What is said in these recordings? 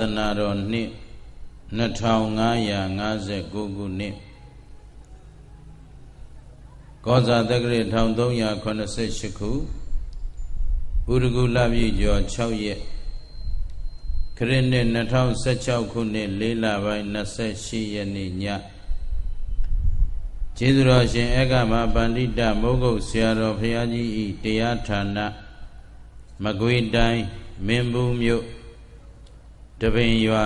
သနာတော်နှစ်2559ခုနှစ်ကောဇာတက္ကရာ1388ခုဥရကုလပြည့်ကျော်6ရက်ခရစ်နှစ်2016ခုနှစ်၄လပိုင်း28ရက်နေ့ညကျေးဇူးတော်ရှင်အေကမပန္တိတမိုးကုတ်ဆရာတော်ဘုရားကြီးဤတရားဌာနမကွေတိုင်းမင်းဘူးမြို့တပင်ရွာ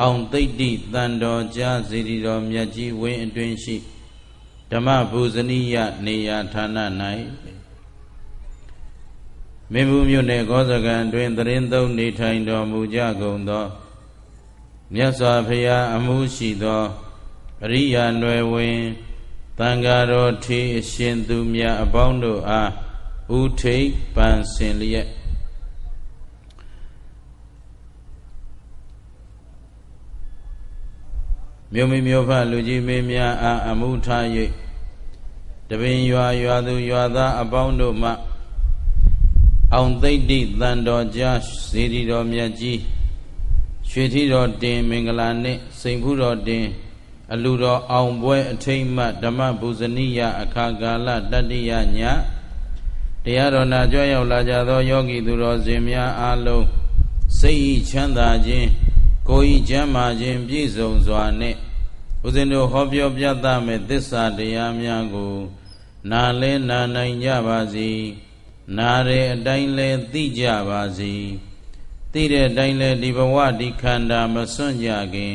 အောင်သိတ္တိတန်တော်ကြားစီရီတော်မြတ်ကြီးဝင်းအတွင်ရှိဓမ္မဘူဇနိယနေရာဌာန၌မင်းဘူးမြို့နယ်ကောဇကံတွင်သတင်းသုံးနေထိုင်တော်မူကြကုန်သောမြတ်စွာဘုရားအမှုရှိသောအရိယာနွယ်ဝင်တန်ဃာတော်ထေအရှင်သူမြတ်အပေါင်းတို့အားဥထိပ်ပန်ဆင်လျက်မြို့မိမြို့ဖလူကြီးမင်းများအားအမှုထား၍တပင်ရွာရွာသူရွာသားအပေါင်းတို့မှအောင်သိတိတန်တော်ကြားဇေဒီတော်မြတ်ကြီးရွှေထီတော်တင် မင်္ဂလာနှင့်စိန်ဖူးတော်တင် အလူတော်အောင်ပွဲအထိမ့်မှဓမ္မပူဇဏိယအခါကာလတတ္တိယညတရားတော်နာကြွရောက်လာကြသောယောဂီသူတော်စင်များအားလုံးစိတ်ချမ်းသာခြင်းကိုယ်ဤကျမ်းမာခြင်းပြည့်စုံစွာနဲ့ဦးဇင်းတို့ဟောပြောပြသမဲ့သစ္စာတရားများကိုနားလဲနာနိုင်ကြပါစေနားတဲ့အတိုင်းလဲသိကြပါစေသိတဲ့အတိုင်းလဲဒီဘဝဒီခန္ဓာမစွန့်ကြခင်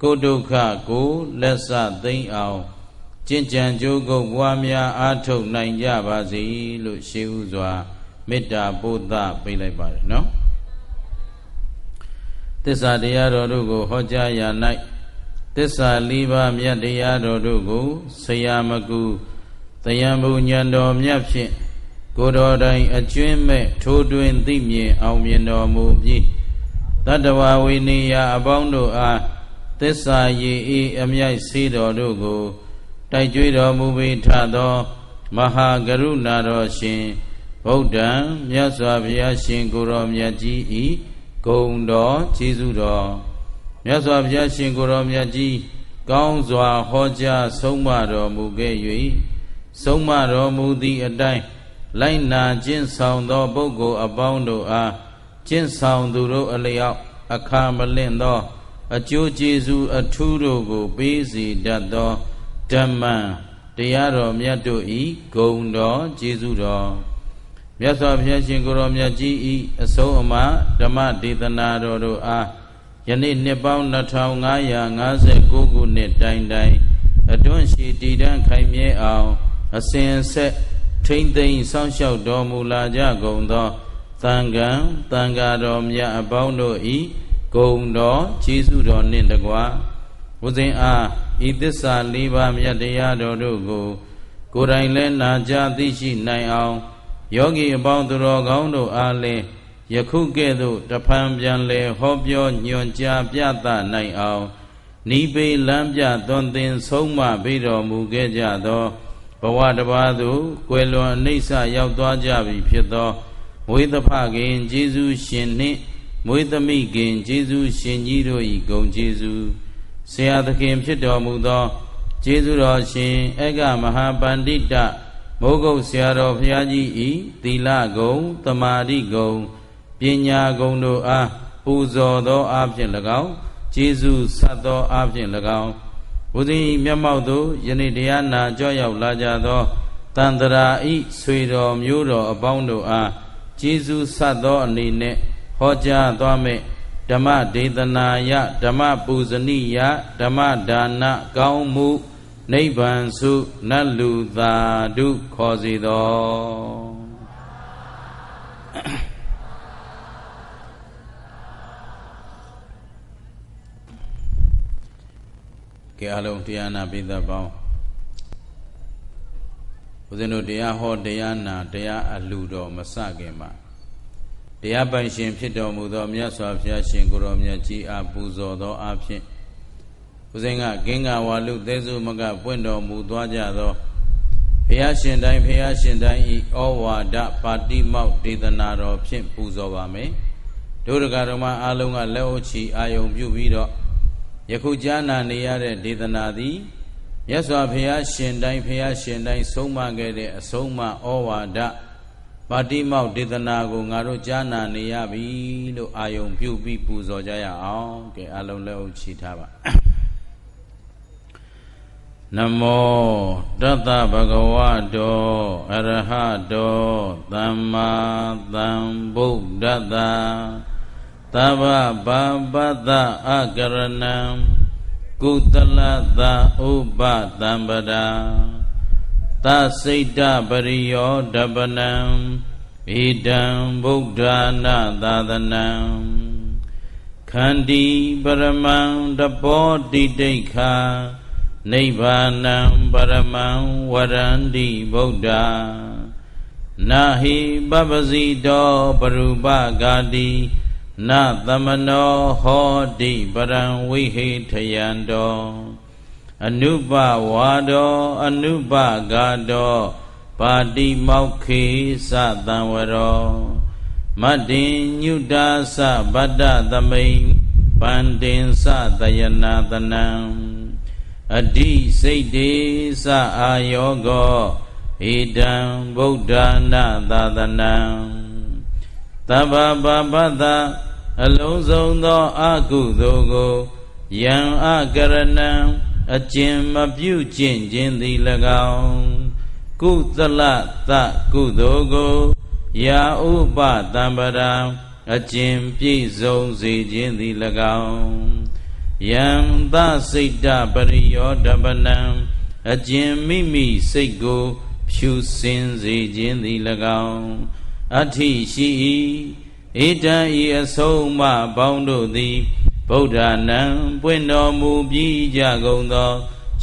ကိုဒုက္ခကိုလက်စသိမ့်အောင်ကြင်ကြံကြိုးကုပ်ပွားများအားထုတ်နိုင်ကြပါစေလို့ရှိဥစွာမေတ္တာပို့သပေးလိုက်ပါတယ်နော်သစ္စာတရားတော်တို့ကိုဟောကြားရာ၌သစ္စာ၄ပါးမြတ်တရားတော်တို့ကိုဆရာမကူတယံဘုံညာတော်မြတ်ဖြင့်ကိုယ်တော်တိုင်အကျွင်းမဲ့ထိုးတွင်သိမြင်အောင်မြင်တော်မူပြီးတတဝဝိနိယအပေါင်းတို့အားသစ္စာရည်ဤအမြိုက်စေတော်တို့ကို တိုက်ကြွတော်မူပေထသော မဟာကရုဏာတော်ရှင်ဗုဒ္ဓံမြတ်စွာဘုရားရှင်ကိုရောမြတ်ကြီး၏ဂုံတော်ကျေးဇူးတော်မြတ်စွာဘုရားရှင်ကိုရောမြတ်ကြီးကောင်းစွာဟောကြားဆုံးမတော်မူခဲ့၍ဆုံးမတော်မူသည့်အတိုင်းလိုက်နာကျင့်ဆောင်သောပုဂ္ဂိုလ်အပေါင်းတို့အားကျင့်ဆောင်သူတို့အလျောက်အခါမလင့်သောအကျိုးကျေးဇူးအထူးတို့ကိုပေးစီတတ်သောဓမ္မတရားတော်မြတ်တို့ဤဂုံတော်ကျေးဇူးတော်မြတ်စွာဘုရားရှင်ကိုရောမြတ်ကြီးဤအဆုံးအမဓမ္မဒေသနာတော်တို့အားယနေ့နှစ်ပေါင်း2559ခုနှစ်တိုင်တိုင်အတွန်းရှိတည်တံ့ခိုင်မြဲအောင် အစဉ်ဆက်ထိမ့်သိမ့်စောင့်ရှောက်တော်မူလာကြကုန်သောသံဃံသံဃာတော်မြတ်အပေါင်းတို့ဤဂုံတော်ကျေးဇူးတော်နှင့်တကားဝဇင်အားဤသစ္စာ၄ပါးမြတ်တရားတော်တို့ကို ကိုယ်တိုင်လည်းနာကြားသိရှိနိုင်အောင်ယောဂီအပေါင်းသူတော်ကောင်းတို့အားလည်းယခုကဲ့သို့ တဖန်ပြန်လေဟောပြောညွှန်ကြားပြသနိုင်အောင်နိဗ္ဗိလံပြသွန်သင်ဆုံးမပြီးတော်မူခဲ့ကြသောဘဝတပါးသို့ကွယ်လွန်အိဋ္ဆရောက်သွားကြပြီဖြစ်သော မွေသဖခင်ဂျေဇုရှင်နှင့် မွေသမိခင်ဂျေဇုရှင်ကြီးတို့၏ဂုဏ်ဂျေဇုဆရာသခင်ဖြစ်တော်မူသောဂျေဇုတော်ရှင်အဂ္ဂမဟာပန္တိတမိုးကုတ်ဆရာတော်ဘုရားကြီးဤသီလဂုံတမာတိဂုံပညာဂုံတို့အားပူဇော်သောအဖြစ်၎င်းကျေးဇူးဆတ်သောအဖြစ်၎င်းဘုဇင်းမျက်မှောက်သို့ယနေ့တရားနာကြောရောက်လာကြသောတန်တရာဤဆွေတော်မျိုးတော်အပေါင်းတို့အားကျေးဇူးဆတ်သောအနေနဲ့ဟောကြားသွားမည့်ဓမ္မဒေသနာယဓမ္မပူဇဏိယဓမ္မဒါနကောင်းမှုနိဗ္ဗာန်စုနတ်လူသာဓုခေါ်စီတော်ေအလုံးတရားနာပိသပေါင်းဦးဇင်းတို့တရားဟောတရားနာတရားအလှတော်မစခင်မှာတရားပိုင်ရှင်ဖြစ်တော်မူသောမြတ်စွာဘုရားရှင်ကိုရောမြတ်ကြီးအားပူဇော်သောအဖြစ်ဦးဇင်းကဂင်္ဂဝါလူသဲစုမကပွင့်တော်မူသွားကြသောဘုရားရှင်တိုင်းဘုရားရှင်တိုင်းဤဩဝါဒပါတိမောက်ဒေသနာတော်ဖြင့်ပူဇော်ပါမယ်ဒုရကဓမ္မအလုံးကလက်အုပ်ချီအာယုံပြုပြီးတော့ယခုကြားနာနေရတဲ့ဒေသနာသည်မြတ်စွာဘုရားရှင်တိုင်းဘုရားရှင်တိုင်းဆုံးမခဲ့တဲ့အဆုံးမဩဝါဒပါတိမောက်ဒေသနာကိုငါတို့ကြားနာနေရပြီလို့အာယုံပြုပြီးပူဇော်ကြရအောင်ကဲအလုံးလက်အုပ်ချီထားပါနမောတတဗဂဝတောအရဟတော သမ္မာသမ္ဗုဒ္ဓတသဗ္ဗဘာပတအကရဏံကုသလသဥပတံပဒာသစိတ်တပရိယောဓပနံဣဒံဗုဒ္ဓနာသာသနံခန္တီပရမံတပောတိဋ္ဌိခာနိဗ္ဗာနံပရမံဝရန္တိဗုဒ္ဓနာဟိပပစီတောပရူပဂာတိနသမနောဟောတိပရံဝိဟိထယံတော အနုပဝါတော အနုပဂါတော ပါတိမောက်ခေသတံဝရော မတ္တင်ညုတာသဗ္ဗတသမိန်ပန္တင်သတယနာတနံအဓိစိတ်တေသအာယောကောဣဒံဗုဒ္ဓနာသာသနံသဗ္ဗပါပတအလုံးစုံသောအကုသိုလ်ကိုယံအကရဏံအကျင်မပြုကျင့်ခြင်းသည်၎င်းကုသလသကုသိုလ်ကိုယာဥပတံပရာအကျင်ပြည့်စုံစေခြင်းသည်၎င်းယံသစိတ်တပရိယောဓပနံအကျင်မိမိစိတ်ကိုဖြူစင်စေခြင်းသည်၎င်းအဋ္ဌိရှိ၏ဣတံဤအဆုံးမပေါင်းတို့သည်ဗုဒ္ဓနံပွင့်တော်မူပြီးကြကုန်သော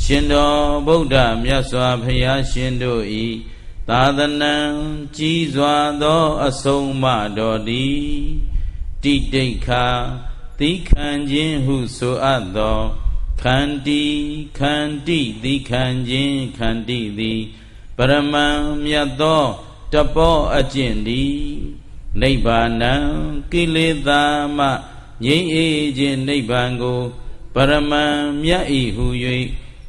ရှင်တော်ဗုဒ္ဓမြတ်စွာဘုရားရှင်တို့၏သာသနံကြီးစွာသောအဆုံးမတော်သည်တိတိတ်ခါသီခံခြင်းဟုဆိုအပ်သောခန္တီခန္တီသီခံခြင်းခန္တီသည်ပရမံမြတ်သော တပောအကျင့်သည်နိဗ္ဗာန်ကိလေသာမှငြိမ်းအေးခြင်းနိဗ္ဗာန်ကိုပရမံမြတ်ဤဟု၍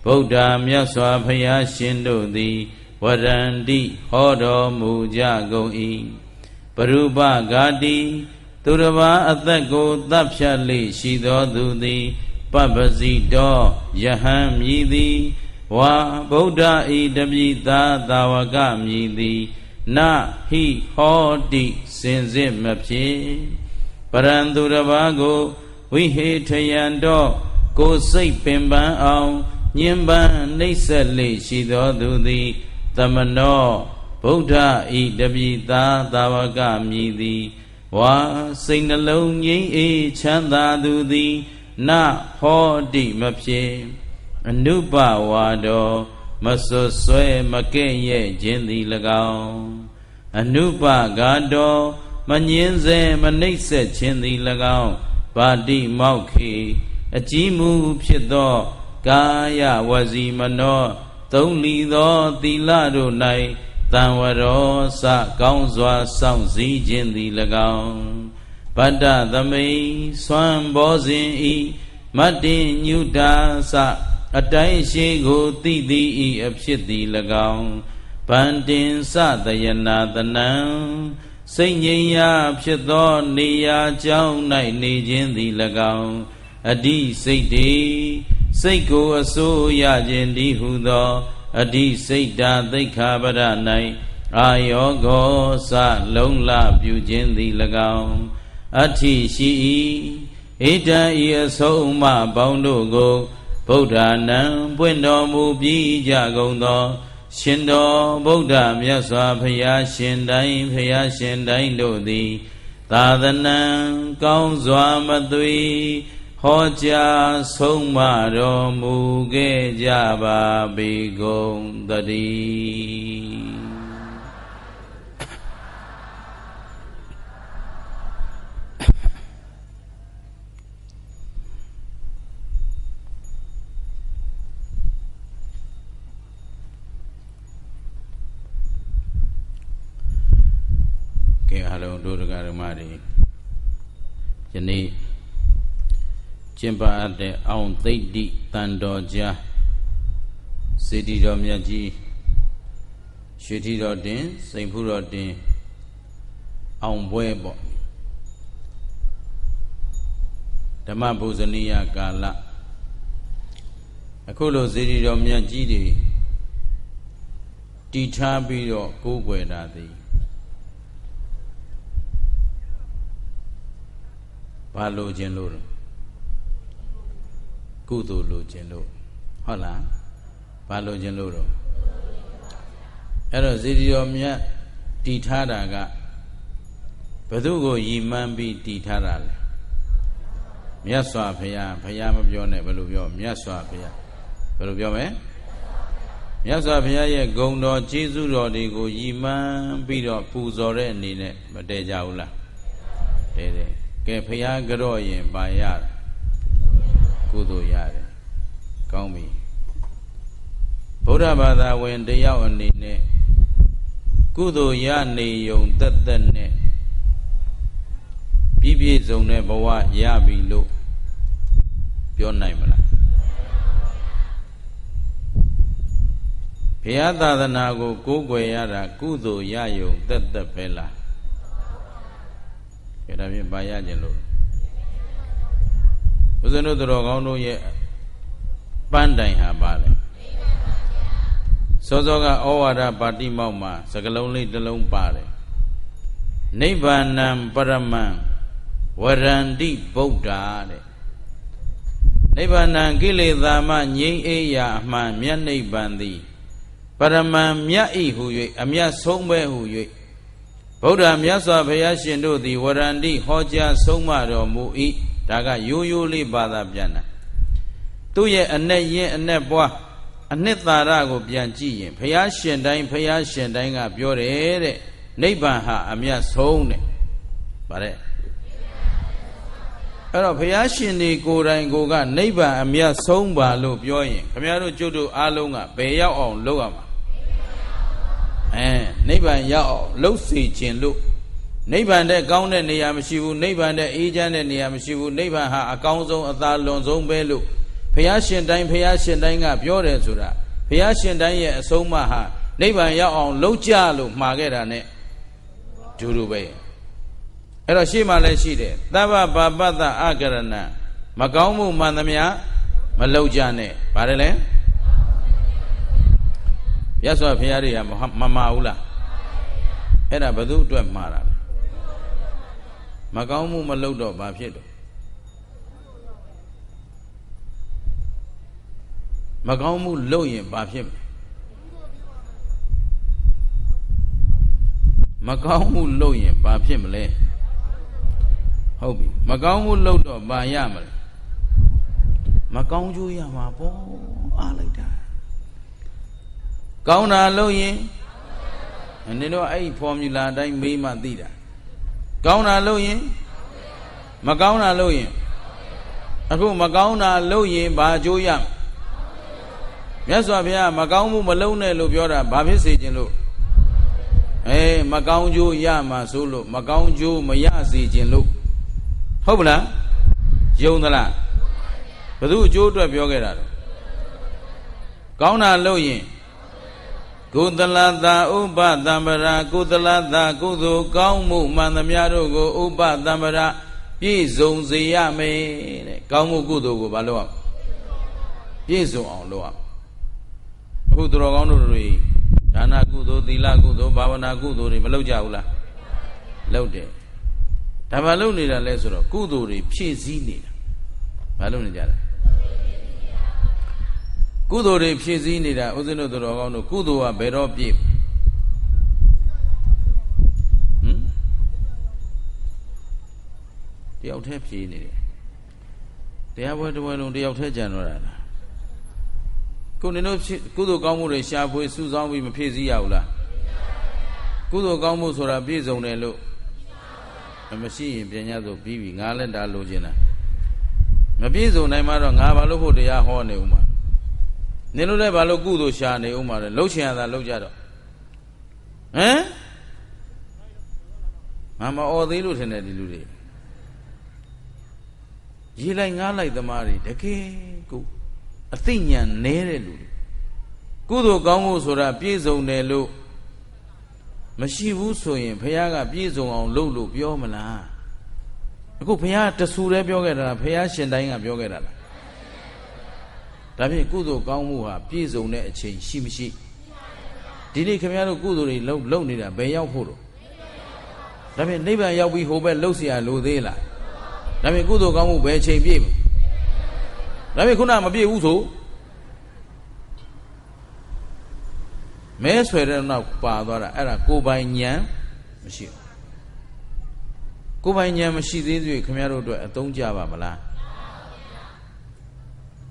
ဗုဒ္ဓမြတ်စွာဘုရားရှင်တို့သည်ဝရန္တိဟောတော်မူကြကုန်၏ပရုပဂါတိသူတစ်ပါးအသက်ကိုတတ်ဖြတ်လေရှိသောသူသည်ပပစီတော်ယဟန်မြည်သည်ဝါဗုဒ္ဓဤတပိသာသာဝကမြည်သည် နဟိဟောတိစင်စစ်မဖြစ်ပရံသူတစ်ပါးကိုဝိဟေထယံတော်ကိုစိတ်ပင်ပန်းအောင်ညင်ပန်းနှိမ့်ဆက်လေရှိသောသူသည်တမနောဗုဒ္ဓဤတပိသာသာဝကမြည်သည်ဝါစိတ်နှလုံးငြိမ်းအေးချမ်းသာသူသည်နဟောတိမဖြစ်အနုပဝါတော်မဆွဆွဲမကဲ့ရဲ့ခြင်းသည်၎င်းအနုပဂါတော်မငင်းစေမနှိပ်ဆက်ခြင်းသည်၎င်းဗာတိမောက်ခေအကြီးမှုဖြစ်သောကာယဝစီမနောသုံးလီသောသီလတို့၌တံဝရောစကောင်းစွာစောင့်စည်းခြင်းသည်၎င်းပတ္တသမိန်စွမ်းဘောဇင်ဤမတ္တင်ညုတာစအတိုင်းရှိကိုသိသည်ဤအဖြစ်သည်၎င်းဗန္တင်စတယနာတနံစိတ်ငြိမ်ရာဖြစ်သောနေရာကြောင်း၌နေခြင်းသည်၎င်းအတိစိတ်တိစိတ်ကိုအစိုးရခြင်းသည်ဟုသောအဓိစိတ်ဓာသိခာပရ၌အာယောဂောစလုံလပြုခြင်းသည်၎င်းအထိရှိ၏ဣဒံဤအဆုံးအမပေါင်းတို့ကိုဗုဒ္ဓနံပွင့်တော်မူပြီးကြကုန်သောရှင်တော်ဗုဒ္ဓမြတ်စွာဘုရားရှင်တိုင်းဘုရားရှင်တိုင်းတို့သည်သာသနံကောင်းစွာမသွေ Hoja sungma romu ge jaba bigong Jadi, ကျင့်ပအပ်တဲ့အောင်သိဒ္ဓိတန်တော်ကြားစေတီတော်မြတ်ကြီးရွှေထီတော်တင်စိန်ဖူးတော်တင်အောင်ပွဲပေါ့ဓမ္မဘုဇနိယကာလအခုလိုစေတီတော်မြတ်ကြီးတွေတီထားပြီးတော့ကိုးကွယ်တာသည်ဘာလို့ခြင်းလို့ကုသိုလ်လိုခြင်းလို့ဟုတ်လားဘာလိုခြင်းလို့တော့အဲ့တော့ဇီရောမြတ်တည်ထားတာကဘသူကိုယီမှန်းပြီးတည်ထားတာလဲမြတ်စွာဘုရားဘုရားမပြောနဲ့ဘယ်လိုပြောမြတ်စွာဘုရားဘယ်လိုပြောမလဲမြတ်စွာဘုရားရဲ့ဂုဏ်တော်ကျေးဇူးတော်တွေကိုယီမှန်းပြီးတော့ပူဇော်တဲ့အနေနဲ့မတည်ကြဘူးလားတည်တယ်ကဲဘုရားကြော့ရင်ပါရတာကုသိုလ်ရတယ်ကောင်းပြီဗုဒ္ဓဘာသာဝင်တယောက်အနေနဲ့ကုသိုလ်ရနေုံတသက်နဲ့ပြည့်ပြည့်စုံတဲ့ဘဝရပြီလို့ပြောနိုင်မလားဘုရားသာသနာကိုကိုးကွယ်ရတာကုသိုလ်ရယုံတသက်ပဲလားဒါဖြင့်ဘာရကြင်လို့ဦးဇင်းတို့တော်ကောင်းတို့ရဲ့ပန်းတိုင်ဟာပါလေစောစောကဩဝါဒပါတိမောက်မှာစကလုံးလေးတစ်လုံးပါတယ်နိဗ္ဗာန်ပရမံဝရန္တိဗုဒ္ဓတဲ့နိဗ္ဗာန်ကိလေသာမှငြိမ်းအေးရာအမှန်မြတ်နိဗ္ဗာန်သည်ပရမံမြတ်ဤဟု၍အမြတ်ဆုံးပဲဟု၍ဗုဒ္ဓမြတ်စွာဘုရားရှင်တို့သည်ဝရန္တိဟောကြားဆုံးမတော်မူ၏ဒါကရိုးရိုးလေးဘာသာပြန်တာသူ့ရဲ့အနဲ့ရင်အနဲ့ပွားအနှစ်သာရကိုပြန်ကြည့်ရင်ဘုရားရှင်တိုင်းဘုရားရှင်တိုင်းကပြောတယ်တဲ့နိဗ္ဗာန်ဟာအမြတ်ဆုံးတဲ့ဗါတဲ့အဲ့တော့ဘုရားရှင်တွေကိုယ်တိုင်ကိုကနိဗ္ဗာန်အမြတ်ဆုံးပါလို့ပြောရင်ခင်ဗျားတို့ကျုပ်တို့အားလုံးကဘယ်ရောက်အောင်လုပ်ရမှာအဲနိဗ္ဗာန်ရောက်အောင်လှုပ်စီခြင်းလို့နိဗ္ဗာန်တဲ့ကောင်းတဲ့နေရာမရှိဘူးနိဗ္ဗာန်တဲ့အေးချမ်းတဲ့နေရာမရှိဘူးနိဗ္ဗာန်ဟာအကောင်းဆုံးအသာလွန်ဆုံးပဲလို့ဘုရားရှင်တိုင်းဘုရားရှင်တိုင်းကပြောတယ်ဆိုတာဘုရားရှင်တိုင်းရဲ့အဆုံးအမဟာနိဗ္ဗာန်ရောက်အောင်လှုပ်ကြလို့မှာခဲ့တာ ਨੇ ဒူဒူပဲအဲ့တော့ရှေ့မှာလည်းရှိတယ်သဗ္ဗပါပတ္တအကရဏမကောင်းမှုမှန်သမျှမလှုပ်ကြနဲ့ဗါတယ်လဲရသော်ဘုရားတွေဟာမမှားဘူးလားအဲ့ဒါဘသူအတွက်မှားတာမကောင်းမှုမလုပ်တော့ဘာဖြစ်တော့မကောင်းမှုလုပ်ရင်ဘာဖြစ်မလဲမကောင်းမှုလုပ်ရင်ဘာဖြစ်မလဲဟုတ်ပြီမကောင်းမှုလုပ်တော့ဘာရမလဲမကောင်းကျိုးရမှာပေါ့အားလိုက်တာကောင်းတာလုပ်ရင်နင်တို့အဲ့ဒီဖော်မြူလာအတိုင်းမေးမှသိတာကောင်းတာလုပ်ရင်မကောင်းတာလုပ်ရင်အခုမကောင်းတာလုပ်ရင်ဘာအကျိုးရမြတ်စွာဘုရားမကောင်းမှုမလုပ်နဲ့လို့ပြောတာဘာဖြစ်စေခြင်းလို့အေးမကောင်းကျိုးရမှာဆိုလို့မကောင်းကျိုးမရစေခြင်းလို့ဟုတ်ပလားယုံသလားဘု து အကျိုးအတွက်ပြောခဲ့တာတော့ကောင်းတာလုပ်ရင်ကုသလသာဥပတံပရာကုသလသာကုသိုလ်ကောင်းမှုမှန်သမျှတို့ကိုဥပတံပရာပြည့်စုံစေရမယ်တဲ့ကောင်းမှုကုသိုလ်ကိုဘာလို့အောင်ပြည့်စုံအောင်လုပ်အောင်အခုသူတော်ကောင်းတို့တွေဒါနကုသိုလ်သီလကုသိုလ်ဘာဝနာကုသိုလ်တွေမလုပ်ကြဘူးလားလုပ်တယ်ဒါမှလုပ်နေတာလဲဆိုတော့ကုသိုလ်တွေဖြည့်ဆည်းနေတာဘာလုပ်နေကြလဲကုသိုလ်တွေဖြည့်ဆည်းနေတာဦးဇင်းတို့တော်ကောင်းတို့ကုသိုလ်ကဘယ်တော့ပြည့်ဟမ်တယောက်တည်းဖြည့်နေတယ်တရားပွဲတစ်ပွဲလုံးတယောက်တည်းကြံတော့တာလားခုနင်တို့ကုသိုလ်ကောင်းမှုတွေရှာဖွေစုဆောင်းပြီးမဖြည့်ဆည်းရဘူးလားကုသိုလ်ကောင်းမှုဆိုတာပြည့်စုံတယ်လို့မရှိရင်ပညာဆိုပြီးပြီငါလည်းဒါလိုချင်တာမပြည့်စုံနိုင်မှတော့ငါဘာလို့ဖို့တရားဟောနေဦးမှာနင်တို့လည်းဘာလို့ကုသိုလ်ရှာနေဦးမှာလဲလှုပ်ချင်ရတာလှုပ်ကြတော့ဟမ်မမအော်သေးလို့ထင်တယ်ဒီလူတွေရေးလိုက်ငားလိုက်သမားတွေတကယ်ကိုအသိဉာဏ်နဲတဲ့လူတွေကုသိုလ်ကောင်းဖို့ဆိုတာပြည့်စုံတယ်လို့မရှိဘူးဆိုရင်ဘုရားကပြည့်စုံအောင်လုပ်လို့ပြောမလားအခုဘုရားတဆူတည်းပြောခဲ့တာလားဘုရားရှင်တိုင်းကပြောခဲ့တာလားဒါဖြင့်ကုသိုလ်ကောင်းမှုဟာပြည့်စုံတဲ့အချိန်ရှိမရှိဒီနေ့ခင်ဗျားတို့ကုသိုလ်တွေလုံလုံနေတာဘယ်ရောက်ဖို့လို့ဒါဖြင့်နိဗ္ဗာန်ရောက်ပြီးဟိုဘက်လှုပ်เสียလို့သေးလားဒါဖြင့်ကုသိုလ်ကောင်းမှုဘယ်ချိန်ပြည့်ဘူးဒါဖြင့်ခုနမပြည့်ဘူးဆိုမဲဆွဲတဲ့နောက်ပါသွားတာအဲ့ဒါကိုပိုင်ဉာဏ်မရှိဘူးကိုပိုင်ဉာဏ်မရှိသေးသေးခင်ဗျားတို့အတွက်အသုံးကြပါမလား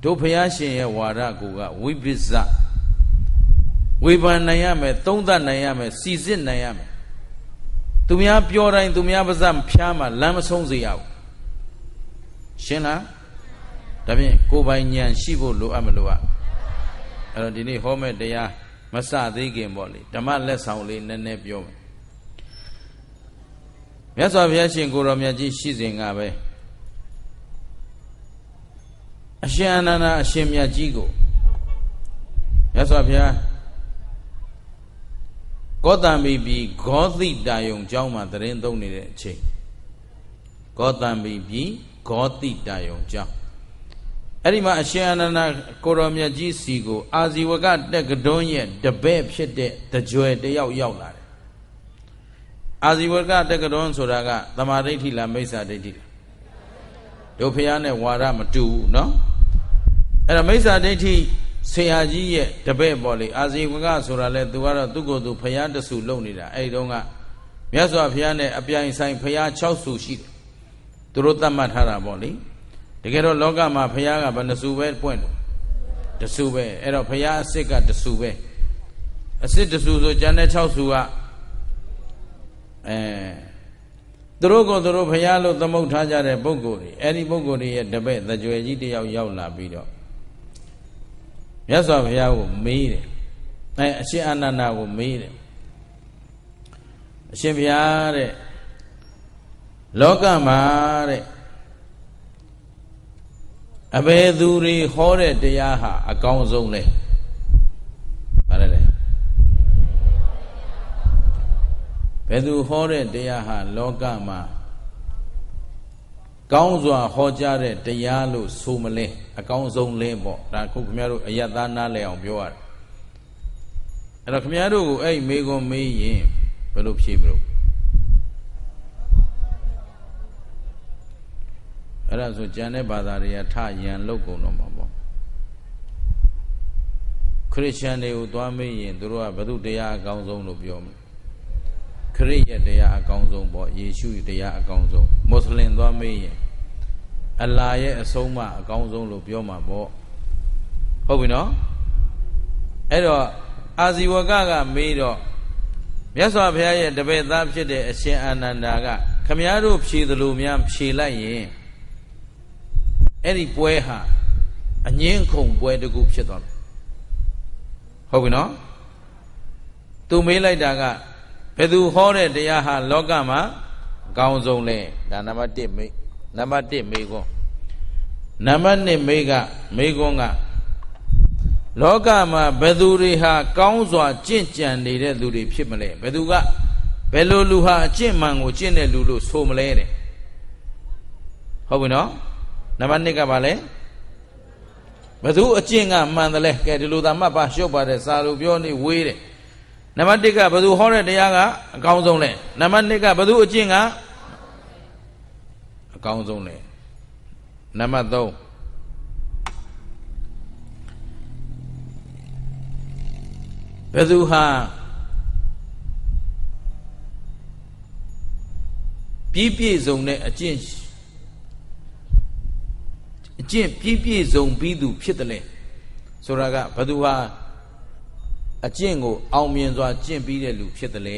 တို့ဘုရားရှင်ရဲ့ဝါဒကူကဝိပစ္စဝေဖန်နိုင်ရမယ်သုံးသပ်နိုင်ရမယ်စီစစ်နိုင်ရမယ်သူများပြောတိုင်းသူများပါစဖျားမှလမ်းမဆုံးစေရဘူးရှင်းလားဒါဖြင့်ကိုယ်ပိုင်ဉာဏ်ရှိဖို့လိုအပ်မလိုအပ်အဲ့တော့ဒီနေ့ဟောမယ့်တရားမစသေးခင်ပေါ့လေဓမ္မလက်ဆောင်လေးနည်းနည်းပြောမယ်မြတ်စွာဘုရားရှင်ကိုရောမြတ်ကြီးရှိစဉ်ကပဲအရှင်အနန္ဒအရှင်မြတ်ကြီးကိုရသော်ဘုရားကောတံပိပိဂောတိတာယုံကျောင်းမှာတရင်သုံးနေတဲ့အချိန်ဂောတံပိပိဂောတိတာယုံကျောင်းအဲ့ဒီမှာအရှင်အနန္ဒကိုရောမြတ်ကြီးစီကို အာဇီဝကတက်ကတွန်းရဲ့တပည့်ဖြစ်တဲ့တကြွယ်တယောက်ရောက်လာတယ်အာဇီဝကတက်ကတွန်းဆိုတာကသမာဓိဋ္ဌိလားမိစ္ဆာဒိဋ္ဌိလားတို့ဖះနဲ့ဝါရမတူဘူးเนาะအဲ့တော့မိစ္ဆာဒိဋ္ဌိဆရာကြီးရဲ့တပည့်ပေါ့လေအာဇီဝကဆိုတာလဲသူကတော့သူ့ကိုယ်သူဖရာတဆူလုံနေတာအဲ့ဒီတော့ကမြတ်စွာဘုရားနဲ့အပြိုင်ဆိုင်ဖရာ6ဆူရှိတယ်သူတို့သတ်မှတ်ထားတာပေါ့လေတကယ်တော့လောကမှာဖရာကဘယ်နှဆူပဲပွင့်တယ်တဆူပဲအဲ့တော့ဖရာအစ်စ်ကတဆူပဲအစ်စ်တဆူဆိုကျန်တဲ့6ဆူကအဲသူတို့ကသူတို့ဖရာလို့သမုတ်ထားကြတဲ့ပုံကိုယ်တွေအဲ့ဒီပုံကိုယ်တွေရဲ့တပည့်သကြွယ်ကြီးတယောက်ရောက်လာပြီးတော့မြတ်စွာဘုရားကိုမေးတယ်အဲအရှင်အာနန္ဒာကိုမေးတယ်အရှင်ဘုရားတဲ့လောကမှာတဲ့အဘယ်သူတွေဟောတဲ့တရားဟာအကောင်းဆုံးလဲဘာလဲလဲဘယ်သူဟောတဲ့တရားဟာလောကမှာကောင်းစွာဟောကြားတဲ့တရားလို့ဆိုမလဲအကောင်းဆုံးလင်းပေါ့ဒါခုခင်ဗျားတို့အယက်သားနားလဲအောင်ပြောရတယ်အဲ့တော့ခင်ဗျားတို့ကိုအဲ့မိကွန်မေးရင်ဘယ်လိုဖြေမလို့အဲ့ဒါဆိုကြံတဲ့ဘာသာတွေကထယံလောက်ကုန်တော့မှာပေါ့ခရစ်ယာန်တွေကိုသွားမေးရင်တို့ကဘု து တရားအကောင်းဆုံးလို့ပြောမယ်ခရစ်ရဲ့တရားအကောင်းဆုံးပေါ့ယေရှုရဲ့တရားအကောင်းဆုံးမွတ်စလင်သွားမေးရင်အလာရဲ့အဆုံးမအကောင်းဆုံးလို့ပြောမှာပေါ့ဟုတ်ပြီနော်အဲ့တော့အာဇီဝကကမေးတော့မြတ်စွာဘုရားရဲ့တပည့်သားဖြစ်တဲ့အရှင်အာနန္ဒာကခမည်းတော်ဖြေသလိုများဖြေလိုက်ရင်အဲ့ဒီပွဲဟာအငင်းခုန်ပွဲတကူဖြစ်သွားတယ်ဟုတ်ပြီနော်သူမေးလိုက်တာကဘယ်သူဟောတဲ့တရားဟာလောကမှာအကောင်းဆုံးလဲဒါနံပါတ်1မိတ်နံပါတ်1မိကွန်းနံပါတ်2မိကမိကွန်းကလောကမှာဘယ်သူတွေဟာကောင်းစွာကြင့်ကြံနေတဲ့လူတွေဖြစ်မလဲဘယ်သူကဘယ်လိုလူဟာအကျင့်မှန်ကိုကျင့်တဲ့လူလို့ဆိုမလဲတဲ့ဟုတ်ပြီနော်နံပါတ်1ကပါလဲဘသူအကျင့်ကမှန်တယ်လဲကဲဒီလိုသာမှတ်ပါရှုပ်ပါတယ်စာလိုပြောနေဝေးတယ်နံပါတ်1ကဘသူဟောတဲ့တရားကအကောင်းဆုံးလဲနံပါတ်2ကဘသူအကျင့်ကအကောင်းဆုံးလေနံပါတ်3ဘယ်သူဟာပြည့်ပြည့်စုံတဲ့အကျင့်အကျင့်ပြည့်ပြည့်စုံပြီးသူ ဖြစ်တယ်လေဆိုတာကဘသူဟာအကျင့်ကိုအောင်မြင်စွာကျင့်ပြီးတဲ့လူဖြစ်တယ်လေ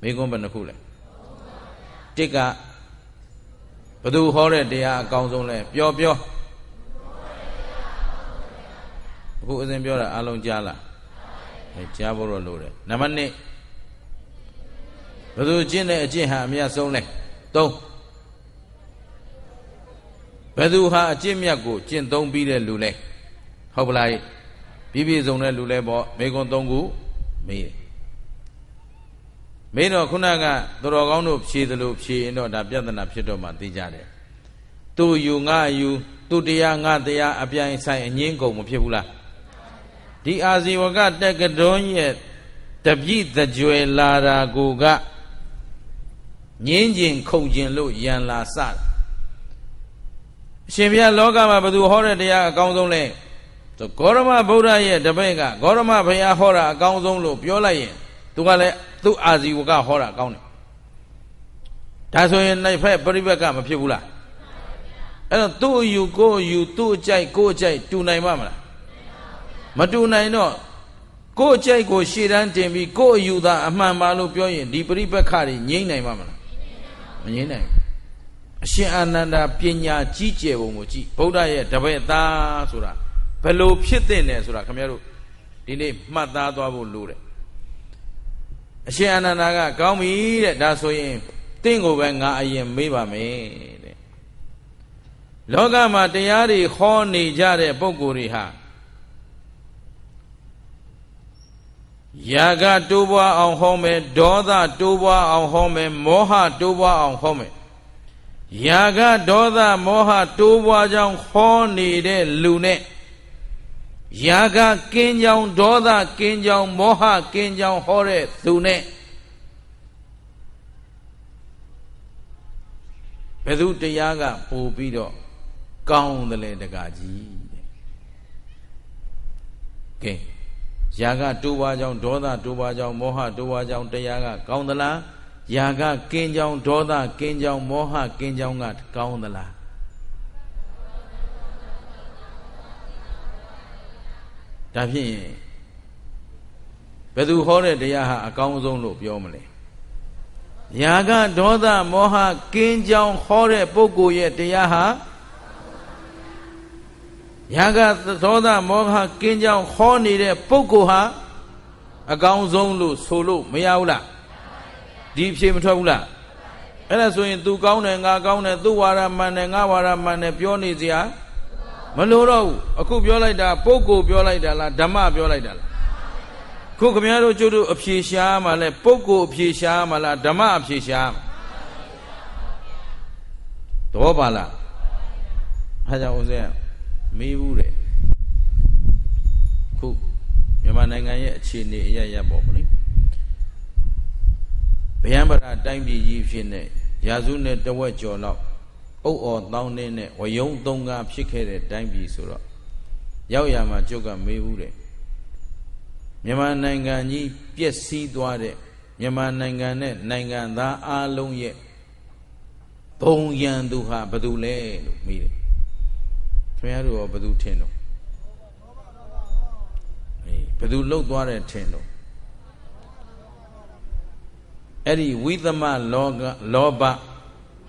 မိကုံးဘယ်နှခုလဲတစ်ကဘသူဟောတဲ့တရားအကောင်းဆုံးလဲပြောပြောအခုအစဉ်ပြောတာအလုံးကြားလားအဲကြားဖို့တော့လိုတယ်နံပါတ်1ဘသူကျင့်တဲ့အကျင့်ဟာအမြတ်ဆုံးလဲ3ဘသူဟာအကျင့်မြတ်ကိုကျင့်သုံးပြီးတဲ့လူလဲဟုတ်ပလားပြည့်ပြည့်စုံတဲ့လူလဲပေါ့မေကွန်3ခုမေးတယ်မေးတော့ခုနကသူတော်ကောင်းတို့ဖြေသလိုဖြေရင်တော့ဒါပြဿနာဖြစ်တော့မှသိကြတယ်သူယူငါယူသူတရားငါတရားအပြိုင်ဆိုင်အငင်းကုန်မဖြစ်ဘူးလားဒီအာဇီဝကတက်ကတွန်းရဲ့တပြိတကြွယ်လာတာကိုကငင်းကျင်ခုန်ကျင်လို့ယံလာစတာအရှင်ဘုရားလောကမှာဘယ်သူဟောတဲ့တရားအကောင်းဆုံးလဲဆိုဂေါရမဗုဒ္ဓရဲ့တပည့်ကဂေါရမဘုရားဟောတာအကောင်းဆုံးလို့ပြောလိုက်ရင်သူကလည်းသူ့အာဇီဝကဟောတာကောင်းတယ်ဒါဆိုရင်နိုင်ဖက်ပြိဘက်ကမဖြစ်ဘူးလားအဲ့တော့သူ့အယူကိုအယူသူ့အကြိုက်ကိုအကြိုက်တူနိုင်ပါမလားမတူနိုင်တော့ကိုအကြိုက်ကိုရှေ့တန်းတင်ပြီးကိုအယူသာအမှန်ပါလို့ပြောရင်ဒီပြိဘက်ခတွေငြိမ့်နိုင်ပါမလားမငြိမ့်နိုင်ဘူးအရှင်အာနန္ဒာပညာကြီးကျယ်ပုံကိုကြည့်ဗုဒ္ဓရဲ့တပည့်သားဆိုတာဘယ်လိုဖြစ်တဲ့လဲဆိုတာခင်ဗျားတို့ဒီနေ့မှတ်သားသွားဖို့လိုတယ်အရှင်အနန္ဒာကကောင်းပြီတဲ့ဒါဆိုရင်တင့်ကိုပဲငါအရင်မေးပါမယ်တဲ့လောကမှာတရားတွေဟောနေကြတဲ့ပုဂ္ဂိုလ်တွေဟာယာကတိုးပွားအောင်ဟောမယ်ဒေါသတိုးပွားအောင်ဟောမယ်မောဟတိုးပွားအောင်ဟောမယ်ယာကဒေါသမောဟတိုးပွားကြောင်းဟောနေတဲ့လူနဲ့ယာကကင်းကြောင်ဒေါသကင်းကြောင်မောဟကင်းကြောင်ဟောတဲ့သူနဲ့ဘယ်သူတရားကပို့ပြီးတော့ကောင်းတယ်လေတကကြီးတဲ့ကဲယာကတိုးပါကြောင်ဒေါသတိုးပါကြောင်မောဟတိုးပါကြောင်တရားကကောင်းသလားယာကကင်းကြောင်ဒေါသကင်းကြောင်မောဟကင်းကြောင်ကကောင်းသလားဒါဖြစ်ရင်ဘယ်သူဟောတဲ့တရားဟာအကောင်းဆုံးလို့ပြောမလဲယာကဒေါသမောဟကင်းကြောင်ဟောတဲ့ပုဂ္ဂိုလ်ရဲ့တရားဟာယာကဒေါသမောဟကင်းကြောင်ဟောနေတဲ့ပုဂ္ဂိုလ်ဟာအကောင်းဆုံးလို့ဆိုလို့မရဘူးလားဒီဖြေမထွက်ဘူးလားအဲ့ဒါဆိုရင် तू ကောင်းတယ်ငါကောင်းတယ်သူ့ဝါရမှန်တယ်ငါဝါရမှန်တယ်ပြောနေစရာမလိုတော့ဘူးအခုပြောလိုက်တာပုဂ္ဂိုလ်ပြောလိုက်တာလားဓမ္မပြောလိုက်တာလားခုခမရတို့ကျုပ်တို့အဖြေရှားမှလဲပုဂ္ဂိုလ်အဖြေရှားမှလားဓမ္မအဖြေရှားမှသဘောပါလားဟာကြောင့်ဦးဇင်းမေးဘူးတဲ့ခုမြန်မာနိုင်ငံရဲ့အခြေအနေအရရပေါ့ဗျာဗျံပရာတိုင်းပြည်ကြီးဖြစ်နေရာစုနဲ့တဝက်ကျော်လောက်အုတ်အော်တောင်းတင်းနဲ့ဝယုံသုံးကားဖြစ်ခဲ့တဲ့တိုင်းပြည်ဆိုတော့ရောက်ရမှာကျုပ်ကမေးဘူးတဲ့မြန်မာနိုင်ငံကြီးပျက်စီးသွားတဲ့မြန်မာနိုင်ငံနဲ့နိုင်ငံသားအလုံးရဲ့ဘုံရန်သူဟာဘသူလဲလို့မေးတယ်ခင်ဗျားတို့ရောဘသူထင်တော့အေးဘသူလှုပ်သွားတဲ့ထင်တော့အဲ့ဒီဝိသမလောက လောဘ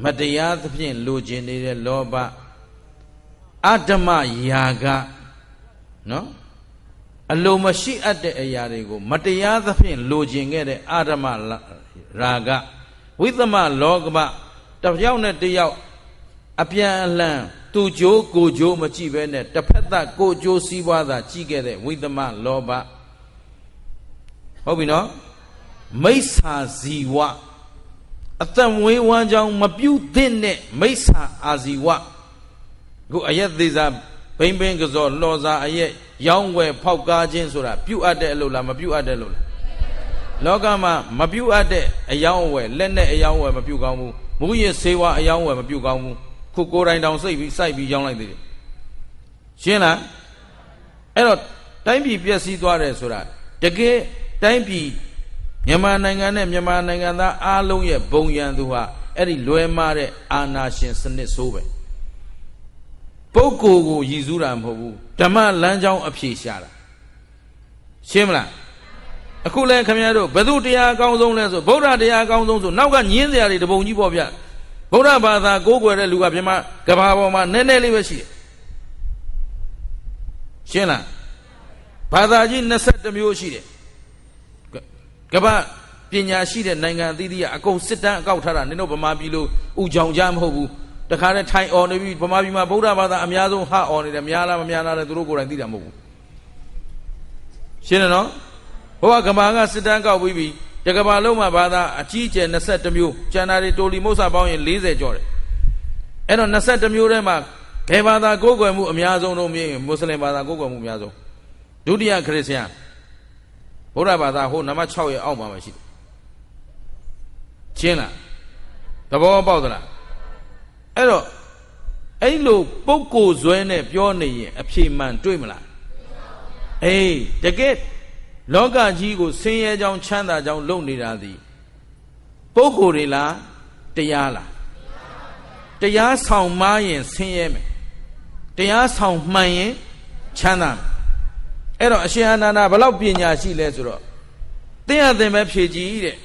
မတရားသဖြင့်လိုချင်နေတဲ့လောဘအဓမ္မယာကနော်အလိုမရှိအပ်တဲ့အရာတွေကို မတရားသဖြင့်လိုချင်ခဲ့တဲ့အဓမ္မရာဂဝိသမလောကမတယောက်နဲ့တယောက်အပြန်အလှန်သူကြိုးကိုကြိုးမကြည့်ပဲနဲ့တစ်ဖက်သက်ကိုကြိုးစည်းပွားသာကြည့်ခဲ့တဲ့ဝိသမလောဘဟုတ်ပြီနော်မိစ္ဆာဇီဝအသက်မွေးဝမ်းကြောင်းမပြုသင့်တဲ့မိစ္ဆာအာဇီဝခုအယက်သေးစားဘိမ့်ဘင်းကစောလှော်စားအယက်ရောင်းဝယ်ဖောက်ကားခြင်းဆိုတာပြုတ်အပ်တဲ့အလုပ်လားမပြုတ်အပ်တဲ့လုပ်လားလောကမှာမပြုတ်အပ်တဲ့အယောင်းအဝယ်လက်နဲ့အယောင်းအဝယ်မပြုတ်ကောင်းဘူးမူရစ်ဆေးဝါးအယောင်းအဝယ်မပြုတ်ကောင်းဘူးခုကိုယ်တိုင်တောင်စိတ်ပြီးစိုက်ပြီးရောင်းလိုက်သေးတယ်ရှင်းလားအဲ့တော့တိုင်းပြည်ပြည့်စည်သွားတယ်ဆိုတာတကယ်တိုင်းပြည်မြန်မာနိုင်ငံနဲ့မြန်မာနိုင်ငံသားအားလုံးရဲ့ဘုံရန်သူဟာအဲ့ဒီလွဲမားတဲ့အာနာရှင်စနစ်ဆိုးပဲပုဂ္ဂိုလ်ကိုရည်စူးတာမဟုတ်ဘူးဓမ္မလမ်းကြောင်းအဖြေရှာတာရှင်းမလားအခုလဲခင်ဗျားတို့ဘု து တရားအကောင်းဆုံးလဲဆိုဗုဒ္ဓတရားအကောင်းဆုံးဆိုနောက်ကညင်းစရာတွေတပုံကြီးပေါ့ဗျဗုဒ္ဓဘာသာကိုးကွယ်တဲ့လူကမြန်မာကဘာပေါ်မှာနည်းနည်းလေးပဲရှိတယ်ရှင်းလားဘာသာကြီး22မျိုးရှိတယ်ကမ္ဘာပညာရှိတဲ့နိုင်ငံအသီးသီးကအကုန်စစ်တမ်းအကောက်ထားတာနင်တို့ဗမာပြည်လိုဥကြောင်ကြမဟုတ်ဘူးတခါတည်းထိုင်အော်နေပြီဗမာပြည်မှာဗုဒ္ဓဘာသာအများဆုံးဟအော်နေတယ်များလားမများလားလဲသူတို့ကိုယ်တိုင်သိတာမဟုတ်ဘူးရှင်းတယ်နော်ဘုရားကမ္ဘာကစစ်တမ်းကောက်ပြီးပြီတကမ္ဘာလုံးမှာဘာသာအကြီးအကျယ်22မျိုးကျန်တာတွေတိုလီမုတ်စာပေါင်းရင်40ကျော်တယ်အဲ့တော့22မျိုးထဲမှာဘယ်ဘာသာကိုးကွယ်မှုအများဆုံးလို့မြင်ရင်မွတ်စလင်ဘာသာကိုးကွယ်မှုအများဆုံးဒုတိယခရစ်ယာန်ဗုဒ္ဓဘာသာဟိုနံပါတ်6ရဲ့အောက်မှာမရှိတယ်ရှင်းလားသဘောပေါက်သလားအဲ့တော့အဲ့လိုပုပ်ကိုဇွဲနဲ့ပြောနေရင်အဖြေမှန်တွေ့မလားအေးတကယ်လောကကြီးကိုဆင်းရဲကြောင်းချမ်းသာကြောင်းလုပ်နေတာသည်ပုဂ္ဂိုလ်တွေလားတရားလားတရားဆောင်မားရင်ဆင်းရဲမယ်တရားဆောင်မှန်ရင်ချမ်းသာမယ်အဲ့တော့အရှင်အနန္ဒာဘလောက်ပညာရှိလဲဆိုတော့သင်အသင်ပဲဖြည့်ကြည့်တဲ့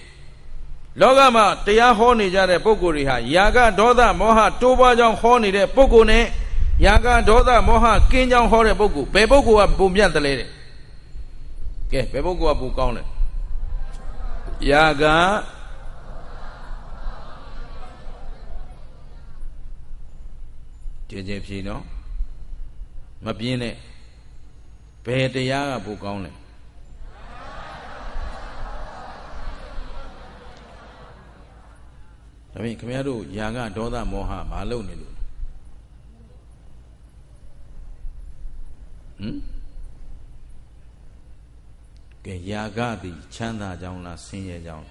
လောကမှာတရားဟောနေကြတဲ့ပုဂ္ဂိုလ်တွေဟာယာကဒေါသမောဟတိုးပွားကြောင်းဟောနေတဲ့ပုဂ္ဂိုလ်နဲ့ယာကဒေါသမောဟကင်းကြောင်းဟောတဲ့ပုဂ္ဂိုလ်ဘယ်ပုဂ္ဂိုလ်ကပုံပြတ်တလဲတဲ့ကဲဘယ်ပုဂ္ဂိုလ်ကပုံကောင်းလဲယာကကျင်းချင်းဖြေနော်မပြင်းနဲ့ဘယ်တရားကပိုကောင်းလဲဒါပေမဲ့ခင်ဗျားတို့ယာကဒေါသမောဟမလုပ်နေလို့ဟမ်ကဲယာကသည်ချမ်းသာကြောင်းလားဆင်းရဲကြောင်း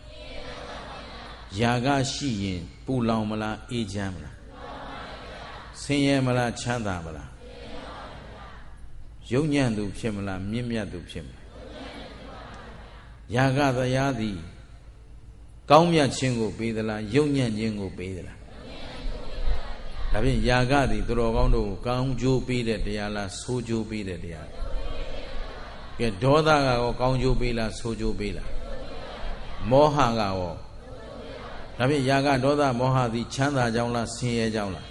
ယာကရှိရင်ပူလောင်မလားအေးချမ်းမလားဆင်းရဲမလားချမ်းသာမလားယုံညံ့သူဖြစ်မလားမြင့်မြတ်သူဖြစ်မလားယာကတရားသည်ကောင်းမြတ်ခြင်းကိုပေးသလားယုံညံ့ခြင်းကိုပေးသလားဒါဖြင့်ယာကသည်သူတော်ကောင်းတို့ကိုကောင်းကျိုးပေးတဲ့တရားလားဆိုးကျိုးပေးတဲ့တရားလားကဲဒေါသကရောကောင်းကျိုးပေးလားဆိုးကျိုးပေးလားမောဟကရောဒါဖြင့်ယာကဒေါသမောဟသည် ချမ်းသာကြောင်းလားဆင်းရဲကြောင်းလား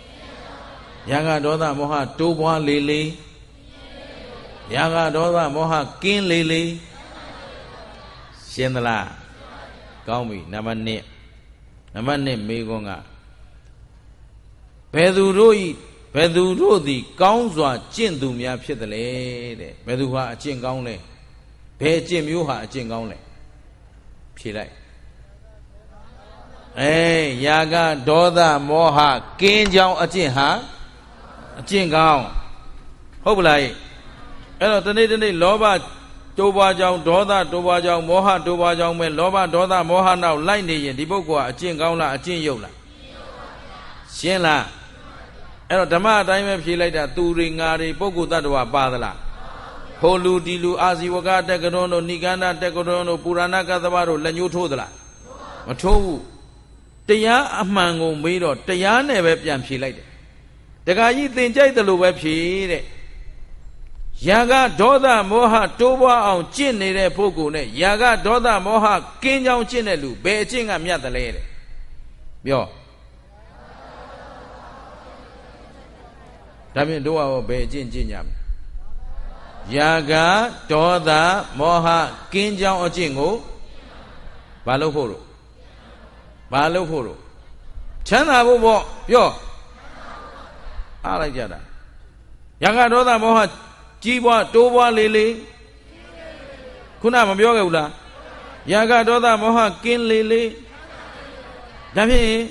ယာကဒေါသမောဟတိုးပွားလေလေရာဂဒေါသမောဟကင်းလေလေရှင်းသလားကောင်းပြီနံပါတ်1နံပါတ်1မိကွန်းကဘယ်သူတို့ဤဘယ်သူတို့သည်ကောင်းစွာကျင့်သူများဖြစ်တယ်လေတဲ့ဘယ်သူဟာအကျင့်ကောင်းလဲဘယ်အကျင့်မျိုးဟာအကျင့်ကောင်းလဲဖြေလိုက်အဲယာကဒေါသမောဟကင်းကြောင်းအကျင့်ဟာအကျင့်ကောင်းဟုတ်ပလားအဲ့တော့တနေ့တနေ့လောဘတိုးပွားကြောင်ဒေါသတိုးပွားကြောင်မောဟတိုးပွားကြောင်ပဲလောဘဒေါသမောဟနောက်လိုက်နေရင်ဒီပုဂ္ဂိုလ်ကအကျင့်ကောင်းလားအကျင့်ယုတ်လားရှင်းလားအဲ့တော့ဓမ္မအတိုင်းပဲဖြေလိုက်တာသူတွေငါတွေပုဂ္ဂိုလ်တ attva ပါသလားဟိုလူဒီလူအာဇီဝကတက္ကရုံတို့ဏိကန္ဓတက္ကရုံတို့ပုရာဏကသဘာတို့လက်ညှိုးထိုးသလားမထိုးဘူးတရားအမှန်ကိုမေးတော့တရားနဲ့ပဲပြန်ဖြေလိုက်တယ်တခါကြီးသင်ကြိုက်တယ်လို့ပဲဖြေတဲ့ယာကဒေါသမောဟတိုးပွားအောင်ကျင့်နေတဲ့ပုဂ္ဂိုလ်နဲ့ယာကဒေါသမောဟကင်းကြောင်းကျင့်တဲ့လူဘယ်အကျင့်ကမြတ်တယ်လဲတဲ့ပြောဒါဖြင့်တို့ရောဘယ်အကျင့်ကျင့်ကြမလဲယာကဒေါသမောဟကင်းကြောင်းအကျင့်ကိုဘာလို့ဖို့လို့ဘာလို့ဖို့လို့ချမ်းသာဖို့ပေါ့ပြောအားလိုက်ကြတာယာကဒေါသမောဟကြီးပွားတိုးပွားလေလေခုနမပြောခဲ့ဘူးလားရာဂဒေါသမောဟကင်းလေလေဒါဖြင့်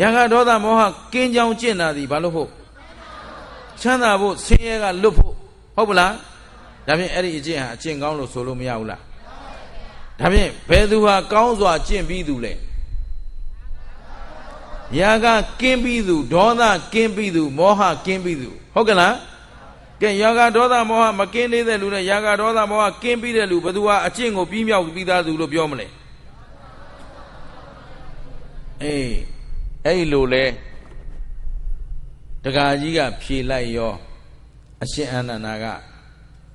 ရာဂဒေါသမောဟကင်းကြောင်ကျင့်တာဒီဘာလို့ဟုတ်ချမ်းသာဖို့ဆင်းရဲကလွတ်ဖို့ဟုတ်ပလားဒါဖြင့်အဲ့ဒီအကျင့်ဟာအကျင့်ကောင်းလို့ဆိုလို့မရဘူးလားဒါဖြင့်ဘယ်သူဟာကောင်းစွာကျင့်ပြီးသူလဲရာဂကင်းပြီးသူဒေါသကင်းပြီးသူမောဟကင်းပြီးသူဟုတ်ကဲ့လားကဲယာဂဒေါသမောဟမကင်းသေးတဲ့လူနဲ့ယာဂဒေါသမောဟကင်းပြီးတဲ့လူဘယ်သူဟာအကျင့်ကိုပြီးမြောက်ပြီးသားသူလို့ပြောမလဲအေးအဲ့လိုလဲဒကာကြီးကဖြေလိုက်ရောအရှင်အာနန္ဒာက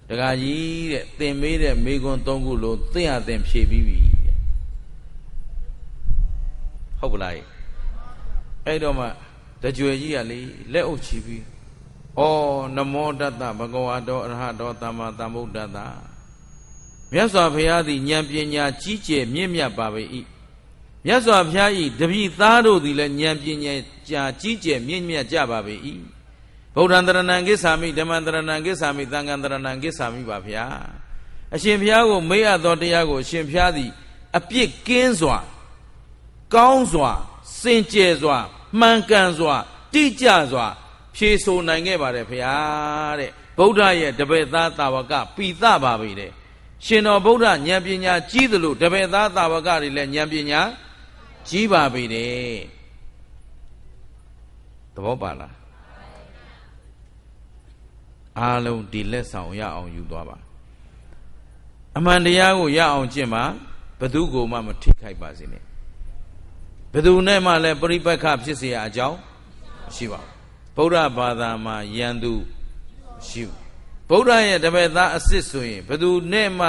ဒကာကြီးတဲ့သင်မေးတဲ့မိကွန်း၃ခုလုံးသင်ရသင်ဖြေပြီးပြီဟုတ်ကလားအဲ့တော့မှတကြွယ်ကြီးကလေလက်အုပ်ချီပြီးဩနမောတတဘဂဝါတော်အရဟတော်သမ္မာသမ္ဗုဒ္ဓတ္တမြတ်စွာဘုရားသည်ဉာဏ်ပညာကြီးကျယ်မြင့်မြတ်ပါပေ၏မြတ်စွာဘုရား၏တပည့်သားတို့သည်လည်းဉာဏ်ပညာကြာကြီးကျယ်မြင့်မြတ်ကြပါပေ၏ဗုဒ္ဓံတရဏံကိစ္ဆာမိဓမ္မံတရဏံကိစ္ဆာမိသံဃံတရဏံကိစ္ဆာမိပါဗျာအရှင်ဘုရားကို မေ့ရသောတရားကိုအရှင်ဘုရားသည်အပြစ်ကင်းစွာကောင်းစွာ စင်ကြယ်စွာမှန်ကန်စွာ တိကျစွာဖြေဆိုနိုင်ခဲ့ပါတယ်ဖုရားတဲ့ဗုဒ္ဓရဲ့တပည့်သားတာဝကပီတပါပြီတဲ့ရှင်တော်ဗုဒ္ဓဉာဏ်ပညာကြီးသလိုတပည့်သားတာဝကတွေလည်းဉာဏ်ပညာကြီးပါပြီတဲ့သဘောပါလားအားလုံးဒီလက်ဆောင်ရအောင်ယူသွားပါအမှန်တရားကိုရအောင်ကျင့်ပါဘသူကိုမှမထိခိုက်ပါစေနဲ့ဘသူနဲ့မှလည်းပြိပက္ခဖြစ်เสียရအကြောင်းရှိပါဘူးဗုဒ္ဓဘာသာမှာယန္တုရှိဗုဒ္ဓရဲ့တပည့်သားအစ်စ်ဆိုရင်ဘသူနဲ့မှ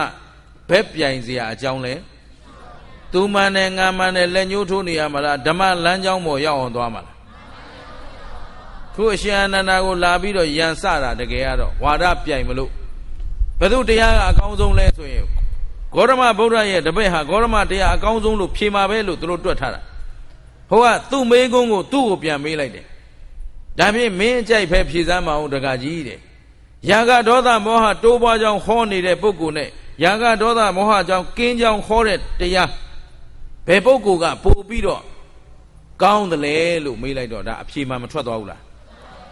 ဘက်ပြိုင်စရာအကြောင်းလဲသူမှန်နဲ့ငါမှန်နဲ့လက်ညှိုးထိုးနေရမှာလားဓမ္မလမ်းကြောင်းပေါ်ရောက်အောင်သွားမှာလားခုအရှင်အနန္ဒာကိုလာပြီးတော့ယံစတာတကယ်ကတော့ဝါဒပြိုင်မလို့ဘသူတရားကအကောင်းဆုံးလဲဆိုရင်ဂေါရမဗုဒ္ဓရဲ့တပည့်ဟာဂေါရမတရားအကောင်းဆုံးလို့ဖြေမှာပဲလို့သူတို့တွက်ထားတာဟိုကသူ့မေးခွန်းကိုသူ့ကိုပြန်မေးလိုက်တယ်ဒါဖြင့်မင်းအကြိုက်ပဲဖြေစမ်းမအောင်တကကြီးတဲ့ယာကဒေါသမောဟတိုးပွားကြောင်ဟောနေတဲ့ပုဂ္ဂိုလ်နဲ့ယာကဒေါသမောဟကြောင့်ကင်းကြောင်ဟောတဲ့တရားဘယ်ပုဂ္ဂိုလ်ကပို့ပြီးတော့ကောင်းတယ်လဲလို့မေးလိုက်တော့ဒါအဖြေမှမထွက်သွားဘူးလား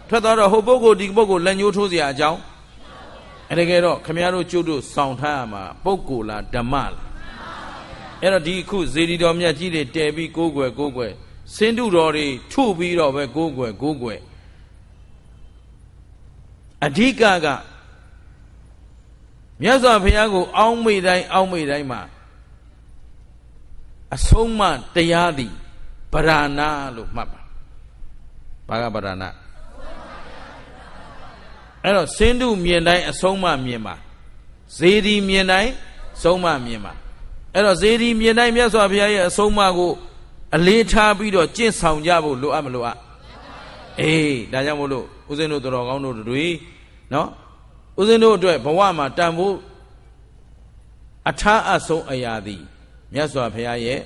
ထွက်သွားတော့ဟိုပုဂ္ဂိုလ်ဒီပုဂ္ဂိုလ်လက်ညှိုးထိုးเสียအကြောင်းအဲတကယ်တော့ခမရတို့ကျုပ်တို့စောင့်ထားရမှာပုဂ္ဂိုလ်လားဓမ္မလားအဲ့တော့ဒီအခုဇေဒီတော်မြတ်ကြီးတွေတဲပြီးကိုးကွယ်ကိုးကွယ်စင်တုတော်တွေထုပြီးတော့ပဲကိုးကွယ်ကိုးကွယ်အဓိကကမြတ်စွာဘုရားကို အောင်းမေ့တိုင်းအောင်းမေ့တိုင်းမှာအဆုံးမတရားသည်ဗရာဏလို့မှတ်ပါဘာကဗရာဏအဲ့တော့စင်းတုမြင်တိုင်းအဆုံးမမြင်ပါဇေဒီမြင်တိုင်းဆုံးမမြင်ပါအဲ့တော့ဇေဒီမြင်တိုင်းမြတ်စွာဘုရားရဲ့အဆုံးမကိုအလေးထားပြီးတော့ကျင့်ဆောင်ကြဖို့လိုအပ်မလိုအပ်အေးဒါကြောင့်မို့လို့ဦးဇင်းတို့တော်ကောင်းတို့တွေနော်ဦးဇင်းတို့အတွက်ဘဝမှာတန်ဖိုးအထအဆုံးအရာသည်မြတ်စွာဘုရားရဲ့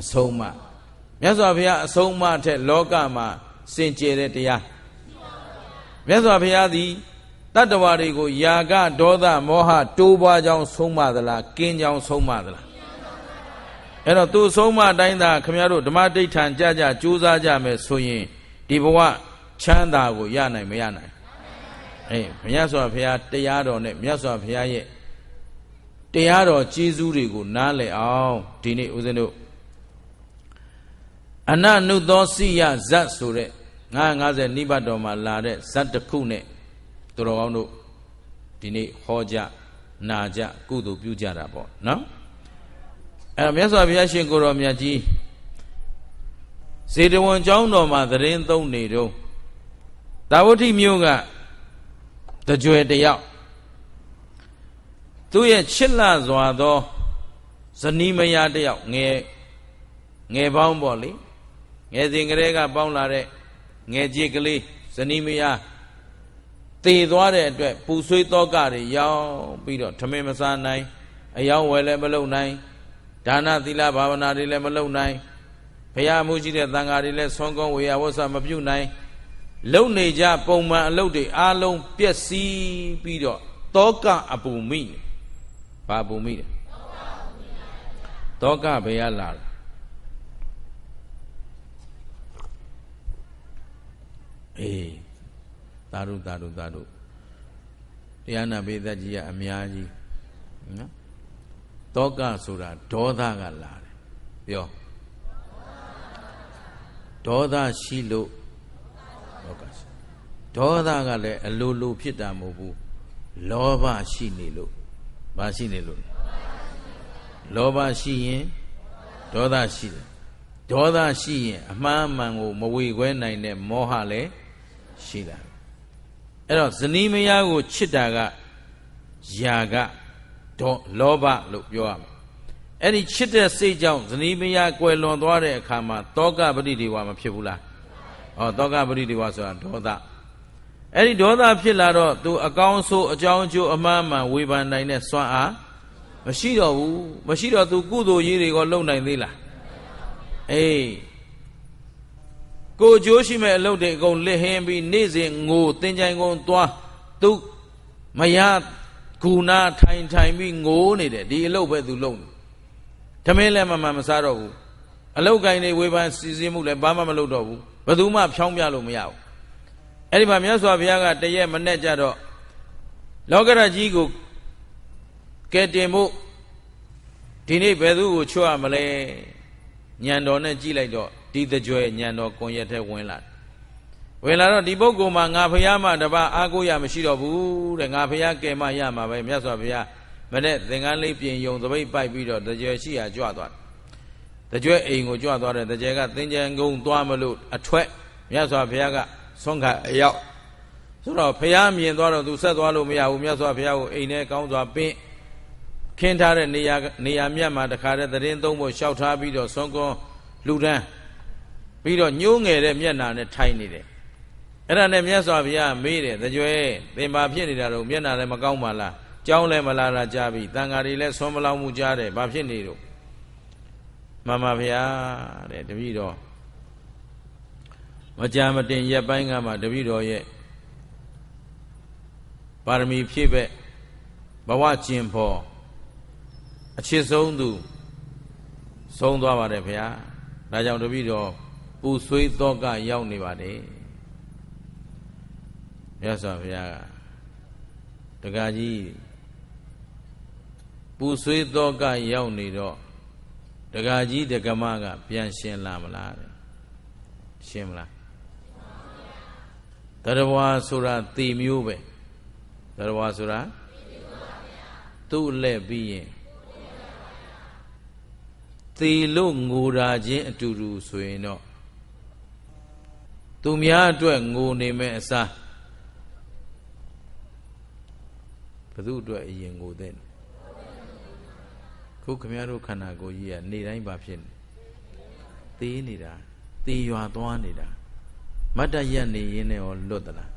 အဆုံးအမမြတ်စွာဘုရားအဆုံးအမထက်လောကမှာစင်ကြယ်တဲ့တရားမြတ်စွာဘုရားသည်တတ္တဝါတွေကိုယာကဒေါသမောဟတိုးပွားကြောင်းဆုံးမသလားကင်းကြောင်းဆုံးမသလားအဲ့တော့သူဆုံးမတိုင်းသာခမရတို့ဓမ္မဒိဋ္ဌံကြကြကြိုးစားကြမယ်ဆိုရင်ဒီဘဝချမ်းသာကိုရနိုင်မရနိုင်အဲမြတ်စွာဘုရားတရားတော်နဲ့မြတ်စွာဘုရားရဲ့တရားတော်ကြီးစုတွေကို နားလည်အောင်ဒီနေ့ဦးဇင်းတို့အနနုသောစိယဇတ်ဆိုတဲ့950နိဗ္ဗာန်တော်မှာလာတဲ့ဇတ်တစ်ခုနဲ့သူတော်ကောင်းတို့ဒီနေ့ဟောကြနာကြကုသိုလ်ပြုကြတာပေါ့နော်အဲမြတ်စွာဘုရားရှင်ကိုတော်မြတ်ကြီးဇေတဝန်ကျောင်းတော်မှာသတင်းသုံးနေတော့တာဝတိမြို့ကတကြွယ်တယောက်သူ့ရဲ့ချစ်လစွာသောဇနီးမယားတယောက်ငယ်ငယ်ပေါင်းပေါ့လေငယ်စဉ်ကလေးကပေါင်းလာတဲ့ငယ်ကြီးကလေးဇနီးမယားတည်သွားတဲ့အတွက်ပူဆွေးတော့ကတွေရောက်ပြီးတော့ထမင်းမစားနိုင်အယောင်ဝယ်လည်းမလုပ်နိုင်ဒါနသီလဘာဝနာတွေလည်းမလုပ်နိုင်ဘုရားမှုရှိတဲ့သံဃာတွေလည်းဆွမ်းကုန်းဝေယဝဆမပြုတ်နိုင်လုံနေကြပုံမှန်အလုပ်တွေအားလုံးပျက်စီးပြီးတော့တောကအပူမိတယ်။ဘာအပူမိလဲ။တောကဘယ်ရလာလဲ။အေးသာဓုသာဓုသာဓုတရားနာပိသက်ကြီးကအများကြီးနော်။တောကဆိုတာဒေါသကလာတယ်။ပြော။ဒေါသရှိလို့ဒေါသကလည်းအလိုလိုဖြစ်တာမဟုတ်ဘူးလောဘရှိနေလို့ဘာရှိနေလို့လောဘရှိရင်ဒေါသရှိတယ်ဒေါသရှိရင်အမှားမှန်ကိုမဝေခွဲနိုင်တဲ့မောဟလည်းရှိတာအဲ့တော့ဇနီးမယားကိုချစ်တာကယာကဒေါလောဘလို့ပြောရမှာအဲ့ဒီချစ်တဲ့စိတ်ကြောင့်ဇနီးမယားကွယ်လွန်သွားတဲ့အခါမှာတောကပရိဒီဝါမဖြစ်ဘူးလားဩတောကပရိဒီဝါဆိုတာဒေါသအဲ့ဒီဒေါသဖြစ်လာတော့သူအကောင်းဆိုးအကြောင်းအကျိုးအမှန်မှန်ဝေဖန်နိုင်တဲ့စွမ်းအားမရှိတော့ဘူးမရှိတော့သူကုသိုလ်ရေးတွေကိုလုပ်နိုင်သေးလားအေးကိုကြိုးရှိမဲ့အလုပ်တွေအကုန်လစ်ဟင်းပြီးနေ့စဉ်ငိုတင်ကြိုင်ကုန်သွားသူမရဂုဏထိုင်ထိုင်ပြီးငိုနေတယ်ဒီအလုပ်ပဲသူလုပ်နေဓမင်းလည်းမမှန်မစားတော့ဘူးအလုပ်ကိုင်းတွေဝေဖန်စီစဉ်မှုလည်းဘာမှမလုပ်တော့ဘူးဘယ်သူမှဖြောင်းပြလို့မရဘူးအဲ့ဒီမှာမြတ်စွာဘုရားကတရက်မနဲ့ကြတော့လောကရကြီးကိုကဲတင်ဖို့ဒီနေ့ဘယ်သူကိုချွတ်ရမလဲညံတော်နဲ့ကြည့်လိုက်တော့ဒီတကြွယ်ညံတော်ကွန်ရက်ထဲဝင်လာဝင်လာတော့ဒီပုဂ္ဂိုလ်မှာငါဖះမတပါအားကိုးရမရှိတော့ဘူးတဲ့ငါဖះကဲမရမှာပဲမြတ်စွာဘုရားမနဲ့သင်္ကန်းလေးပြင်ယုံသပိတ်ပိုက်ပြီးတော့တကြွယ်ရှိရာကြွသွားတကြွယ်အိမ်ကိုကြွသွားတဲ့တကြွယ်ကသင်္ကြန်ကုန်းသွားမလို့အထွက်မြတ်စွာဘုရားကဆွမ်းကအရောက်ဆိုတော့ဘုရားမြင်သွားတော့သူဆက်သွားလို့မရဘူးမြတ်စွာဘုရားကိုအိမ်ထဲကောင်းစွာပင့်ခင်းထားတဲ့နေရာနေရာမြတ်မှာတခါတည်းသတင်းသုံးဖို့လျှောက်ထားပြီးတော့ဆွမ်းကွန်လူတန်းပြီးတော့ညှိုးငယ်တဲ့မျက်နှာနဲ့ထိုင်နေတယ်အဲ့ဒါနဲ့မြတ်စွာဘုရားမေးတယ်တကြွယ်သင်ပါဖြစ်နေတာတော့မျက်နှာလည်းမကောင်းပါလားကြောင်းလည်းမလာတာကြားပြီတန်ဃာတွေလည်းဆွမ်းမလောင်မှုကြားတယ်ဘာဖြစ်နေတော့မမဘုရားတဲ့တပည့်တော်မကြာမတင်ရက်ပိုင်းကမှတပည့်တော်ရဲ့ပါရမီဖြည့်ဘက်ဘဝကျင်ဖို့အချစ်ဆုံးသူဆုံးသွားပါတယ်ဗျာဒါကြောင့်တပည့်တော်ပူဆွေးသောကရောက်နေပါတယ်မြတ်စွာဘုရားကတကကြီးပူဆွေးသောကရောက်နေတော့တကကြီးတကမကပြန်ရှင်လာမလားတဲ့ရှင်မလားတရဝါဆိုတာတေမျိုးပဲတရဝါဆိုတာသူ့လက်ပြီးရင်သေလို့ငိုတာချင်းအတူတူဆိုရင်တော့သူများအတွက်ငိုနေမဲ့အစားဘသူအတွက်အရင်ငိုတဲ့ခုခမရတို့ခန္ဓာကိုယ်ကြီးကနေတိုင်းဘာဖြစ်နေသေးနေတာသေရွာသွားနေတာမတ်တရက်နေရင်နဲ့ရောလွတ်သလား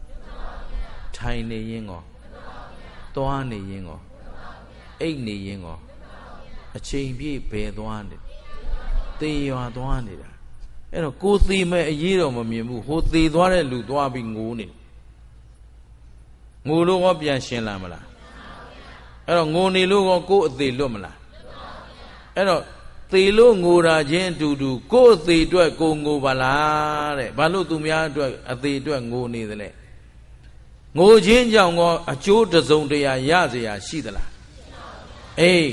ထိုင်နေရင်ကောသွားနေရင်ကောအိတ်နေရင်ကောအချိန်ပြည့်ဘယ်သွားနေသေရွာသွားနေတာအဲ့တော့ကိုသေမဲ့အရေးတော်မမြင်ဘူးဟိုသေသွားတဲ့လူသွားပြီးငိုနေငိုလို့ကောပြန်ရှင်လာမလားအဲ့တော့ငိုနေလို့ကောကိုယ်အသေးလွတ်မလားအဲ့တော့သေလို့ငိုတာချင်းအတူတူကိုယ်အသေးအတွက်ကိုငိုပါလားတဲ့ဘာလို့သူများအတွက်အသေးအတွက်ငိုနေသလဲငိုချင်းကြောင့်ကောအကျိုးတစုံတရာရเสียရှိသလားအေး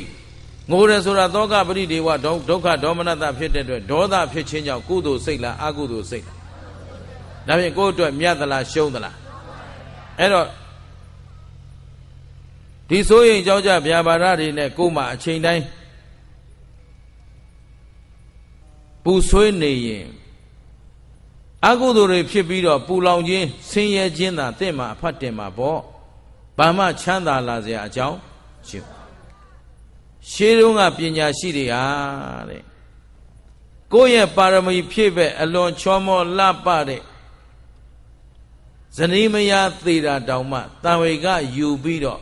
ငိုတယ်ဆိုတာသောကပရိဒေဝဒုက္ခဒေါမနတဖြစ်တဲ့အတွက်ဒေါသဖြစ်ခြင်းကြောင့်ကုသိုလ်စိတ်လားအကုသိုလ်စိတ်လားဒါဖြင့်ကိုယ့်အတွက်မြတ်သလားရှုံးသလားအဲ့တော့ဒီဆိုရင်ကြောက်ကြဗျာပါဒတွေနဲ့ကိုယ်မှာအချိန်တိုင်းပူဆွေးနေရင်အကုသိုလ်တွေဖြစ်ပြီးတော့ပူလောင်ခြင်းဆင်းရဲခြင်းသာတင့်မှာအဖတ်တင်မှာပေါ့ဘာမှချမ်းသာလာစရာအကြောင်းရှိရှေးတုန်းကပညာရှိတွေဟာတဲ့ကိုယ့်ရဲ့ပါရမီဖြည့်ပဲအလွန်ချောမောလှပတဲ့ဇနီးမယားသေတာတောင်မှတန်ဝေက ယူပြီးတော့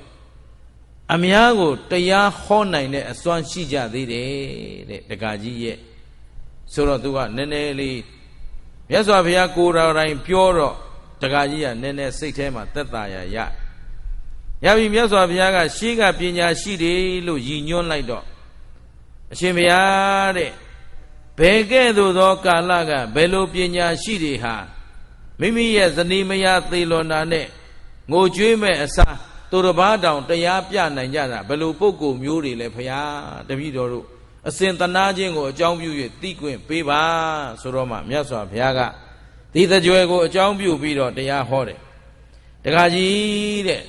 အများကို တရားဟောနိုင်တဲ့အစွမ်းရှိကြသေးတယ်တဲ့တကကြီးရဲ့ဆိုတော့သူကနည်းနည်းလေးမြတ်စွာဘုရားကိုယ်တော်တိုင်ပြောတော့တခါကြီးကနည်းနည်းစိတ်ထဲမှာသက်သာရရရပြီမြတ်စွာဘုရားကရှိကပညာရှိတယ်လို့ရည်ညွှန်းလိုက်တော့အရှင်ဘုရားတဲ့ဘယ်ကဲ့သို့သောကာလကဘယ်လိုပညာရှိတွေဟာမိမိရဲ့ဇနီးမယားသေလွန်တာနဲ့ငိုကြွေးမဲ့အစားသူတစ်ပါးတောင်တရားပြနိုင်ကြတာဘယ်လိုပုံကိုမျိုးတွေလဲဖရာတပည့်တော်တို့အစဉ်တနာခြင်းကိုအကြောင်းပြု၍တိကွင်ပေးပါဆိုတော့မှမြတ်စွာဘုရားကဒီတကြွယ်ကိုအကြောင်းပြုပြီးတော့တရားဟောတယ်တခါကြီးတဲ့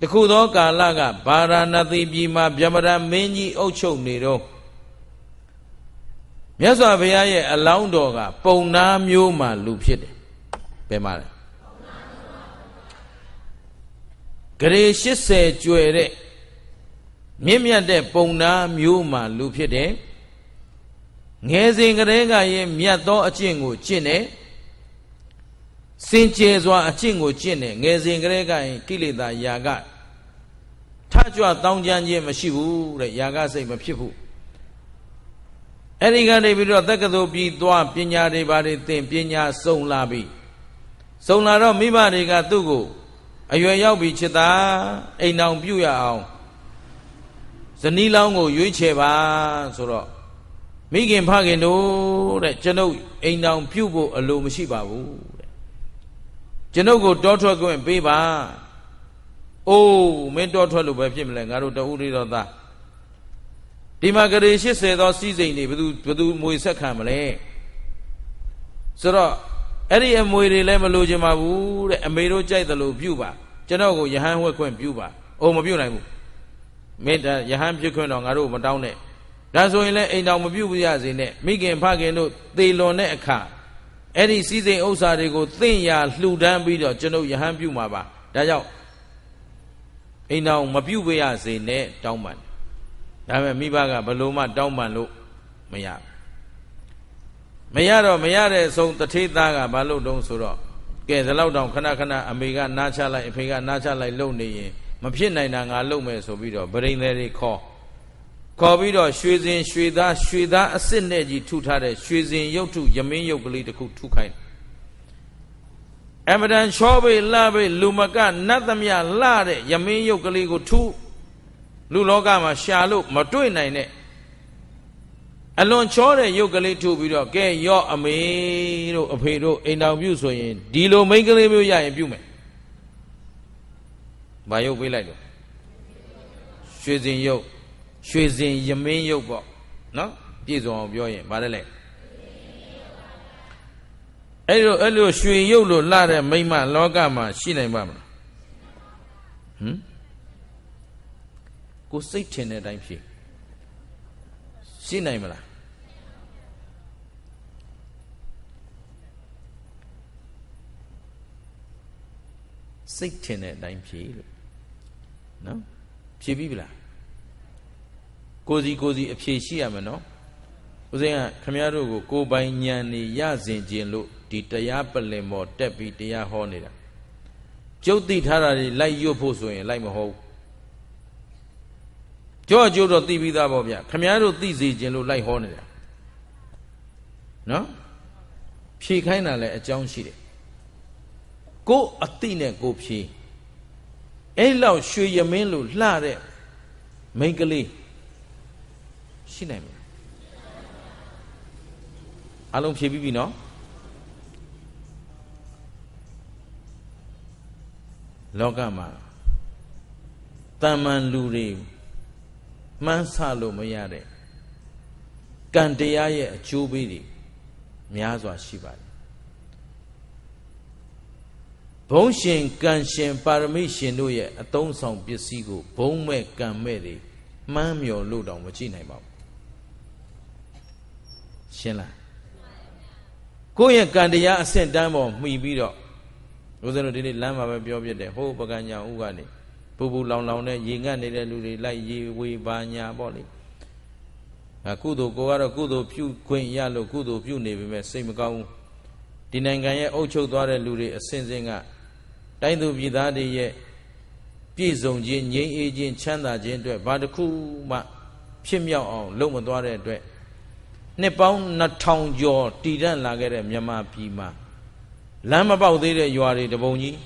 တခုသောကာလကဗာရာဏသီပြည်မှာဗြဟ္မရာမင်းကြီးအုပ်ချုပ်နေတော့မြတ်စွာဘုရားရဲ့အလောင်းတော်ကပုံနာမျိုးမှလူဖြစ်တယ်ဘယ်မှာလဲဂရေ80ကျွယ်တဲ့မြင့်မြတ်တဲ့ပုံနာမျိုးမှလူဖြစ်တယ်ငယ်စဉ်ကတည်းကရဲ့မြတ်သောအကျင့်ကိုကျင့်တယ်စင်ကြယ်စွာအကျင့်ကိုကျင့်တယ်ငယ်စဉ်ကတည်းကရင်ကိလေသာယာကထကြွတောင်းကြမ်းခြင်းမရှိဘူးတဲ့ယာကစိတ်မဖြစ်ဘူးအဲ့ဒီကနေပြီးတော့တက္ကသိုလ်ပြီးသွားပညာတွေဘာတွေသင်ပညာစုံလာပြီစုံလာတော့မိဘတွေက သူ့ကိုအရွယ်ရောက်ပြီချစ်တာအိမ်အောင်ပြုရအောင်ဇနီးလောင်းကိုရွေးချယ်ပါဆိုတော့မိခင်ဖခင်တို့တဲ့ကျွန်ုပ်အိမ်တော်ပြုတ်ဖို့အလိုမရှိပါဘူးတဲ့ကျွန်ုပ်ကို တောထွက်ခွင့်ပေးပါအိုးမင်းတောထွက်လို့ပဲဖြစ်မလဲငါတို့တဦးလေးတော့သားဒီမှာဂရေ80သော စီစိန်တွေဘယ်သူဘယ်သူမွေဆက်ခံမလဲဆိုတော့အဲ့ဒီအမွေတွေလည်းမလိုချင်ပါဘူးတဲ့အမေတို့ကြိုက်တယ်လို့ပြုပါကျွန်တော်ကိုယဟန်ဝက်ခွင့်ပြုပါအိုးမပြုတ်နိုင်ဘူးမေတ္တာယဟန်ပြုခွင့်တော်ငါတို့မတောင်းနဲ့ဒါဆိုရင်လည်းအိမ်တော်မပြုတ်ပြရစေနဲ့မိခင်ဖခင်တို့သေလွန်တဲ့အခါအဲ့ဒီစည်းစိမ်ဥစ္စာတွေကိုသင်ရာလှူဒန်းပြီးတော့ကျွန်ုပ်ယဟန်ပြုမှာပါဒါကြောင့်အိမ်တော်မပြုတ်ပြရစေနဲ့တောင်းပန်ဒါပေမဲ့မိဘကဘလို့မှတောင်းပန်လို့မရမရတော့မရတဲ့အဆုံးတထေးသားကဘာလို့တုံးဆိုတော့ကဲဒီလောက်တောင်ခဏခဏအမေကနားချလိုက်အဖေကနားချလိုက်လုံနေရင်မဖြစ်နိုင်တာငါလုပ်မယ်ဆိုပြီးတော့ဗရိန်တွေခေါ်ခေါ်ပြီးတော့ရွှေစင် ရွှေသားရွှေသားအစ်စ်နဲ့ကြီးထုထားတဲ့ရွှေစင်ရုပ်ထုယမင်းရုပ်ကလေးတစ်ခုထုခိုင်းအမဒန်ချောဘေးလှဘေးလူမကနတ်သမယလှတဲ့ယမင်းရုပ်ကလေးကိုထုလူလောကမှာရှာလို့မတွေ့နိုင်တဲ့အလွန်ချောတဲ့ရုပ်ကလေးထုပြီးတော့ကဲရော့အမေတို့အဖေတို့အိမ်တော်ပြုဆိုရင်ဒီလိုမိန်းကလေးမျိုးရရင်ပြုမယ်ဘာရုပ်ပေးလိုက်လို့ရွှေစင်ရုပ်ရွှေစင်ယမင်းရုပ်ပေါ့နော်ပြည့်စုံအောင်ပြောရင်ဘာလဲလဲအဲ့လိုအဲ့လိုရွှေရုပ်လို့လှတဲ့မိမလောကမှာရှိနိုင်ပါမလားဟမ်ကိုစိတ်ထင်တဲ့အတိုင်းဖြစ်ရှိနိုင်မလားစိတ်ထင်တဲ့အတိုင်းဖြစ်လို့နော်ဖြေပြီးပြီလားကိုစီကိုစီအဖြေရှိရမယ်နော်ဦးဇင်းကခမရတို့ကိုကိုပိုင်ညာနေရစဉ်ခြင်းလို့ဒီတရားပလင်ပေါ်တက်ပြီးတရားဟောနေတာကျုပ်သိထားတာတွေလိုက်ရွတ်ဖို့ဆိုရင်လိုက်မဟုတ်ကြော့ကျိုးတော့သိပြီးသားပေါ့ဗျခမရတို့သိစေခြင်းလို့လိုက်ဟောနေတာနော်ဖြေခိုင်းတာလည်းအကြောင်းရှိတယ်ကိုအတိနဲ့ကိုဖြေးအဲ့လောက်ရွှေရမင်းလို့လှတဲ့မိန်းကလေးရှိနိုင်မလားအလုံးဖြေပြီးပြီနော်လောကမှာတမန်လူတွေမှန်းဆလို့မရတဲ့ကံတရားရဲ့အကျိုးပေးတွေများစွာရှိပါတယ်ဘုံရှင်ကံရှင်ပါရမီရှင်တို့ရဲ့အတုံးဆောင်ပစ္စည်းကိုဘုံမဲ့ကံမဲ့တွေမှန်းမြော်လို့တောင်မကြည့်နိုင်ပါဘူးရှင်းလားကိုယ့်ရဲ့ကံတရားအဆင့်တန်းပေါ်မှီပြီးတော့ဦးဇင်းတို့ဒီနေ့လမ်းမှာပဲပြောပြတယ်ဟိုးပကညာဦးကနေပူပူလောင်လောင်နဲ့ရေငတ်နေတဲ့လူတွေလိုက်ရေဝေပါညာပေါ့လေအကုသိုလ်ကိုကတော့ကုသိုလ်ပြုခွင့်ရလို့ကုသိုလ်ပြုနေပေမဲ့စိတ်မကောင်းဘူးဒီနိုင်ငံရဲ့အုပ်ချုပ်သွားတဲ့လူတွေအစဉ်စဉ်ကတိုင်းသူပြည်သားတွေရဲ့ပြည့်စုံခြင်းငြိမ်းအေးခြင်းချမ်းသာခြင်းအတွက်ဘာတစ်ခုမှ ဖြစ်မြောက်အောင်လုပ်မသွားတဲ့အတွက်နှစ်ပေါင်း2000ကျော်တည်တံ့လာခဲ့တဲ့မြန်မာပြည်မှာလမ်းမပေါက်သေးတဲ့ရွာတွေတပုံကြီး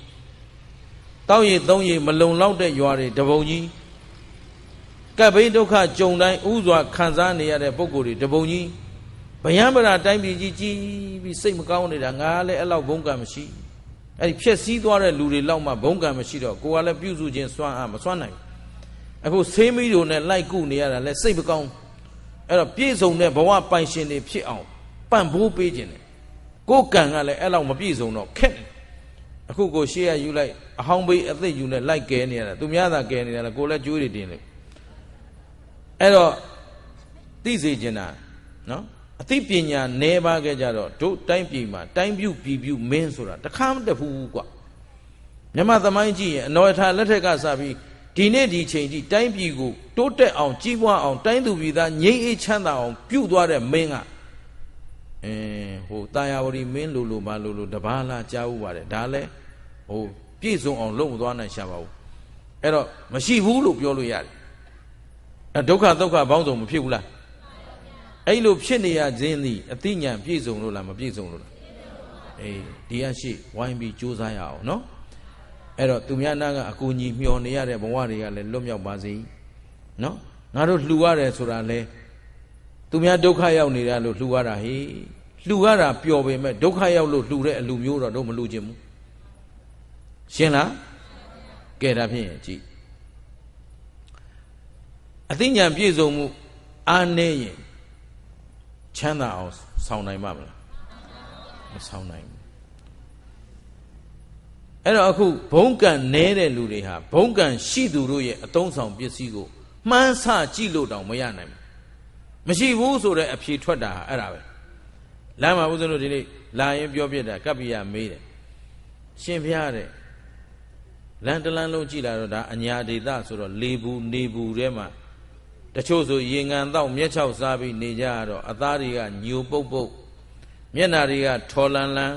တောက်ရည်သုံးရည်မလုံလောက်တဲ့ရွာတွေတပုံကြီးကပ်ဘိဒုက္ခကြုံတိုင်းဥစွာခံစားနေရတဲ့ပုံကိုယ်တွေတပုံကြီးဗယံဗရာတိုင်းပြည်ကြီးကြီးပြီးစိတ်မကောင်းနေတာငါလည်းအဲ့လောက်ဘုံကံမရှိဘူးအဲ့ဒီဖြက်စီးသွားတဲ့လူတွေလောက်မှဘုံကံမရှိတော့ကိုကလည်းပြုစုခြင်းစွမ်းအားမစွမ်းနိုင်ဘူးအခုဆေးမီးတို့နဲ့လိုက်ကုနေရတာလဲစိတ်မကောင်းအဲ့တော့ပြည့်စုံတဲ့ဘဝပိုင်ရှင်တွေဖြစ်အောင်ပံ့ပိုးပေးခြင်းတယ်ကိုကံကလည်းအဲ့လောက်မပြည့်စုံတော့ခက်အခုကိုရှေ့ရယူလိုက်အဟောင်းဘေးအသက်ယူနဲ့လိုက်ကဲနေရတာသူများသာကဲနေရတာကိုလည်းကြိုးတွေတင်လိုက်အဲ့တော့သိစေခြင်းတာနော်အသိပညာနဲပါခဲ့ကြတော့တို့တိုင်းပြည်မှာတိုင်းပြုပြည်ပြုမင်းဆိုတာတခါမတဖူးကွာမြမသမိုင်းကြည့်ရင်အနော်ထာလက်ထက်ကစပြီးဒီနေ့ဒီချိန်ကြီးတိုင်းပြည်ကိုတိုးတက်အောင် ကြီးပွားအောင် တိုင်းသူပြည်သားငြိမ်းအေးချမ်းသာအောင်ပြုသွားတဲ့မင်းကအင်းဟိုတာယာဝတီမင်းလိုလိုမလိုလိုတပါးလားကြားဥပါတယ်ဒါလည်းဟိုပြည့်စုံအောင်လုပ်မသွားနိုင်ရှာပါဘူးအဲ့တော့မရှိဘူးလို့ပြောလို့ရတယ်ဒုက္ခဒုက္ခပေါင်းစုံမဖြစ်ဘူးလားအဲ့လိုဖြစ်နေရခြင်းသည်အသိဉာဏ်ပြည့်စုံလို့လားမပြည့်စုံလို့လားအေးဒီကရှိဝိုင်းပြီးစူးစမ်းရအောင်နော်အဲ့တော့သူများနာကအကူကြီးမျောနေရတဲ့ဘဝတွေကလည်းလွတ်မြောက်ပါစေနော်ငါတို့လှူရတယ်ဆိုတာလဲသူများဒုက္ခရောက်နေရလို့လှူရတာဟေးလှူရတာပျော်ပေမဲ့ဒုက္ခရောက်လို့လှူတဲ့အလူမျိုးတော့တို့မလှူခြင်းဘူးရှင်းလားကဲဒါဖြင့်ကြည့်အသိဉာဏ်ပြည့်စုံမှုအားနည်းရင်ချမ်းသာအောင်ဆောင်နိုင်မှာမလားမဆောင်နိုင်ဘူးအဲ့တော့အခုဘုံကံနဲတဲ့လူတွေဟာဘုံကံရှိသူတို့ရဲ့အတုံးဆောင်ပစ္စည်းကိုမှန်းဆကြည့်လို့တောင်မရနိုင်ဘူးမရှိဘူးဆိုတဲ့အဖြေထွက်တာဟာအဲ့ဒါပဲလမ်းမှာဦးဇင်းတို့ဒီနေ့လာရင်ပြောပြတာကပ္ပိယမေးတယ်ရှင်ဖျားတဲ့လမ်းတလန်းလုံးကြည့်လာတော့ဒါအညာဒေတာဆိုတော့လေဘူးနေဘူးထဲမှာတချို့ဆိုရေငန်တော့မျက်ခြောက်စားပြီးနေကြတော့အသားတွေကညိုပုတ်ပုတ်မျက်နာတွေကထော်လန်လန်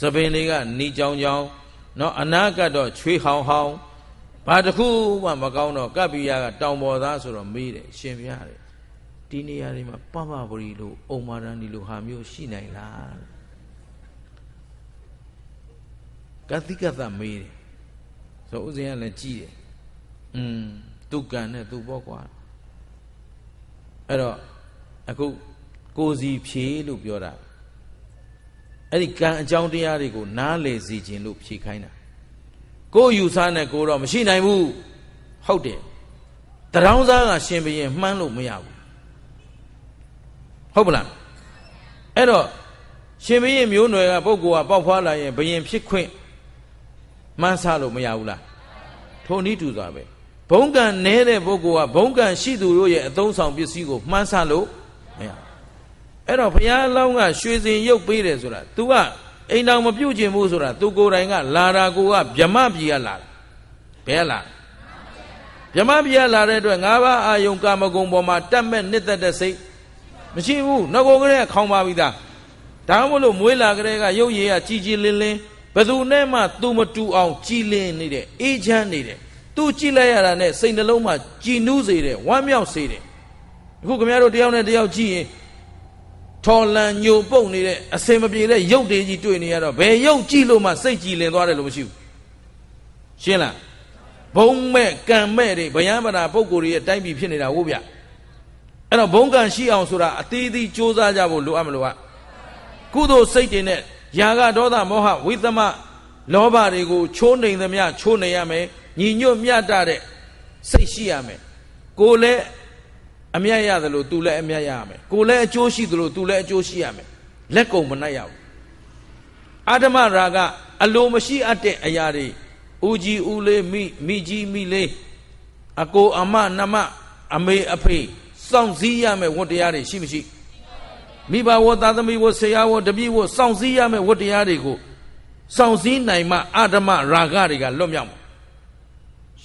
သပင်တွေကနီကြောင်ကြောင်နော်အနာကတော့ချွေးဟောင်ဟောင်ဘာတစ်ခုမှမကောင်းတော့ကပ္ပိယကတောင်ပေါ်သားဆိုတော့မေးတယ်ရှင်ပြရတယ်ဒီနေရာတွေမှာပပပရီလို့အုံမာရန်ဒီလိုဟာမျိုးရှိနိုင်လားကတိကသမေးတယ်ဆိုဥစဉ်ကလည်းကြည့်တယ်อืมသူကံနဲ့သူပေါ့ကွာအဲ့တော့အခုကိုစီဖြေလို့ပြောတာအဲ့ဒီကံအကြောင်းတရားတွေကိုနားလည်စေခြင်းလို့ဖြေခိုင်းတာကိုယူဆနဲ့ကိုတော့မရှိနိုင်ဘူးဟုတ်တယ်တရောင်းစားကရှင်ဘရင်မှန်းလို့မရဘူးဟုတ်ပလားအဲ့တော့ရှင်ဘရင်မျိုးနွယ်ကပုဂ္ဂိုလ်ကပေါက်ဖွားလာရင်ဘရင်ဖြစ်ခွင့်မှန်းဆလို့မရဘူးလားထိုနည်းတူစွာပဲဘုံကံနဲတဲ့ပုဂ္ဂိုလ်ကဘုံကံရှိသူတို့ရဲ့အသုံးဆောင်ပစ္စည်းကိုမှန်းဆလို့မရအဲ့တော့ဘုရားလောင်းကရွှေစင်ရုပ်ပေးတယ်ဆိုတာ तू ကအိမ်တော်မပြုတ်ကျင်ဘူးဆိုတာ तू ကိုယ်တိုင်ကလာတာကိုကဗြမပြည်ကလာဘယ်လာဗြမပြည်ကလာတဲ့အတွက်ငါးပါးအာယုံကာမဂုဏ်ပေါ်မှာတတ်မဲ့နှစ်သက်တဲ့စိတ်မရှိဘူးငကုံကလေးကခေါင်းပါပြီးသားဒါမှမဟုတ်မွေးလာကလေးကရုပ်ရည်ကကြည်ကြည်လင်းလင်းဘယ်သူနဲ့မှ तू မတူအောင်ကြည်လင်းနေတဲ့အေးချမ်းနေတဲ့သူ့ကြည့်လိုက်ရတာနဲ့စိတ်နှလုံးမှာကြည်နူးစေတယ်ဝမ်းမြောက်စေတယ်အခုခင်ဗျားတို့တယောက်နဲ့တယောက်ကြည့်ရင်ထော်လန်ညိုပုတ်နေတဲ့အစင်မပြေတဲ့ရုပ်တွေကြီးတွေ့နေရတော့ဘယ်ရုပ်ကြည့်လို့မှစိတ်ကြည်လင်သွားတယ်လို့မရှိဘူးရှင်းလားဘုံမဲ့ကံမဲ့တွေဗျံပနာပုဂ္ဂိုလ်တွေရဲ့တိုင်းပြည်ဖြစ်နေတာဟုတ်ဗျအဲ့တော့ဘုံကံရှိအောင်ဆိုတာအသေးသေးစူးစမ်းကြဖို့လိုအပ်မလိုအပ်ကုသိုလ်စိတ်တွေနဲ့ຢာကဒေါသမောဟဝိသမလောဘတွေကိုချိုးနှိမ်သမျှချိုးနှိမ်ရမယ်ညီညွတ်မျှတတဲ့စိတ်ရှိရမယ်ကိုလည်းအမြတ်ရသလိုသူလည်းအမြတ်ရရမယ်ကိုလည်းအကျိုးရှိသလိုသူလည်းအကျိုးရှိရမယ်လက်ကုံမနိုင်ရဘူးအာဓမရာက အလိုမရှိအပ်တဲ့အရာတွေဦးကြီးဦးလေးမိမိကြီးမိလေးအကိုအမနမအမေအဖေစောင့်စည်းရမယ်ဝတ္တရားတွေရှိမရှိမိဘဝသာသမီဝဆရာဝတပည့်ဝစောင့်စည်းရမယ်ဝတ္တရားတွေကိုစောင့်စည်းနိုင်မှအာဓမရာဂတွေကလွတ်မြောက်မှာ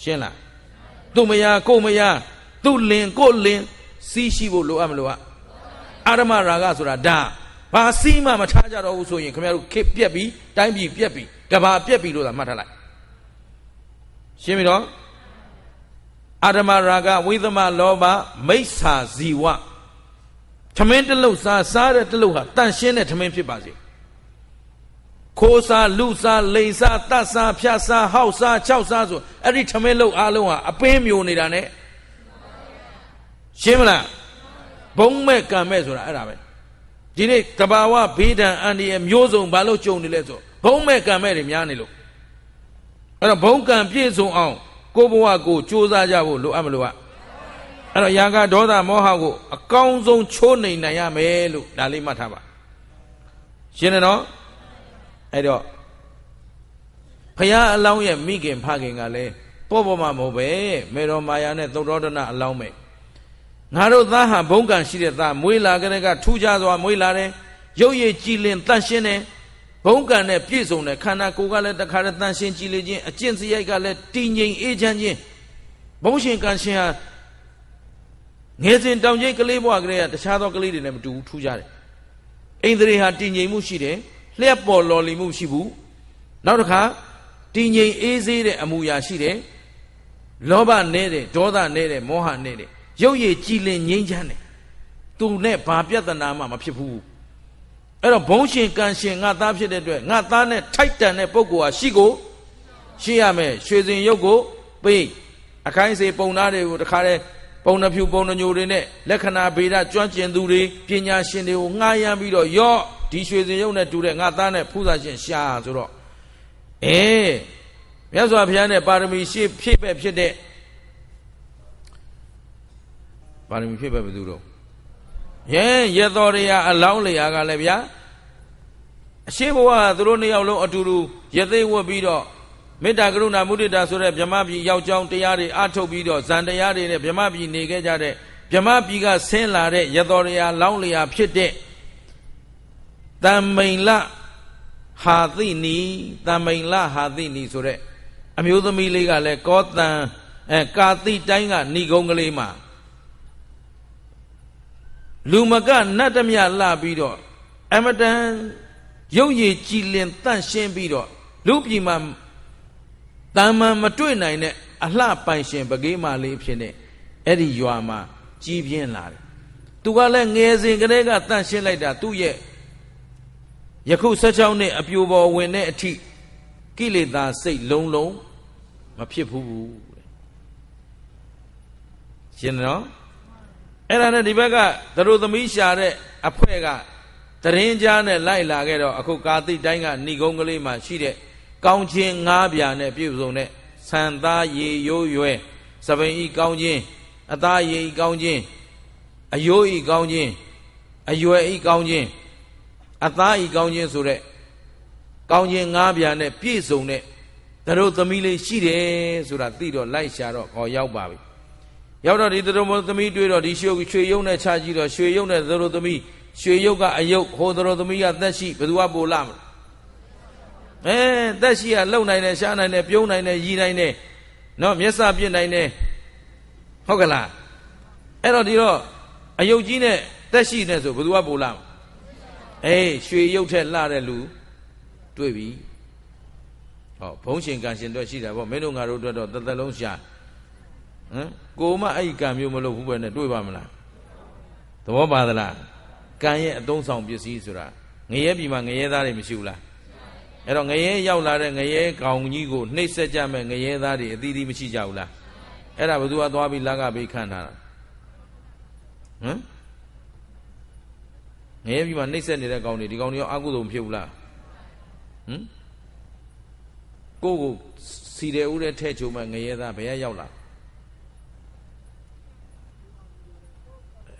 ရှင်းလားသူ့မယားကိုမယားသူ့လင် ကိုလင် စီးရှိဖို့လိုအပ်မလိုအပ်အာရမရာဂဆိုတာဒါဘာစီးမှမထားကြတော့ဘူးဆိုရင်ခင်ဗျားတို့ခစ်ပြက်ပြီးတိုင်းပြည်ပြက်ပြီးကဘာပြက်ပြီးလို့သာမှတ်ထားလိုက်ရှင်းပြီတော့အာရမရာဂဝိသမလောဘမိစ္ဆာဇီဝထမင်းတလုတ်စားစားတဲ့တလုတ်ဟာတန်ရှင်းတဲ့ထမင်းဖြစ်ပါစေ။ခိုးစားလူစားလိန်စားတတ်စားဖြတ်စားဟောက်စားခြောက်စားဆိုအဲ့ဒီထမင်းလုံးအားလုံးဟာအပင်းမျိုးနေတာ ਨੇ ရှင်းမလားဘုံမဲ့ကံမဲ့ဆိုတာအဲ့ဒါပဲဒီနေ့တဘာဝဘေးဒဏ်အန္တရာယ်မျိုးစုံဘာလို့ကြုံနေလဲဆိုဘုံမဲ့ကံမဲ့တွေများနေလို့အဲ့တော့ဘုံကံပြည့်စုံအောင်ကိုဘဝကိုစူးစမ်းကြဖို့လိုအပ်မလိုအပ်အဲ့တော့ယာကဒေါသမောဟကို အကောင်းဆုံးချိုးနှိမ်နိုင်ရမယ်လို့ဒါလေးမှတ်ထားပါရှင်းတယ်နော်အဲ့တော့ဖရာအလောင်းရဲ့မိခင်ဖခင်ကလည်းပေါ်ပေါ်မှာမဟုတ်ပဲမေတော်မာယာနဲ့သုတ်တော်ဒနာအလောင်းပဲငါတို့သားဟာဘုံကံရှိတဲ့သားမွေးလာကြတဲ့ကထူးခြားစွာမွေးလာတယ်ရုပ်ရည်ကြည်လင်တန့်ရှင်းတယ်ဘုံကံနဲ့ပြည့်စုံတဲ့ခန္ဓာကိုယ်ကလည်းတခါတည်းတန့်ရှင်းကြည်လင်ခြင်းအကျင့်စရိုက်ကလည်းတည်ငြိမ်အေးချမ်းခြင်းဘုံရှင်ကံရှင်ဟာငယ်စဉ်တောင်ကျိတ်ကလေးဘဝကလေးကတခြားသောကလေးတွေနဲ့မတူဘူးထူးခြားတယ်အိန္ဒြေဟာတည်ငြိမ်မှုရှိတယ်လျှက်ပေါ်လော်လီမှုရှိဘူးနောက်တစ်ခါတည်ငြိမ်အေးဆေးတဲ့အမူအရာရှိတယ်လောဘနဲ့တဲ့ဒေါသနဲ့တဲ့မောဟနဲ့တဲ့ရုပ်ရည်ကြည်လင်ငြိမ်းချမ်းတယ်သူနဲ့ဘာပြဿနာမှမဖြစ်ဘူးအဲ့တော့ဘုံရှင်ကံရှင်ငါသားဖြစ်တဲ့အတွက်ငါသားနဲ့ထိုက်တန်တဲ့ပုဂ္ဂိုလ်ဟာရှိကိုရှိရမယ်ရွှေစင်ရုပ်ကိုပိတ်အခိုင်းစေပုံသားတွေကိုတခါတည်းပုံနှဖြူပုံနှညိုတွေနဲ့လက္ခဏာဗေဒကျွမ်းကျင်သူတွေပညာရှင်တွေကိုငှားရမ်းပြီးတော့ရော့ဒီရွှေစင်ရုပ်နဲ့တူတဲ့ငါသားနဲ့ဖူးစာရှင်ရှာဆိုတော့အဲမြတ်စွာဘုရားနဲ့ပါရမီရှိဖြည့်ပဲ့ဖြစ်တဲ့ပါရမီဖြည့်ပဲ့ဘယ်သူတော့ဟင်ရတော်ရရာအလောင်းလျာကလည်းဗျာအရှိဘဝသူတို့နှစ်ယောက်လုံးအတူတူရသိဝတ်ပြီးတော့မေတ္တာကရုဏာမုဒိတာဆိုတဲ့ဗြဟ္မပြည်ယောက်ျောင်းတရားတွေအထုတ်ပြီးတော့ဇန်တရားတွေနဲ့ဗြဟ္မပြည်နေခဲ့ကြတဲ့ဗြဟ္မပြည်ကဆင်းလာတဲ့ရတော်ရရာလောင်းလျာဖြစ်တဲ့တံမိန်လဟာသိနီတံမိန်လဟာသိနီဆိုတဲ့အမျိုးသမီးလေးကလည်းကောတံအဲကာတိတိုင်းကဏီကုံကလေးမှာလူမကနတ်တမြလှပြီးတော့အမတန်ရုပ်ရည်ကြည်လင်တန့်ရှင်းပြီးတော့လူပြည်မှာတာမန်မတွေ့နိုင်တဲ့အလှပိုင်ရှင်ပကေးမလေးဖြစ်နေအဲ့ဒီရွာမှာကြီးပြင်းလာတယ်။သူကလည်းငယ်စဉ်ကတည်းကတန့်ရှင်းလိုက်တာ သူ့ရဲ့ယခု16နှစ်အပြိုပေါ်ဝင်တဲ့အထိကိလေသာစိတ်လုံးလုံးမဖြစ်ဘူးတဲ့ရှင်းနော်အဲ့ဒါနဲ့ဒီဘက်ကသတို့သမီးရှာတဲ့အဖွဲကတရင်ကြားနဲ့လိုက်လာခဲ့တော့အခုကာတိတိုင်းကဏိကုံကလေးမှာရှိတဲ့ကောင်းချင်း၅ပြာနဲ့ပြည့်စုံတဲ့ဆန်သားရေရိုးရွယ်စပိန်ဤကောင်းချင်းအသားရေဤကောင်းချင်းအယိုးဤကောင်းချင်းအရွယ်ဤကောင်းချင်းအသားဤကောင်းခြင်းဆိုတဲ့ကောင်းခြင်း၅ပြားနဲ့ပြည့်စုံတဲ့တို့သမီးလေးရှိတယ်ဆိုတာသိတော့လိုက်ရှာတော့ဟောရောက်ပါပြီရောက်တော့ဒီတို့သမီးတွေ့တော့ဒီရွှေရွှေရုပ်နဲ့ခြားကြည့်တော့ရွှေရုပ်နဲ့တို့သမီးရွှေရုပ်ကအယုတ်ဟိုတို့သမီးကသက်ရှိဘယ်သူကပိုလာမလဲအဲသက်ရှိကလှုပ်နိုင်တယ်ရှားနိုင်တယ်ပြုံးနိုင်တယ်ရည်နိုင်တယ်နော်မျက်စပြစ်နိုင်တယ်ဟုတ်ကလားအဲ့တော့ဒီတော့အယုတ်ကြီးနဲ့သက်ရှိနဲ့ဆိုဘယ်သူကပိုလာမလဲအေးရွှေရုပ်ထက်လှတဲ့လူတွေ့ပြီဟောဘုံရှင်ကံရှင်တွေ့ရှိတာပေါ့မင်းတို့ငါတို့အတွက်တော့တစ်သက်လုံးရှာဟမ်ကိုမအဲ့ကံမျိုးမလုပ်ဘူးပဲနဲ့တွေ့ပါမလားသဘောပါသလားကံရဲ့အသုံးဆောင်ပစ္စည်းဆိုတာငရဲပြည်မှာငရဲသားတွေမရှိဘူးလားအဲ့တော့ငရဲရောက်လာတဲ့ငရဲကောင်ကြီးကိုနှိပ်စက်ကြမဲ့ငရဲသားတွေအသီးသီးမရှိကြဘူးလားအဲ့ဒါဘသူကသွားပြီးလာကပေးခံထားတာဟမ်ငရဲပြီးမှနှိမ့်ဆက်နေတဲ့ကောင်တွေဒီကောင်တွေရောအကုသိုလ်မဖြစ်ဘူးလားဟင်ကိုကိုစီတယ်ဦးတဲ့ထဲ့ချုံမဲ့ငရဲသားဘယ်ရောက်ရောက်လာ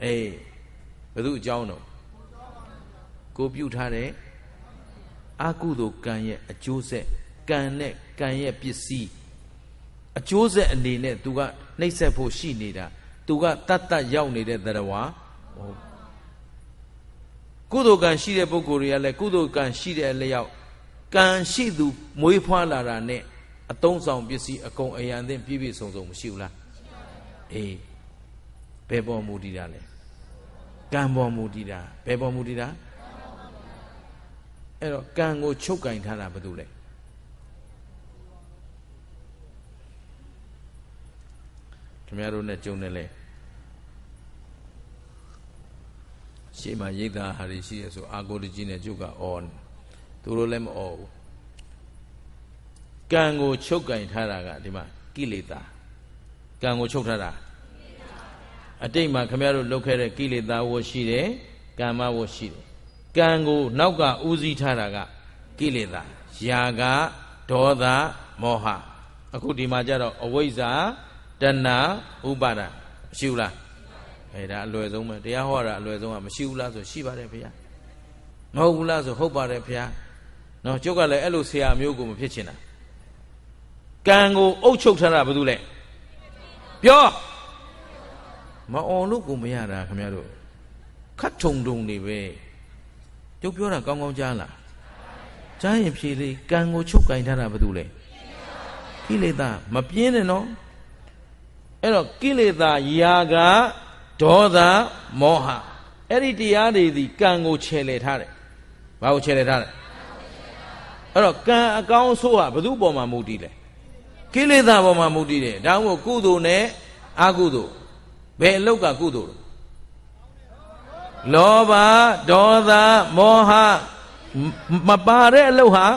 အေးဘယ်သူအကြောင်းတော့ကိုပြုထားတဲ့အကုသိုလ်ကံရဲ့အကျိုးဆက်ကံနဲ့ကံရဲ့ပစ္စည်းအကျိုးဆက်အနေနဲ့ तू ကနှိမ့်ဆက်ဖို့ရှိနေတာ तू ကတတ်တတ်ရောက်နေတဲ့တရားဟောကုသိုလ်ကံရှိတဲ့ပုဂ္ဂိုလ်တွေကလည်းကုသိုလ်ကံရှိတဲ့အလျောက်ကံရှိသူမွေးဖွားလာတာနဲ့အတုံးဆောင်ပစ္စည်းအကုန်အယံသင်ပြည့်ပြည့်စုံစုံမရှိဘူးလားအေးဘယ်ပေါ်မူတည်တာလဲကံပေါ်မူတည်တာဘယ်ပေါ်မူတည်တာအဲ့တော့ကံကိုချုပ်ကင်ထားတာဘာလို့လဲခင်ဗျားတို့နဲ့ကြုံနေလဲရှေ့မှာရိတ်သားဟာတွေရှိရဆိုအာကိုတကြီးနဲ့ကျုပ်ကအော်သူတို့လည်းမအော်ဘူးကံကိုချုပ်ကင်ထားတာကဒီမှာကိလေသာကံကိုချုပ်ထားတာအတိတ်မှာခမရတို့လုပ်ခဲ့တဲ့ကိလေသာဝတ်ရှိတယ်ကာမဝတ်ရှိတယ်ကံကိုနောက်ကဦးစီးထားတာကကိလေသာຢာကဒေါသမောဟအခုဒီမှာကျတော့အဝိဇ္ဇာတဏှာဥပါဒမရှိဘူးလားအဲဒါအလွယ်ဆုံးပဲတရားဟောတာအလွယ်ဆုံးကမရှိဘူးလားဆိုရှိပါတယ်ဗျာမဟုတ်ဘူးလားဆိုဟုတ်ပါတယ်ဗျာနော်ကျုပ်ကလည်းအဲ့လိုဆရာမျိုးကိုမဖြစ်ချင်တာကံကိုအုပ်ချုပ်ထားတာဘာလို့လဲပြောမအောင်လို့ကိုမရတာခင်ဗျားတို့ခတ်ထုံထုံနေပဲကျုပ်ပြောတာကောင်းကောင်းကြားလားကြားရင်ဖြေလေကံကိုချုပ်ကင်ထားတာဘာလို့လဲကိလေသာမပြင်းနဲ့နော်အဲ့တော့ကိလေသာယာကဒေါသမောဟအဲ့ဒီတရားတွေဒီကံကိုခြယ်လှယ်ထားတယ်။ဘာကိုခြယ်လှယ်ထားလဲ။အဲ့တော့ကံအကောင်းဆိုးဟာဘယ်သူ့ပေါ်မှာမူတည်လဲ။ကိလေသာပေါ်မှာမူတည်တယ်။ဒါမှမဟုတ်ကုသိုလ်နဲ့အကုသိုလ်ဘယ်အလောက်ကကုသိုလ်လောဘဒေါသမောဟမပါတဲ့အလောက်ဟာ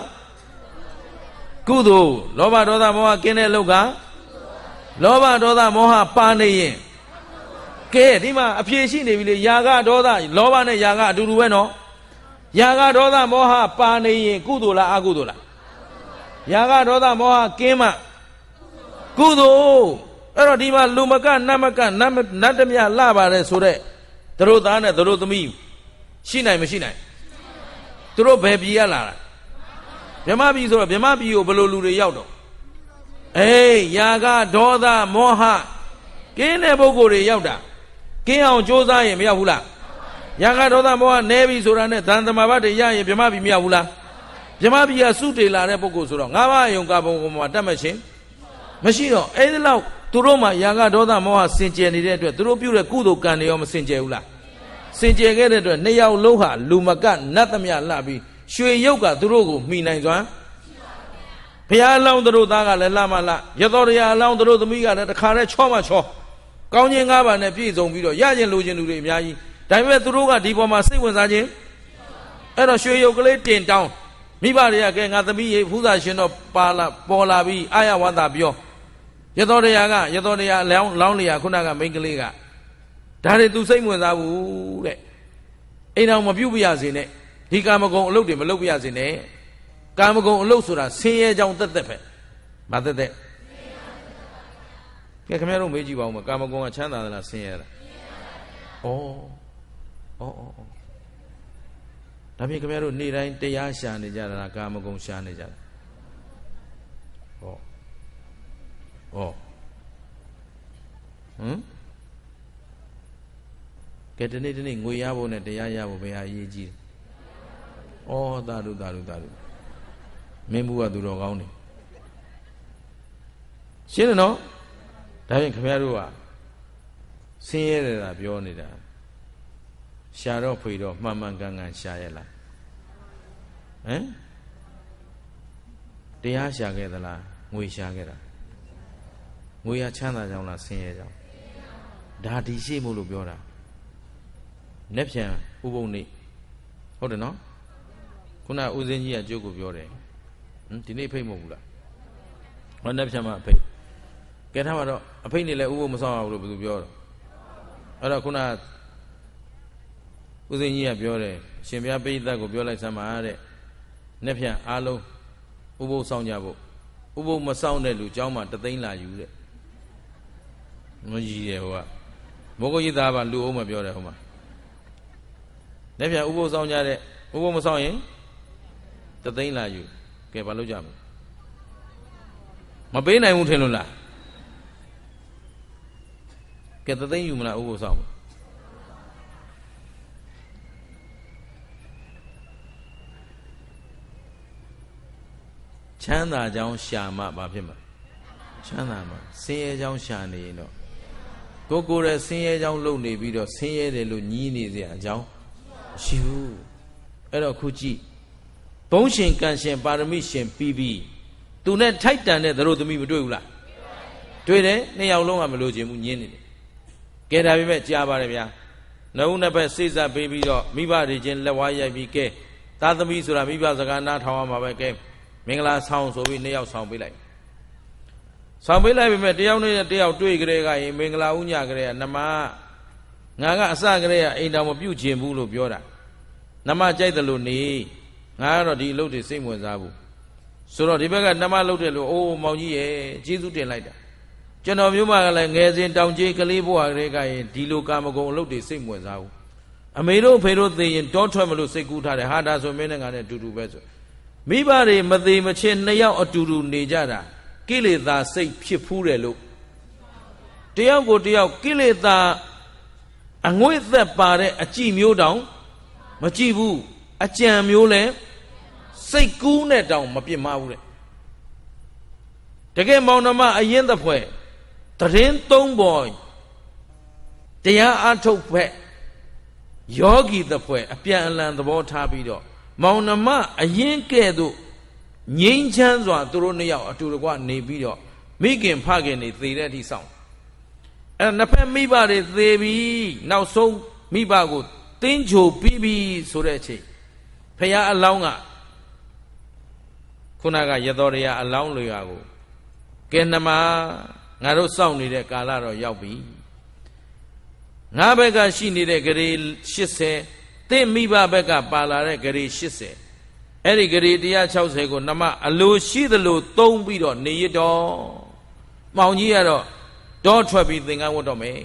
ကုသိုလ်လောဘဒေါသမောဟကင်းတဲ့အလောက်ကလောဘဒေါသမောဟပါနေရင်ကဲဒီမှာအဖြေရှိနေပြီလေຢာကဒေါသလောဘနဲ့ຢာကအတူတူပဲနော်ຢာကဒေါသမောဟပါနေရင်ကုသိုလ်လားအကုသိုလ်လားຢာကဒေါသမောဟကင်းမှကုသိုလ်အဲ့တော့ဒီမှာလူမကနတ်မကနတ်နတ်တမလှပါတယ်ဆိုတော့သူတို့သားနဲ့သူတို့သမီးရှိနိုင်မရှိနိုင်သူတို့ဘယ်ပြည်ရလာတာမြမပြည်ဆိုတော့မြမပြည်ကိုဘယ်လိုလူတွေရောက်တော့အေးຢာကဒေါသမောဟကင်းတဲ့ပုဂ္ဂိုလ်တွေရောက်တာကင်းအောင်ကြိုးစားရင်မရောက်ဘူးလားရာဂဒေါသမောဟနဲပြီဆိုတာနဲ့သံသမဘတ်တွေရရင်ဗြဟ္မပြီမရောက်ဘူးလားဗြဟ္မပြီကစုတေလာတဲ့ပုဂ္ဂိုလ်ဆိုတော့ငါးပါးယုံကဘုံကောင်မှာတတ်မချင်းမရှိတော့အဲဒီလောက်သူတို့မှာရာဂဒေါသမောဟစင်ကြယ်နေတဲ့အတွက်သူတို့ပြုတဲ့ကုသိုလ်ကံတွေရောမစင်ကြယ်ဘူးလားစင်ကြယ်ခဲ့တဲ့အတွက်နှစ်ယောက်လုံးဟာလူမကနတ်သမယလှပြီးရွှေရုပ်ကသူတို့ကိုမှီနိုင်စွမ်းဘုရားအလောင်းသူတို့သားကလည်းလှမလှရသောတရားအလောင်းသူတို့သမီးကလည်းတခါတည်းချောမှချောကောင်းခြင်း၅ပါးနဲ့ပြည့်စုံပြီးတော့ရခြင်းလိုခြင်းလူတွေအများကြီးဒါပေမဲ့သူတို့ကဒီပေါ်မှာစိတ်ဝင်စားခြင်းအဲ့တော့ရွှေရုပ်ကလေးတင်တောင်းမိဘတွေကကဲငါသမီးရေဖူးစာရှင်တော့ပါလာပေါ်လာပြီးအာရဝန္တာပြောရသောတရားကရသောတရားလောင်းလောင်းလျာခုနကမိန်းကလေးကဒါတွေသူစိတ်ဝင်စားဘူးတဲ့အိမ်တော်မပြုတ်ပြရစေနဲ့ဒီကာမဂုဏ်အလုပ်တွေမလုပ်ပြရစေနဲ့ကာမဂုဏ်အလုပ်ဆိုတာဆင်းရဲကြောင်တက်တက်ပဲမတက်တက်ကဲခင်ဗျားတို့မေးကြည့်ပါဦးမကာမဂုဏ်ကချမ်းသာသလားဆင်းရဲလားဩဩဩဒါဖြင့်ခင်ဗျားတို့နေ့တိုင်းတရားရှာနေကြတာကာမဂုဏ်ရှာနေကြတာဟောဟောဟမ်ကဲဒီနေ့ဒီနေ့ငွေရဖို့နဲ့တရားရဖို့ဘယ်ဟာအရေးကြီးလဲဩသာဓုသာဓုသာဓုမင်းဘူးကသူတော်ကောင်းတယ်ရှင်းတယ်နော်ဒါပြင်ခင်ဗျားတို့ကဆင်းရဲတယ်သာပြောနေတာရှာတော့ဖွေတော့မှန်မှန်ကန်ကန်ရှာရလားဟမ်တရားရှာခဲ့သလားငွေရှာခဲ့တာငွေရချမ်းသာကြောင်းလားဆင်းရဲကြောင်းဒါဒီရှိမို့လို့ပြောတာလက်ဖြံဥပုံနေဟုတ်တယ်နော်ခုနဦးစင်းကြီးကကြိုးကိုပြောတယ်ဟင်ဒီနေ့ဖိတ်မဟုတ်ဘူးလားဟောလက်ဖြံမှာဖိတ်ကဲထားပါတော့အဖိတ်နေလဲဥပုပ်မဆောင်ရဘူးလို့ဘယ်သူပြောတော့အဲ့တော့ခုနဦးဇင်းကြီးကပြောတယ်ရှင်ဘုရားပိဋကကိုပြောလိုက်စမ်းပါတဲ့နှစ်ဖြန်အားလုံးဥပုပ်ဆောင်ကြဖို့ဥပုပ်မဆောင်တဲ့လူเจ้าမှာတသိန်းလာယူတဲ့မကြီးတယ်ဟိုကမောဂိယသားပါလူအုံးမပြောတယ်ဟိုမှာနှစ်ဖြန်ဥပုပ်ဆောင်ကြတဲ့ဥပုပ်မဆောင်ရင်တသိန်းလာယူကဲဘာလုပ်ကြမလဲမပေးနိုင်ဘူးထင်လို့လားကဲသသိန်းယူမလားဥပုသ်ဆောင်ဘူးချမ်းသာကြောင်းရှာမှဘာဖြစ်မှာချမ်းသာမှာဆင်းရဲကြောင်းရှာနေရင်တော့ကိုကိုယ်ရဲ့ဆင်းရဲကြောင်းလုံနေပြီးတော့ဆင်းရဲတယ်လို့ညည်းနေစရာအကြောင်းရှိဘူးအဲ့တော့ခုကြည့်ဘုန်းရှင်ကံရှင်ပါရမီရှင်ပြီးပြီးသူနဲ့ထိုက်တန်တဲ့သတို့သမီးမတွေ့ဘူးလားတွေ့တယ်နှစ်ယောက်လုံးကမလို့ခြင်းဘူးညင်းနေတယ်ကဲဒါပေမဲ့ကြားပါတယ်ဗျာနှုတ်နှစ်ဖက်စိတ်ဆက်ပေးပြီးတော့မိဘတွေချင်းလက်ဝါးရိုက်ပြီးကဲသားသမီးဆိုတာမိဘစကားနားထောင်ရမှာပဲကဲမင်္ဂလာဆောင်ဆိုပြီးနှစ်ယောက်ဆောင်ပေးလိုက်ဆောင်ပေးလိုက်ပြီမဲ့တယောက်နဲ့တယောက်တွေ့ကြတဲ့ကရင်မင်္ဂလာဥညကြတဲ့ကနမငါကအစကြတဲ့ကအိမ်တော်မပြုတ်ခြင်းဘူးလို့ပြောတာနမကြိုက်တယ်လို့နေငါကတော့ဒီအလုပ်တွေစိတ်ဝင်စားဘူးဆိုတော့ဒီဘက်ကနမလုပ်တယ်လို့အိုးမောင်ကြီးရဲ့ကျေးဇူးတင်လိုက်တာကျွန်တော်မျိုးမကလည်းငယ်စဉ်တောင်ကြီးကလေးဘဝကလေးကရင်ဒီလိုကာမဂုဏ်အလုပ်တွေစိတ်ဝင်စားဘူးအမေတို့ဖေတို့သိရင်တောထွက်မလို့စိတ်ကူးထားတယ်ဟာဒါဆိုမင်းနဲ့ငါနဲ့အတူတူပဲဆိုမိဘတွေမသေးမချင်းနှစ်ယောက်အတူတူနေကြတာကိလေသာစိတ်ဖြစ်ဖူးတယ်လို့တယောက်ကိုတယောက်ကိလေသာအငွေ့သက်ပါတဲ့အကြည့်မျိုးတောင် မကြည့်ဘူးအကြံမျိုးလဲစိတ်ကူးနဲ့တောင် မပြစ်မဘူးတဲ့တကယ်မောင်နှမအရင်သဖွယ်တရင်သုံးပေါ်တရားအထုတ်ဖက်ယောဂီသဖွယ်အပြန်အလှန်သဘောထားပြီးတော့မောင်နှမအရင်ကဲ့သို့ငြိမ်းချမ်းစွာသူတို့နှစ်ယောက်အတူတကွနေပြီးတော့မိခင်ဖခင်တွေသေတဲ့အထိဆောင်အဲနှစ်ဖက်မိဘတွေသေပြီးနောက်ဆုံးမိဘကိုတင်းချိုပြီးပြီဆိုတဲ့အချိန်ဖရာအလောင်းကခုနကရတော်ရာအလောင်းလွေရာကိုကဲနှမငါတို့စောင့်နေတဲ့ကာလတော့ရောက်ပြီငါဘက်က ရှိနေတဲ့ဂရေ80သင့်မိဘဘက်ကပါလာတဲ့ဂရေ80အဲ့ဒီဂရေ160ကိုနမအလိုရှိသလိုသုံးပြီးတော့နေရတော့မောင်ကြီးကတော့တော့ထွက်ပြီးသင်္ကန်းဝတ်တော့မယ်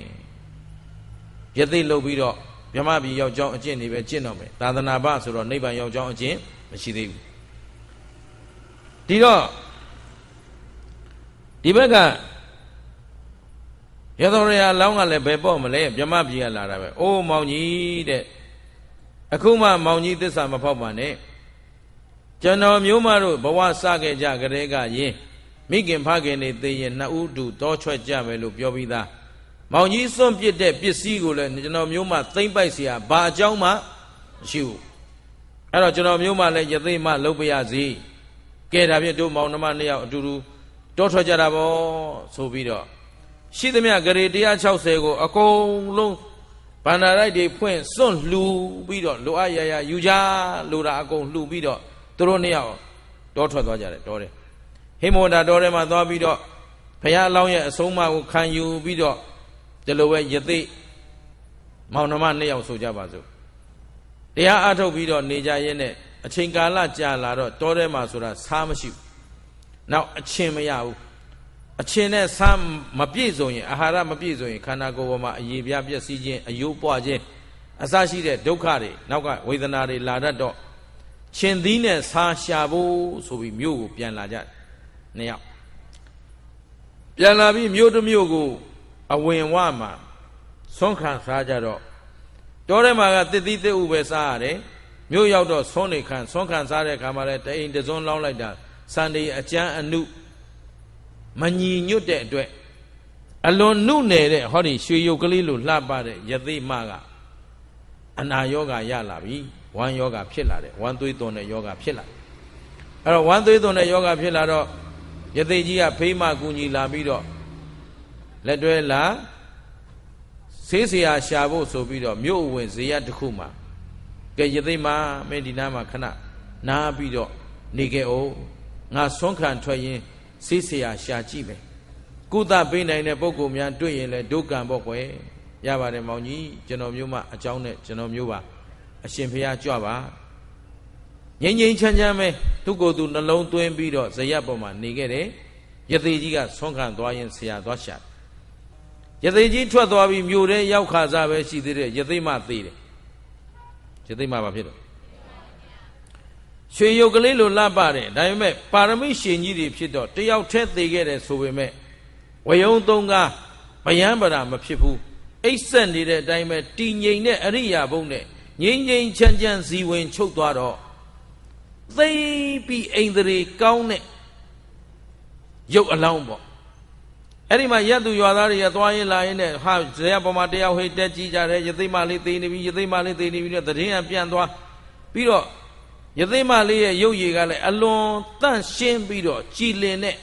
ယသိလှုပ်ပြီးတော့မြမပြည်ရောက်ကြောင်းအကျင့်တွေပဲကျင့်တော့မယ်သာသနာပဆိုတော့နိဗ္ဗာန်ရောက်ကြောင်းအကျင့်မရှိသေးဘူးဒီတော့ဒီဘက်ကရသော်ရအလောင်းကလည်းဘယ်ပေါ့မလဲမြမပြည်ကလာတာပဲအိုးမောင်ကြီးတဲ့အခုမှမောင်ကြီးသစ္စာမဖောက်ပါနဲ့ကျွန်တော်မျိုးမတို့ဘဝစခဲ့ကြကြတဲ့ကရင်မိခင်ဖခင်နေသိရင်နှစ်ဦးတူတောချွတ်ကြမယ်လို့ပြောပြီးသားမောင်ကြီးစွန့်ပစ်တဲ့ပစ္စည်းကိုလည်းကျွန်တော်မျိုးမသိမ့်ပိုက်เสียဘာအကြောင်းမှမရှိဘူးအဲ့တော့ကျွန်တော်မျိုးမလည်းယသိမလုတ်ပြရစီကဲဒါဖြင့်တို့မောင်နှမနှစ်ယောက်အတူတူတောထွက်ကြတာပေါ့ဆိုပြီးတော့ရှိသမျှဂရေ160ကိုအကုန်လုံးဗန္ဒရိုက်တွေဖွင့်စွန့်လှူပြီးတော့လိုအပ်ရရယူကြလိုတာအကုန်လှူပြီးတော့သူတို့နှစ်ယောက်တောထွက်သွားကြတယ်တောတယ်ဟိမဝန္တာတောထဲမှာသွားပြီးတော့ဘုရားအလောင်းရဲ့အဆုံးအမကိုခံယူပြီးတော့ဒီလိုပဲယသိမောင်နှမနှစ်ယောက်ဆိုကြပါစို့တရားအထုတ်ပြီးတော့နေကြရင်းနဲ့အချိန်ကာလကြာလာတော့တောထဲမှာဆိုတာစားမရှိဘူးနောက်အချင်းမရဘူးအချင်းနဲ့ဆမ်းမပြည့်စုံရင် အာဟာရမပြည့်စုံရင်ခန္ဓာကိုယ်ပေါ်မှာအရေပြားပျက်စီးခြင်းအယိုးပွားခြင်းအစရှိတဲ့ဒုက္ခတွေနောက်ကဝေဒနာတွေလာတတ်တော့ရှင်သီးနဲ့ဆာရှာဖို့ဆိုပြီးမြို့ကိုပြန်လာကြနှစ်ယောက်ပြန်လာပြီးမြို့တစ်မြို့ကို အဝင်ဝမှာဆွန့်ခံစားကြတော့တောထဲမှာကတစ်သီးတစ်ဥပဲစားရတယ်မြို့ရောက်တော့ဆွန့်နေခံဆွန့်ခံစားတဲ့အခါမှာလည်းတအိမ်တစွန်းလောင်းလိုက်တာစန္ဒီအကျန်းအနုမညီညွတ်တဲ့အတွက်အလွန်နှုတ်နယ်တဲ့ဟောဒီရွှေရုပ်ကလေးလိုလှပတဲ့ယသိမကအနာယောဂရလာပြီဝမ်းယောဂဖြစ်လာတယ်ဝမ်းသွေးသွန်တဲ့ယောဂဖြစ်လာအဲ့တော့ဝမ်းသွေးသွန်တဲ့ယောဂဖြစ်လာတော့ယသိကြီးကဖိမကူညီလာပြီးတော့လက်တွဲလာဆေးစရာရှာဖို့ဆိုပြီးတော့မြို့ဝင်ဇေယျတစ်ခုမှာကဲယသိမမင်းဒီနားမှာခဏနားပြီးတော့နေခဲ့အောင်ငါဆွမ်းခံထွက်ရင်စေးစရာရှာကြည့်ပဲကုသပေးနိုင်တဲ့ပုံကုများ တွေ့ရင်လည်းဒုက္ကံပေါ့ကွယ်ရပါတယ်မောင်ကြီးကျွန်တော်မျိုးမအကြောင်းနဲ့ကျွန်တော်မျိုးပါအရှင်ဖះကြွပါငြိမ်ငြိမ်ချမ်းချမ်းပဲသူ့ကိုယ်သူနှလုံးသွင်းပြီးတော့ဇရက်ပေါ်မှာနေခဲ့တယ်ရသေးကြီးကဆွမ်းခံသွားရင်ဆရာသွားရှာရသေးကြီးထွက်သွားပြီးမြို့ထဲရောက်ခါစားပဲရှိသေးတယ်ရသေးမှသေးတယ်ရသေးမှဘာဖြစ်တော့ရွှေရုပ်ကလေးလိုလှပတယ်ဒါပေမဲ့ပါရမီရှင်ကြီးတွေဖြစ်တော့တယောက်တည်းသေခဲ့တယ်ဆိုပေမဲ့ဝယုံသုံးကားမယံပရာမဖြစ်ဘူးအိတ်ဆက်နေတဲ့အတိုင်းပဲတည်ငြိမ်တဲ့အရိယာဘုံနဲ့ငြိမ်ငြိမ်ချမ်းချမ်းဇီဝင်ချုပ်သွားတော့သိပြီးအိန္ဒြေကောင်းတဲ့ရုပ်အလောင်းပေါ့အဲ့ဒီမှာရတုရွာသားတွေကသွားရင်လာရင်နဲ့ဟာဇေယပမာတရားဟေးတက်ကြည့်ကြတယ်ယသိမလေးသိနေပြီယသိမလေးသိနေပြီနဲ့သတင်းအပြန်သွားပြီးတော့ယသိမလေးရဲ့ရုပ်ရည်ကလည်းအလွန်တန့်ရှင်းပြီးတော့ကြည်လင်တဲ့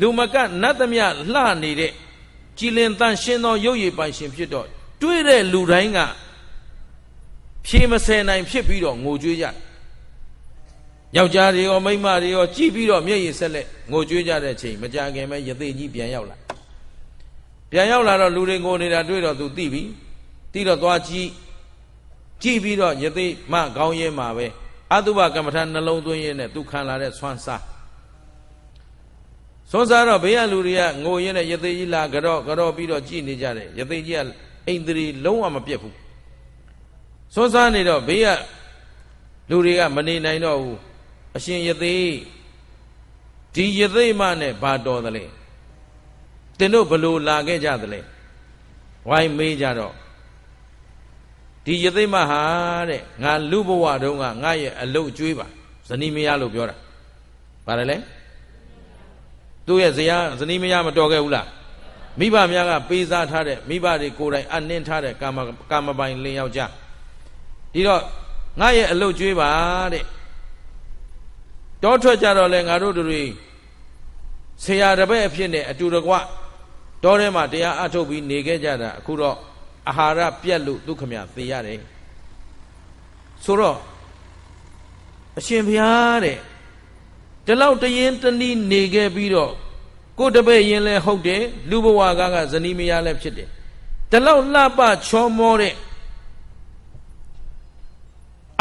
လူမကနတ်သမ ्या လှနေတဲ့ကြည်လင်တန့်ရှင်းသော ရုပ်ရည်ပိုင်ရှင်ဖြစ်တော့တွေ့တဲ့လူတိုင်းကဖြေမဆယ်နိုင်ဖြစ်ပြီးတော့ငိုကြွေးကြယောက်ျားတွေရောမိန်းမတွေရောကြည်ပြီးတော့မျက်ရည်ဆက်လက်ငိုကြွေးကြတဲ့အချိန်မကြခင်ပဲယသိကြီးပြန်ရောက်လာပြန်ရောက်လာတော့လူတွေငိုနေတာတွေ့တော့သူသိပြီသိတော့သွားကြည့်ကြည့်ပြီးတော့ယသိမခေါင်းရဲမှာပဲအတုပကမ္မထာနှလုံးသွင်းရင်းနဲ့သူခံလာတဲ့ဆွမ်းစားဆွမ်းစားတော့ဘေးကလူတွေကငိုရင်းနဲ့ရသေးကြီးလာကြော့ကြော့ပြီးတော့ကြည်နေကြတယ်ရသေးကြီးကအိန္ဒြေလုံးဝမပြတ်ဘူးဆွမ်းစားနေတော့ဘေးကလူတွေကမနေနိုင်တော့ဘူးအရှင်ရသေးဒီရသေးမနဲ့ဘာတော်သလဲတင်တို့ဘလို့လာခဲ့ကြသလဲဝိုင်းမေးကြတော့ဒီယသိမဟာတဲ့ငါလူဘဝတုန်းကငါရဲ့အလုတ်ကျွေးပါဇနီးမယားလို့ပြောတာဘာလဲလဲသူ့ရဲ့ဇရာဇနီးမယားမတော်ခဲ့ဘူးလားမိဘများကပေးစားထားတဲ့မိဘတွေကိုယ်တိုင်အနှင်းထားတဲ့ကာမကာမပိုင်လင်ယောက်ျားဒီတော့ငါရဲ့အလုတ်ကျွေးပါတဲ့တောထွက်ကြတော့လဲငါတို့တွေဆရာတပည့်အဖြစ်နဲ့အတူတကွတောထဲမှာတရားအထုတ်ပြီးနေခဲ့ကြတာအခုတော့အာဟာရပြတ်လို့ဒုက္ခမြသေရတယ်ဆိုတော့အရှင်ဘုရားတဲ့ဒီလောက်တရင်တနည်းနေခဲ့ပြီးတော့ကိုတပည့်ရင်လည်းဟုတ်တယ်လူဘဝကကဇနီးမယားလည်းဖြစ်တယ်ဒီလောက်လှပချောမောတဲ့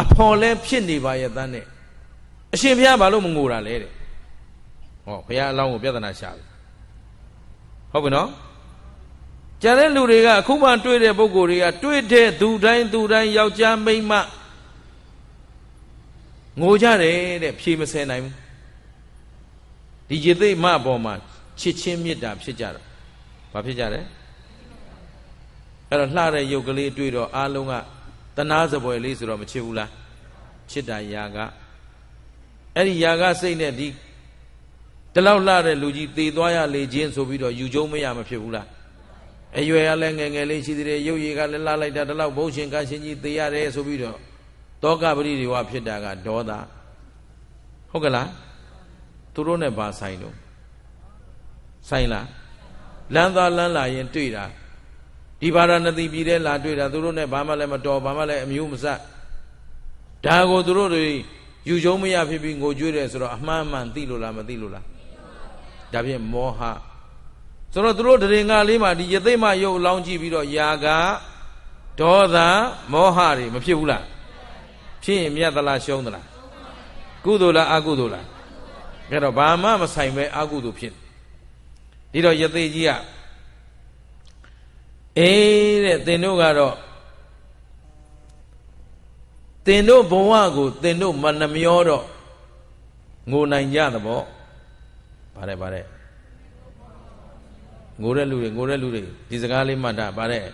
အဖော်လည်းဖြစ်နေပါရဲ့တန်းနဲ့အရှင်ဘုရားဘာလို့မငိုတာလဲတဲ့ဟောဘုရားအလောင်းကိုပြဿနာရှာတယ်ဟုတ်ပြီနော်ကျန်တဲ့လူတွေကအခုမှတွေ့တဲ့ပုံကိုယ်တွေကတွေ့တဲ့သူတိုင်းသူတိုင်းယောက်ျားမိန်းမငိုကြတယ်တဲ့ဖြေမဆယ်နိုင်ဘူးဒီရေသိမအပေါ်မှာချစ်ချင်းမေတ္တာ ဖြစ်ကြတာဘာဖြစ်ကြလဲအဲ့တော့လှတဲ့ရုပ်ကလေးတွေ့တော့အားလုံးကတနာစပွဲလေးဆိုတော့မချစ်ဘူးလားချစ်တာယာကအဲ့ဒီယာကစိတ်နဲ့ဒီတလောက်လှတဲ့လူကြီးသေသွားရလေချင်းဆိုပြီးတော့ယူကျုံမရမဖြစ်ဘူးလားအရွယ်ကလည်းငယ်ငယ်လေးရှိသေးတယ်ရုပ်ရည်ကလည်းလှလိုက်တာတလောက်ဘုံရှင်ကရှင်ကြီးသေရတယ်ဆိုပြီးတော့တောကပရိဒီဝဖြစ်တာကဒေါသဟုတ်ကလားသူတို့နဲ့ဘာဆိုင်လို့ဆိုင်လားလမ်းသွားလမ်းလာရင်တွေ့တာဒီဘာရဏသီပြည်တဲ့လာတွေ့တာသူတို့နဲ့ဘာမှလည်းမတော်ဘာမှလည်းအမျိုးမဆက်ဒါကိုသူတို့တွေယူကျုံမရဖြစ်ပြီးငိုကြွေးတယ်ဆိုတော့အမှန်မှန်သိလို့လားမသိလို့လားဒါဖြင့်မောဟဆိုတော့သူတို့တရင်္ဂလေးမှာဒီယသိမရုပ်အလောင်းကြည့်ပြီးတော့ຢာကဒေါသမောဟတွေမဖြစ်ဘူးလားဖြစ်ရင်မြတ်သလားရှုံးသလားကုသိုလ်လားအကုသိုလ်လားဒါတော့ဘာမှမဆိုင်ပဲအကုသိုလ်ဖြစ်ဒီတော့ယသိကြီးကအေးတဲ့သင်တို့ကတော့သင်တို့ဘဝကိုသင်တို့မနှမျောတော့ငိုနိုင်ကြသဘောပါတယ်ပါတယ်ငိုတဲ့လူတွေငိုတဲ့လူတွေဒီစကားလေးမှတ်တာဗါတဲ့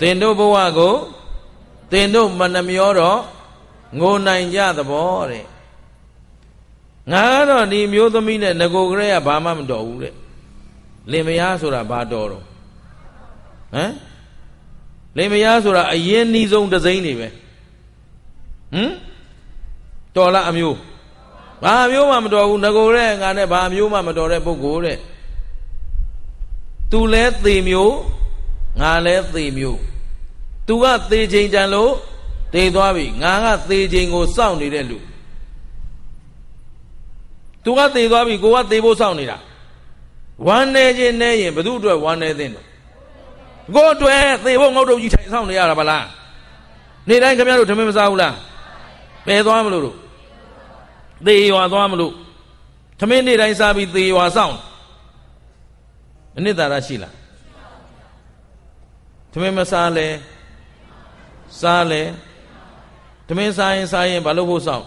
သင်တို့ဘဝကိုသင်တို့မနှမျောတော့ငိုနိုင်ကြသဘောတဲ့ငါကတော့ဒီမျိုးသမီးနဲ့ငကိုကလေးကဘာမှမတော်ဘူးတဲ့လင်မယားဆိုတာဘာတော်တော့ဟမ်လင်မယားဆိုတာအရင်နှီးဆုံးဒစိမ့်နေပဲဟမ်တော်လားအမျိုးဘာမျိုးမှမတော်ဘူးငကိုကလေးငါနဲ့ဘာမျိုးမှမတော်တဲ့ပုဂ္ဂိုလ်တဲ့သူလဲသေမျိုးငါလဲသေမျိုးသူကသေချိန်တန်လို့တည်သွားပြီငါကသေချိန်ကိုစောင့်နေတဲ့လူသူကသေသွားပြီကိုကသေဖို့စောင့်နေတာဝမ်းနေခြင်းနဲ့ရင်ဘသူအတွက်ဝမ်းနေသင့်တယ်ကိုအတွက်သေဖို့ငုတ်တုပ်ကြီးထိုင်စောင့်နေရတာဗလားနေတိုင်းခင်ဗျားတို့ဓမင်းမစားဘူးလားပယ်သွားမလို့တို့သေရွာသွားမလို့ဓမင်းနေတိုင်းစားပြီးသေရွာစောင့်အနှစ်သာရရှိလားထမင်းမစားလဲစားလဲထမင်းစားရင်စားရင်ဘာလို့ဖို့ဆောင်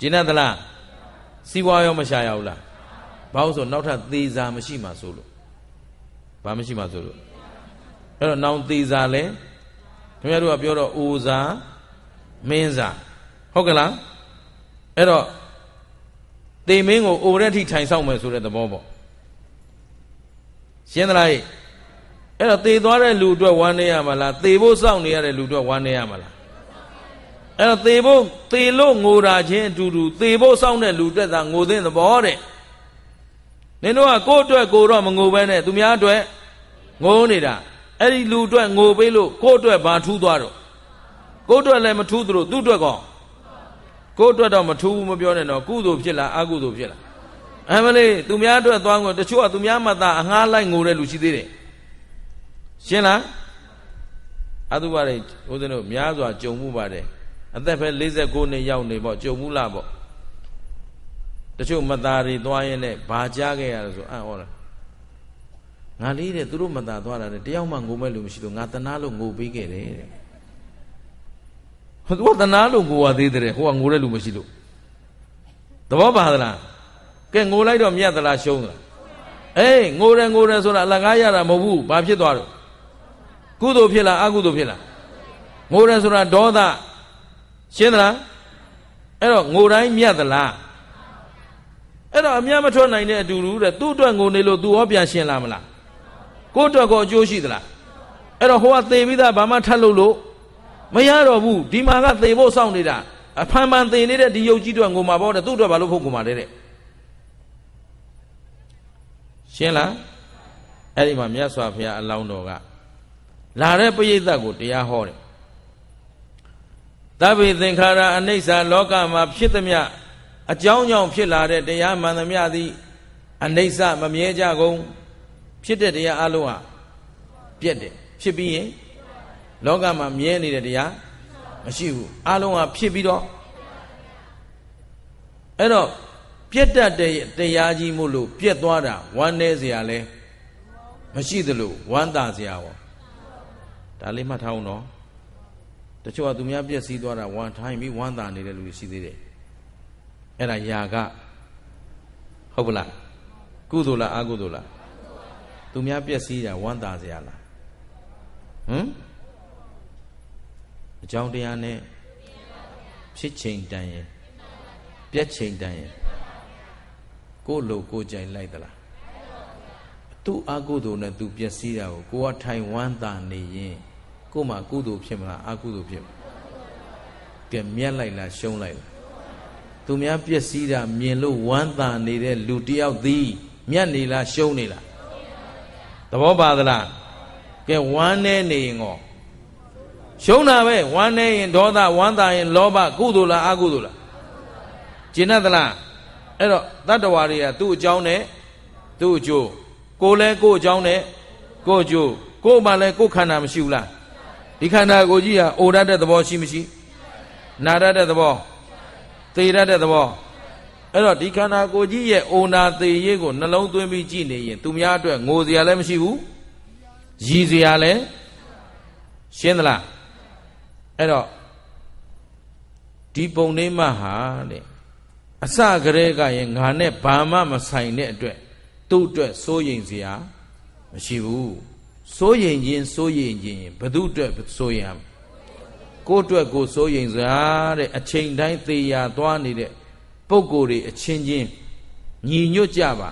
ကျင်းသလားစီးပွားရောမရှာရဘူးလားဘာလို့ဆိုနောက်ထပ်သေးစားမရှိမှဆိုလို့ဘာမရှိမှဆိုလို့အဲ့တော့နောင်သေးစားလဲခင်ဗျားတို့ကပြောတော့အိုစားမင်းစားဟုတ်ကလားအဲ့တော့တေမင်းကိုအိုတဲ့အထိထိုင်ဆောင်မယ်ဆိုတဲ့သဘောပေါ့ရှင်းသလားအဲ့တော့သေသွားတဲ့လူအတွက်ဝမ်းနေရမလားသေဖို့စောင့်နေရတဲ့လူအတွက်ဝမ်းနေရမလားအဲ့တော့သေဖို့သေလို့ငိုတာချင်းအတူတူသေဖို့စောင့်တဲ့လူအတွက်သာငိုသင့်သဘောတဲ့နင်တို့ကကိုယ့်အတွက်ကိုတော့မငိုပဲနဲ့သူများအတွက်ငိုနေတာအဲ့ဒီလူအတွက်ငိုပေးလို့ကိုယ့်အတွက်ဘာထူးသွားတော့ကိုယ့်အတွက်လည်းမထူးသလိုသူ့အတွက်ကော ကိုယ့်အတွက်တော့မထူးဘူးမပြောနဲ့တော့ကုသိုလ်ဖြစ်လားအကုသိုလ်ဖြစ်လားအမလေးသူများအတွက်သွားငိုတချို့ကသူများမသားအငှားလိုက်ငိုတဲ့လူရှိသေးတယ်ရှင်းလားအတုပါတွေဦးဇင်းတို့များစွာကြုံမှုပါတယ်အသက်ပဲ49နှစ်ရောက်နေပေါ့ကြုံမှုလားပေါ့တချို့မသားတွေသွားရင်လည်းဘာကြားခဲ့ရတယ်ဆိုအံ့ဩလားငါလေးတဲ့သူတို့မသားသွားတာတဲ့တယောက်မှငိုမဲ့လူမရှိတော့ငါတနာလို့ငိုပေးခဲ့တယ်တဲ့ဟိုကတနာလို့ငိုရသေးတယ်ဟိုကငိုတဲ့လူမရှိလို့သဘောပါသလားကဲငိုလိုက်တော့မြတ်သလားရှုံးသလားအေးငိုတယ်ငိုတယ်ဆိုတာအလကားရတာမဟုတ်ဘူးဘာဖြစ်သွားတော့ကုသိုလ်ဖြစ်လားအကုသိုလ်ဖြစ်လားငိုတယ်ဆိုတာဒေါသရှင်းသလားအဲ့တော့ငိုတိုင်းမြတ်သလားအဲ့တော့အမြတ်မထွက်နိုင်တဲ့အတူတူတဲ့သူ့အတွက်ငိုနေလို့သူရောပြန်ရှင်းလာမလားကိုယ့်အတွက်ကိုအကျိုးရှိသလားအဲ့တော့ဟိုကသေပြီးသားဘာမှထပ်လို့လို့မရတော့ဘူးဒီမှာကသေဖို့စောင့်နေတာအဖန်ဖန်သေနေတဲ့ဒီယုတ်ကြီးအတွက်ငိုမှာပေါ့တဲ့သူ့အတွက်ဘာလို့ဖို့ငိုမှာလဲတဲ့ရှင်းလားအဲ့ဒီမှာမြတ်စွာဘုရားအလောင်းတော်ကလာတဲ့ပရိသတ်ကိုတရားဟောတယ်တဗ္ဗေသင်္ခါရအနိစ္စလောကမှာ ဖြစ်သမျှအကြောင်းကြောင့်ဖြစ်လာတဲ့တရားမှန်သမျှသည်အနိစ္စမမြဲကြကုန်ဖြစ်တဲ့တရားအလုံးဟာပြက်တယ်ဖြစ်ပြီးရင် လောကမှာမြဲနေတဲ့တရားမရှိဘူးအလုံးဟာဖြစ်ပြီးတော့အဲ့တော့ပြက်တတ်တဲ့တရားကြီးမို့လို့ပြက်သွားတာဝမ်းနည်းစရာလဲမရှိသလိုဝမ်းသာစရာပေါ့ဒါလေးမှတ်ထားအောင်နော်တချို့ကသူများ ပြက်စီးသွားတာဝမ်းထိုင်းပြီးဝမ်းသာနေတဲ့လူတွေရှိသေးတယ်အဲ့ဒါຢာကဟုတ်ပလားကုသိုလ်လားအကုသိုလ်လားသူများပြက်စီးတာဝမ်းသာစရာလားဟမ်အကြောင်းတရားနဲ့ဖြစ်ချိန်တန်ရင်ပြက်ချိန်တန်ရင်ကိုလိုကိုကြိုက်လိုက်သလားသူ့အကုသိုလ်နဲ့သူပျက်စီးတာကိုကိုကထိုင်ဝမ်းသာနေရင် ကို့မှာကုသိုလ်ဖြစ်မလားအကုသိုလ်ဖြစ်မလားကဲမြက်လိုက်လားရှုံးလိုက်လားသူများပျက်စီးတာမြင်လို့ဝမ်းသာနေတဲ့လူတယောက်သည်မြက်နေလားရှုံးနေလားသဘောပါသလားကဲဝမ်းနေနေရင်ကောရှုံးတာပဲဝမ်းနေရင်ဒေါသဝမ်းသာရင် လောဘကုသိုလ်လားအကုသိုလ်လားကျင်တတ်သလားအဲ့တော့တတ္တဝါတွေကသူ့အကြောင်းနဲ့သူ့အကျိုးကိုယ်လည်းကိုယ်အကြောင်းနဲ့ကိုယ်အကျိုးကိုယ်မှလည်းကိုယ်ခန္ဓာမရှိဘူးလားဒီခန္ဓာကိုယ်ကြီးဟာအိုရတဲ့သဘောရှိမရှိနာရတဲ့သဘောသေရတဲ့သဘောအဲ့တော့ဒီခန္ဓာကိုယ်ကြီးရဲ့အိုနာသေရေးကိုနှလုံးသွင်းပြီးကြည့်နေရင်သူများအတွက်ငိုစရာလည်းမရှိဘူးရည်စရာလည်းရှင်းသလားအဲ့တော့ဒီပုံလေးမှဟာတဲ့အစကတည်းကရင်ငါနဲ့ဘာမှမဆိုင်တဲ့အတွက်သူ့အတွက်စိုးရိမ်စရာမရှိဘူးစိုးရိမ်ခြင်းစိုးရိမ်ခြင်းဘသူအတွက်စိုးရိမ်ကိုယ့်အတွက်ကိုစိုးရိမ်စရာတဲ့အချိန်တိုင်းသေရသွားနေတဲ့ပုံကိုယ်တွေအချင်းချင်းညီညွတ်ကြပါ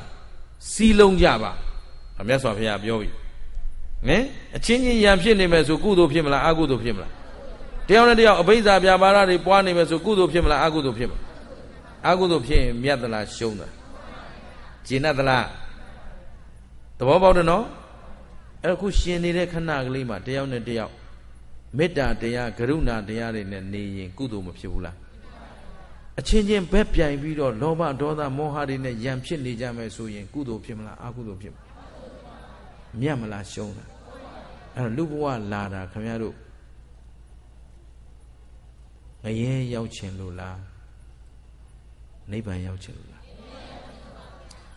စီလုံးကြပါမြတ်စွာဘုရားပြောပြီဟင်အချင်းချင်းရံဖြစ်နေမယ်ဆိုကုသိုလ်ဖြစ်မလားအကုသိုလ်ဖြစ်မလားတရားနဲ့တရားအဘိဇ္ဇာပြပါရတွေပွားနေမယ်ဆိုကုသိုလ်ဖြစ်မလားအကုသိုလ်ဖြစ်မလားအကုသိုလ်ဖြစ်ရင်မြတ်သလားရှုံးသလားဂျင်းတ်သလားသဘောပေါက်တယ်နော်အဲ့ခုရှင်နေတဲ့ခဏကလေးမှာတယောက်နဲ့တယောက်မေတ္တာတရားကရုဏာတရားတွေနဲ့နေရင်ကုသိုလ်မဖြစ်ဘူးလားအချင်းချင်းဘက်ပြိုင်ပြီးတော့လောဘဒေါသမောဟတွေနဲ့ယံဖြစ်နေကြမယ်ဆိုရင်ကုသိုလ်ဖြစ်မလားအကုသိုလ်ဖြစ်မလားမြတ်မလားရှုံးလားအဲ့တော့လူဘဝလာတာခင်ဗျားတို့ငရဲရောက်ခြင်းလို့လားနိဗ္ဗာန်ရောက်ချင်လို့လား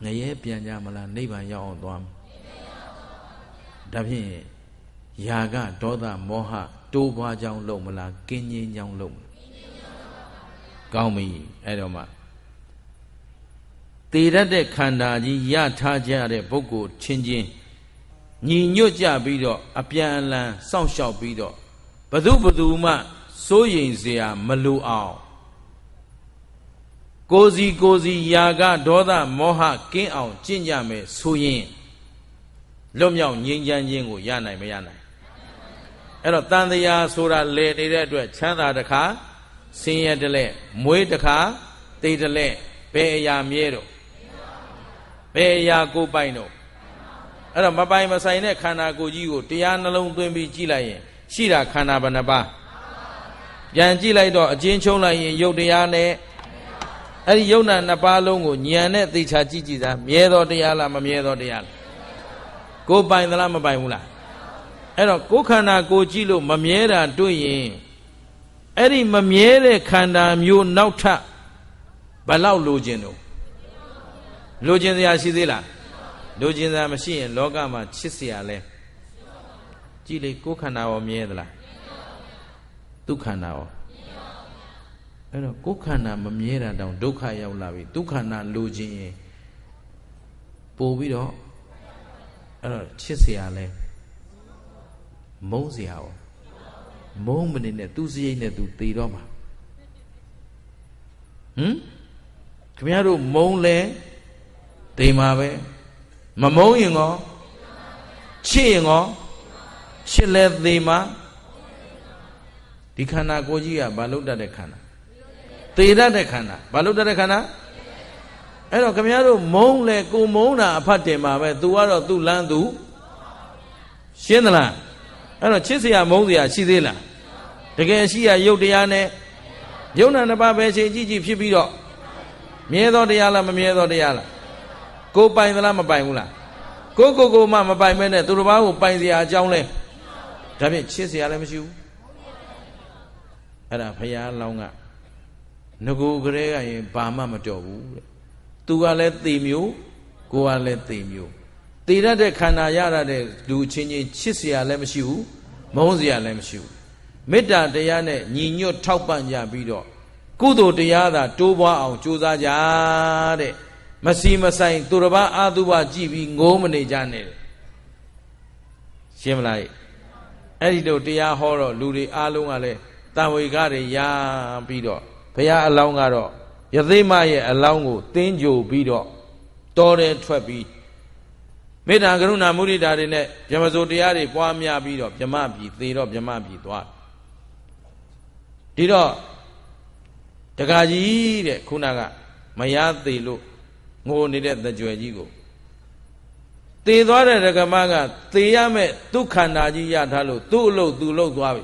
ငရဲပြန်ကြမလားနိဗ္ဗာန်ရောက်အောင်သွားဒါဖြင့်ຢာကဒေါသမောဟတိုးပွားကြောင်းလုံမလားကင်းငြင်းကြောင်းလုံမလားကောင်းပြီအဲ့တော့မှတည်တတ်တဲ့ခန္ဓာကြီးရထားကြတဲ့ပုဂ္ဂိုလ်ချင်းချင်းညီညွတ်ကြပြီးတော့အပြန်အလှန်စောင့်ရှောက်ပြီးတော့ဘသူဘသူမှစိုးရိမ်เสียမလိုအောင်ကိုစီကိုစီယာကဒေါသမောဟကင်းအောင်ကျင့်ကြမယ်ဆိုရင်လွတ်မြောက်ငြိမ်းချမ်းခြင်းကို ရနိုင်မရနိုင်အဲ့တော့တန်တရားဆိုတာလေနေတဲ့အတွက်ချမ်းသာတစ်ခါဆင်းရဲတစ်လက်မွေးတစ်ခါတိတ်တစ်လက်ဘယ်အရာမြဲတော့ဘယ်အရာကိုပိုင်တော့အဲ့တော့မပိုင်မဆိုင်တဲ့ခန္ဓာကိုယ်ကြီးကိုတရားနှလုံးသွင်းပြီးကြည့်လိုက်ရင်ရှိတာခန္ဓာဘယ်နှပါးပြန်ကြည့်လိုက်တော့အချင်းချုံလိုက်ရင်ရုပ်တရားနဲ့အဲ့ဒီယုံနာနှစ်ပါးလုံးကိုညံနဲ့သိချာကြည့်ကြည့်တာမြဲတော်တရားလားမမြဲတော်တရားလားကိုပိုင်သလားမပိုင်ဘူးလားအဲ့တော့ကိုခန္ဓာကိုကြည့်လို့မမြဲတာတွေ့ရင်အဲ့ဒီမမြဲတဲ့ခန္ဓာမျိုးနောက်ထပ်ဘလောက်လိုချင်တော့လိုချင်စရာရှိသေးလားလိုချင်စရာမရှိရင်လောကမှာချစ်စရာလဲကြည့်လေကိုယ်ခန္ဓာရောမြဲသလားဒုက္ခန္ဓာရောအဲ့တော့ကိုယ်ခန္ဓာမမြဲတာတောင်ဒုက္ခရောက်လာပြီဒုက္ခနာလိုခြင်းရင်ပို့ပြီးတော့အဲ့တော့ချစ်เสียရလဲမုန်းเสียရောမုန်းမနေနဲ့သူစရိတ်နဲ့သူတည်တော့မှာဟမ်ခင်ဗျားတို့မုန်းလဲတည်မှာပဲမမုန်းရင်ကောချစ်ရင်ကောချစ်လဲတည်မှာဒီခန္ဓာကိုယ်ကြီးကဘာလို့တတ်တဲ့ခန္ဓာသေတတ်တဲ့ခန္ဓာဘာလို့တတ်တဲ့ခန္ဓာအဲ့တော့ခင်ဗျားတို့မုံလေကိုမုံတာအဖတ်တင်ပါပဲ तू ကတော့သူ့လမ်းသူရှင်းသလားအဲ့တော့ချစ်စရာမုံစရာရှိသေးလားတကယ်ရှိရရုပ်တရားနဲ့ယုံနာနှစ်ပါးပဲရှိကြည့်ကြည့်ဖြစ်ပြီးတော့မြဲသောတရားလားမမြဲသောတရားလားကိုပိုင်သလားမပိုင်ဘူးလားကိုကိုကိုမှမပိုင်မဲနဲ့သူတစ်ပါးကိုပိုင်စရာအကြောင်းလဲဒါဖြင့်ချစ်စရာလည်းမရှိဘူးအဲ့ဒါဖရာလောင်းကငကိုကလေးကရင်ဘာမှမတော်ဘူးတဲ့သူကလည်းသေမျိုးကိုကလည်းသေမျိုးသေတတ်တဲ့ခန္ဓာရတတ်တဲ့လူချင်းချင်းချစ်စရာလည်းမရှိဘူးမုန်းစရာလည်းမရှိဘူးမေတ္တာတရားနဲ့ညီညွတ်ထောက်ပံ့ကြပြီးတော့ကုသိုလ်တရားသာတိုးပွားအောင်ကြိုးစားကြတဲ့မစီမဆိုင်သူတစ်ပါးအာသုဘကြည့်ပြီးငိုးမနေကြနဲ့ရှင်းမလားအဲ့ဒီလိုတရားဟောတော့လူတွေအားလုံးကလည်းတန်ဝေကတွေရပြီးတော့ဘုရားအလောင်းကတော့ယသိမရဲ့အလောင်းကိုတင်းကြိုပြီးတော့တော်တယ်ထွက်ပြီးမေတ္တာကရုဏာမုဒိတာတွေနဲ့ဗြဟ္မစိုတရားတွေပွားများပြီးတော့ဗြဟ္မပြည်သေတော့ဗြဟ္မပြည်သွားဒီတော့တခါကြီးတဲ့ခုနကမရသေးလို့ငိုနေတဲ့တကြွယ်ကြီးကိုသေသွားတဲ့ဒကမက သေရမဲ့ဒုက္ခန္တာကြီးရထားလို့သူ့အလုပ်သူ့လုပ်သွားပြီ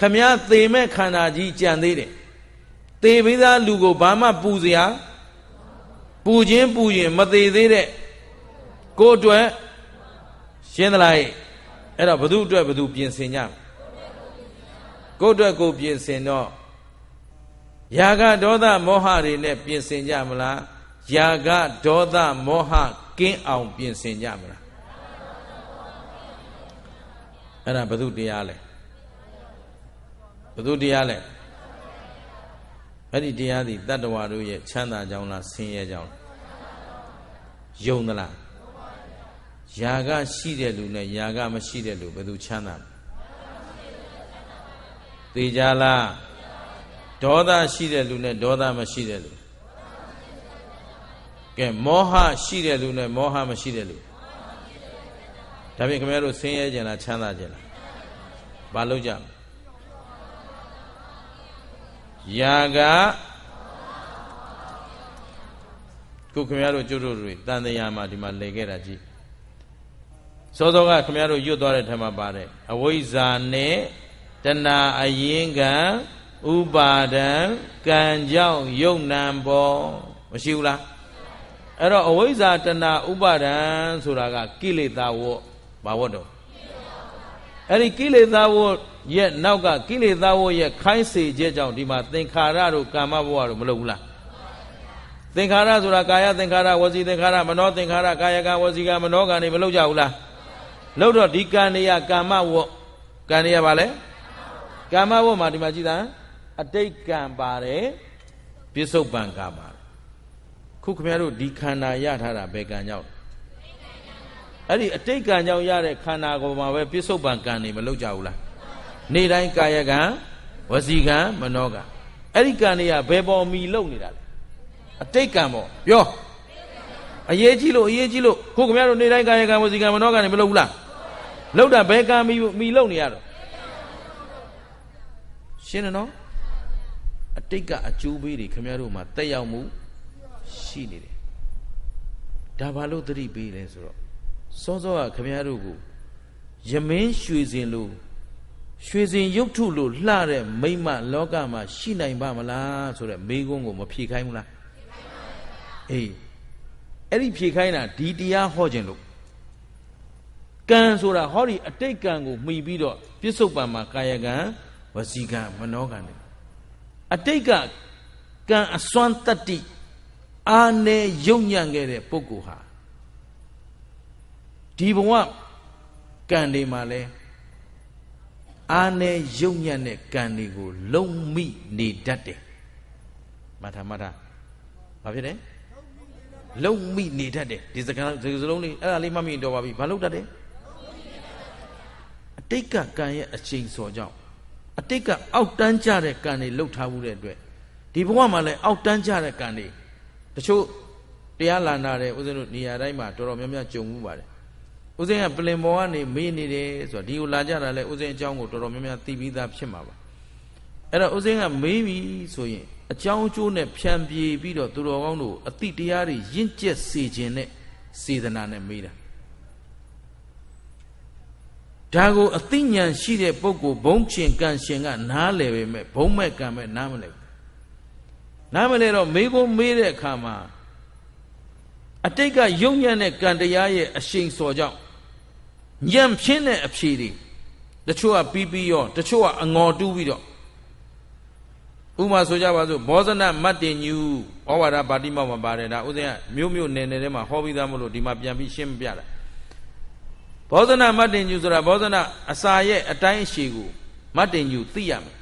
ခမည်းသေမဲ့ခန္ဓာကြီးကြံသေးတယ်သေပေးသားလူကိုဘာမှပူစရာ ပူခြင်းပူရင်မသေးသေးတဲ့ကိုအတွက်ရှင်းသလားအဲ့တော့ဘသူအတွက်ဘသူပြင်ဆင်ကြကိုအတွက်ကိုပြင်ဆင်တော့ယာကဒေါသမောဟတွေနဲ့ပြင်ဆင်ကြမလားယာကဒေါသမောဟကင်းအောင်ပြင်ဆင်ကြမလားအဲ့ဒါဘသူတရားလဲဘသူတရားလဲအဲ့ဒီတရားသည်တတ္တဝါတို့ရဲ့ချမ်းသာကြောင်းလားဆင်းရဲကြောင်းယုံသလားຢာကရှိတဲ့လူနဲ့ຢာကမရှိတဲ့လူဘယ်သူချမ်းသာသိကြလားဒေါသရှိတဲ့လူနဲ့ဒေါသမရှိတဲ့လူကဲမောဟရှိတဲ့လူနဲ့မောဟမရှိတဲ့လူဒါပြင်ခင်ဗျားတို့ဆင်းရဲကြလားချမ်းသာကြလားဘာလို့ကြလဲယာကခုခင်ဗျားတို့ကျုပ်တို့တွေတန်တရားမှာဒီမှာလည်ခဲ့တာကြည့်စောစောကခင်ဗျားတို့ရွတ်သွားတဲ့ထက်မှာပါတဲ့အဝိဇ္ဇာနဲ့တဏှာအရင်ကံဥပါဒံကံကြောင့်ယုံနံပေါ်မရှိဘူးလားအဲ့တော့အဝိဇ္ဇာတဏှာဥပါဒံဆိုတာကကိလေသာဝတ်ဘာဝတ်တော့အဲ့ဒီကိလေသာဝတ်ရဲ့နောက်ကကိလေသာဝရဲ့ခိုင်းစေချက်ကြောင့်ဒီမှာသင်္ခါရတို့ကာမဘဝတို့မလုပ်ဘူးလားသင်္ခါရဆိုတာကာယသင်္ခါရဝစီသင်္ခါရမနောသင်္ခါရကာယကဝစီကမနောကံတွေမလုပ်ကြဘူးလားလုပ်တော့ဒီကံတွေကကာမဝကံတွေကဘာလဲကာမဝမှာဒီမှာကြည်တာအတိတ်ကံပါတယ်ပြစ္ဆုတ်ပံကံပါတယ်ခုခင်ဗျားတို့ဒီခန္ဓာရထားတာဘယ်ကံကြောင့်အဲ့ဒီအတိတ်ကံကြောင့်ရတဲ့ခန္ဓာကိုယ်မှာပဲပြစ္ဆုတ်ပံကံတွေမလုပ်ကြဘူးလားနေ့တိုင်းကာယကံဝစီကံမနောကံအဲ့ဒီကံတွေကဘယ်ပေါ်မီလုံနေတာလဲအတိတ်ကံပေါ့ပြောအရေးကြီးလို့အရေးကြီးလို့ကိုခင်ဗျားတို့နေ့တိုင်းကာယကံဝစီကံမနောကံတွေမလုပ်ဘူးလားလုပ်တာဘယ်ကံမီမီလုံနေရတော့ရှင်းတယ်နော်အတိတ်ကအကျိုးပေးတွေခင်ဗျားတို့မှာတက်ရောက်မှုရှိနေတယ်ဒါဘာလို့သတိပေးလဲဆိုတော့စောစောကခင်ဗျားတို့ကိုယမင်းရွှေစင်လို့ရွှေစင်ရုပ်ထုလို့လှတဲ့မိမလောကမှာရှိနိုင်ပါမလားဆိုတော့မိကုန်းကိုမဖြေခိုင်းဘူးလားအေးအဲ့ဒီဖြေခိုင်းတာဒီတရားဟောခြင်းလို့ကံဆိုတာဟောဒီအတိတ်ကံကိုမှီပြီးတော့ပြစ္ဆုတ်ပံမှာကာယကံဝစီကံမနောကံတွေအတိတ်ကကံအစွမ်းတတ္တိအာနေယုံညံ့ခဲ့တဲ့ပုဂ္ဂိုလ်ဟာဒီဘဝကံတွေမှာလဲအာနဲ့ယုံညံ့တဲ့ကံတွေကို လုံမိနေတတ်တယ်မထမထဘာဖြစ်လဲလုံမိနေတတ်တယ်ဒီစကားဒီစလုံးလေးအဲ့ဒါလေးမှတ်မိတော့ပါပြီဘာလုပ်တတ်တယ်အတိတ်ကကံရဲ့အချိန်စော်ကြောင့်အတိတ်ကအောက်တန်းကြတဲ့ကံတွေလှုပ်ထားမှုတဲ့အတွက်ဒီဘဝမှာလည်းအောက်တန်းကြတဲ့ကံတွေတချို့တရားလာနာတဲ့ဥစဉ်တို့နေရာတိုင်းမှာတော်တော်များများကြုံမှုပါတယ်ဦးစင်းကပလင်ပေါ်ကနေမေးနေတယ်ဆိုတော့ဒီကိုလာကြတာလဲဦးစင်းအကြောင်းကိုတော်တော်များများသိပြီးသားဖြစ်မှာပါအဲ့တော့ဦးစင်းကမေးပြီဆိုရင်အကြောင်းအကျိုးနဲ့ဖြံပြေပြီးတော့သူတော်ကောင်းတို့အတိတရားတွေရင့်ကျက်စေခြင်းနဲ့စေတနာနဲ့မေးတာဒါကိုအသိဉာဏ်ရှိတဲ့ပုဂ္ဂိုလ်ဘုံရှင်ကံရှင်က နားလည်ပေမဲ့ဘုံမဲ့ကံမဲ့နားမလည်နားမလဲတော့မေးကိုမေးတဲ့အခါမှာအတိတ်ကယုံညံ့တဲ့ကံတရားရဲ့အရှိန်စော်ကြောင့်ညံဖြင်းတဲ့အဖြေတွေတချို့ကပြီးပြီးရော တချို့ကအငေါ်တူးပြီးတော့ဥမာဆိုကြပါစို့ဘောဇနမတ်တင်ညူဩဝါဒပါတိမောက်မှာပါတယ်ဒါဥစဉ်ကမြို့မြို့နယ်နယ်ထဲမှာဟောပြီးသားမလို့ဒီမှာပြန်ပြီးရှင်းပြတာဘောဇနမတ်တင်ညူဆိုတာဘောဇနအစာရဲ့အတိုင်းအရှည်ကို မတ်တင်ညူသိရမယ်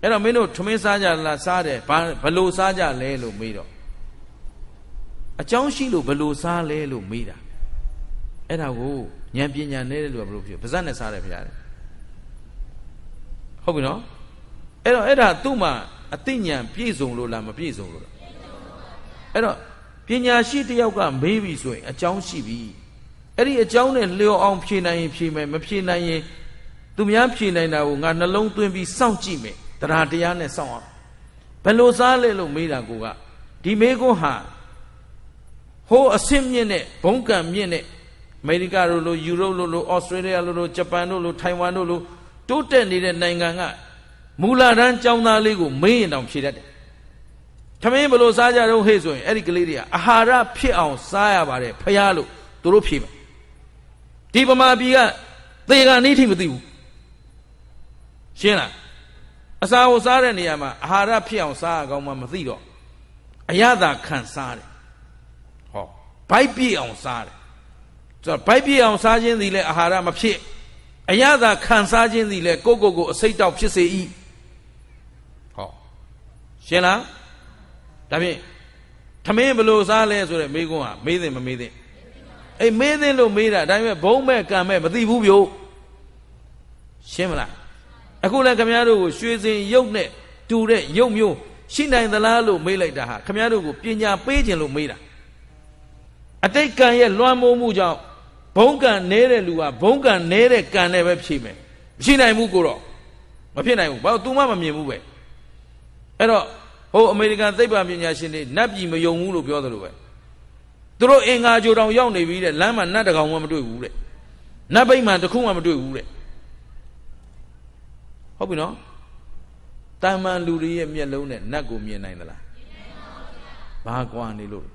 အဲ့တော့မင်းတို့ထမင်းစားကြလားစားတယ်ဘလို့စားကြလဲလို့မေးတော့အကြောင်းရှိလို့ဘလို့စားလဲလို့မေးတာအဲ့ဒါကိုဉာဏ်ပညာနေတဲ့လူကဘလို့ဖြစ်ပါဇက်နဲ့စားတယ်ဖရားတယ်ဟုတ်ပြီနော်အဲ့တော့အဲ့ဒါသူ့မှာအသိဉာဏ်ပြည့်စုံလို့လားမပြည့်စုံလို့လားအဲ့တော့ပညာရှိတယောက်ကမေးပြီဆိုရင်အကြောင်းရှိပြီအဲ့ဒီအကြောင်းနဲ့လျော်အောင်ဖြေနိုင်ရင်ဖြေမယ်မဖြေနိုင်ရင်သူများဖြေနိုင်တာကိုငါနှလုံးသွင်းပြီးစောင့်ကြည့်မယ်တရားတရားနဲ့စောင့်အောင်ဘယ်လိုစားလဲလို့မေးတာကိုကဒီမေးခွန်းဟာဟိုးအဆင့်မြင့်တဲ့ဘုံကံမြင့်တဲ့အမေရိကတို့လိုယူရိုလိုလိုဩစတြေးလျလိုလိုဂျပန်တို့လိုထိုင်ဝမ်တို့လိုတိုးတက်နေတဲ့နိုင်ငံကမူလာတန်းကျောင်းသားလေးကိုမင်းရင်တောင်ဖြေတတ်တယ်။ထမင်းဘလို့စားကြတော့ဟေ့ဆိုရင်အဲ့ဒီကလေးတွေကအဟာရဖြစ်အောင်စားရပါတယ်ဖះလို့သူတို့ဖြေမယ်။ဒီပမာပြည်ကသေကနေ့ထိမသိဘူး။ရှင်းလား။အစာကိုစားတဲ့နေရာမှာအဟာရဖြစ်အောင်စားရကောင်းမှမသိတော့အရသာခံစားတယ်။ဟောဘိုက်ပြည့်အောင်စားတယ်ဆိုတော့ဗိုက်ပြည့်အောင်စားခြင်းသည်လည်းအာဟာရမဖြစ်အရသာခံစားခြင်းသည်လည်းကိုယ့်ကိုယ်ကိုအစိတ်တောက်ဖြစ်စေ၏ဟောရှင်းလားဒါဖြင့်ထမင်းဘလို့စားလဲဆိုတဲ့မေးခွန်းဟာမေးသင့်မမေးသင့်အဲ့မေးသင့်လို့မေးတာဒါပေမဲ့ဘုံမဲ့ကံမဲ့မသိဘူးပြို့ရှင်းမလားအခုလည်းခမည်းတော်ကိုရွှေစင်ရုပ်နဲ့တူတဲ့ရုပ်မျိုးရှိနိုင်သလားလို့မေးလိုက်တာဟာခမည်းတော်ကိုပညာပေးခြင်းလို့မေးတာအတိတ်ကံရဲ့လွှမ်းမိုးမှုကြောင့်ဘုံကံနေတဲ့လူကဘုံကံနေတဲ့ကံနဲ့ပဲဖြေမယ်မရှိနိုင်ဘူးကိုတော့မဖြစ်နိုင်ဘူးဘာလို့ तू မှမမြင်ဘူးပဲအဲ့တော့ဟိုအမေရိကန်သိပ္ပံပညာရှင်တွေနတ်ပြည်မယုံဘူးလို့ပြောသလိုပဲသူတို့အင်္ဂါဂျိုတောင်ရောက်နေပြီတဲ့လမ်းမှာနတ်တကောင်မှမတွေ့ဘူးတဲ့နတ်ဘိမှန်တစ်ခုမှမတွေ့ဘူးတဲ့ဟုတ်ပြီနော်တာမန်လူတွေရဲ့မျက်လုံးနဲ့နတ်ကိုမြင်နိုင်သလားမြင်နိုင်ပါဘူးဗျာဘာကွာနေလို့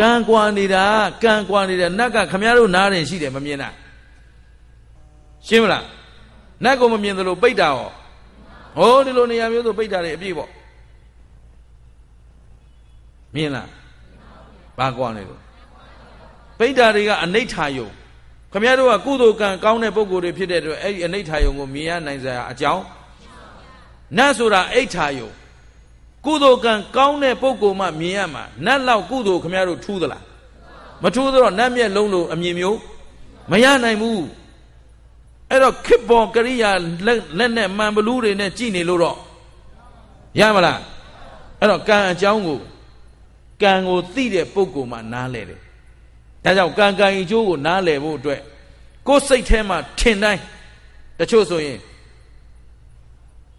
ကံကွာနေတာကံကွာနေတဲ့နတ်ကခမရတို့နားရင်ရှိတယ်မမြင်တာရှင်းမလားနတ်ကမမြင်သလိုပိတ်တာရောဟိုးဒီလိုနေရာမျိုးဆိုပိတ်တာတွေအပြည့်ပေါ့မြင်လားဘာကွာနေလို့ပိဋ္ဌာတွေကအနိဋ္ဌာယုံခမည်းတော်ကကုသိုလ်ကံကောင်းတဲ့ပုံကိုယ်တွေဖြစ်တဲ့အတွက်အဲ့ဒီအနိဋ္ဌာယုံကိုမြင်ရနိုင်စရာအကြောင်းနတ်ဆိုတာအိဋ္ဌာယုံကုသိုလ်ကံကောင်းတဲ့ပုံကိုမှမြင်ရမှာနတ်လောက်ကုသိုလ်ခမရတို့ထူးသလားမထူးတော့နတ်မျက်လုံးလိုအမြင်မျိုးမရနိုင်ဘူးအဲ့တော့ခစ်ပေါ်ကရိယာလက်နဲ့မှန်ဘလူးတွေနဲ့ကြည်နေလို့တော့ရမလားအဲ့တော့ကံအကြောင်းကိုကံကိုသိတဲ့ပုံကိုမှနားလဲတယ်ဒါကြောင့်ကံကံအကျိုးကိုနားလဲဖို့အတွက်ကိုယ်စိတ်ထဲမှာထင်တိုင်းတချို့ဆိုရင်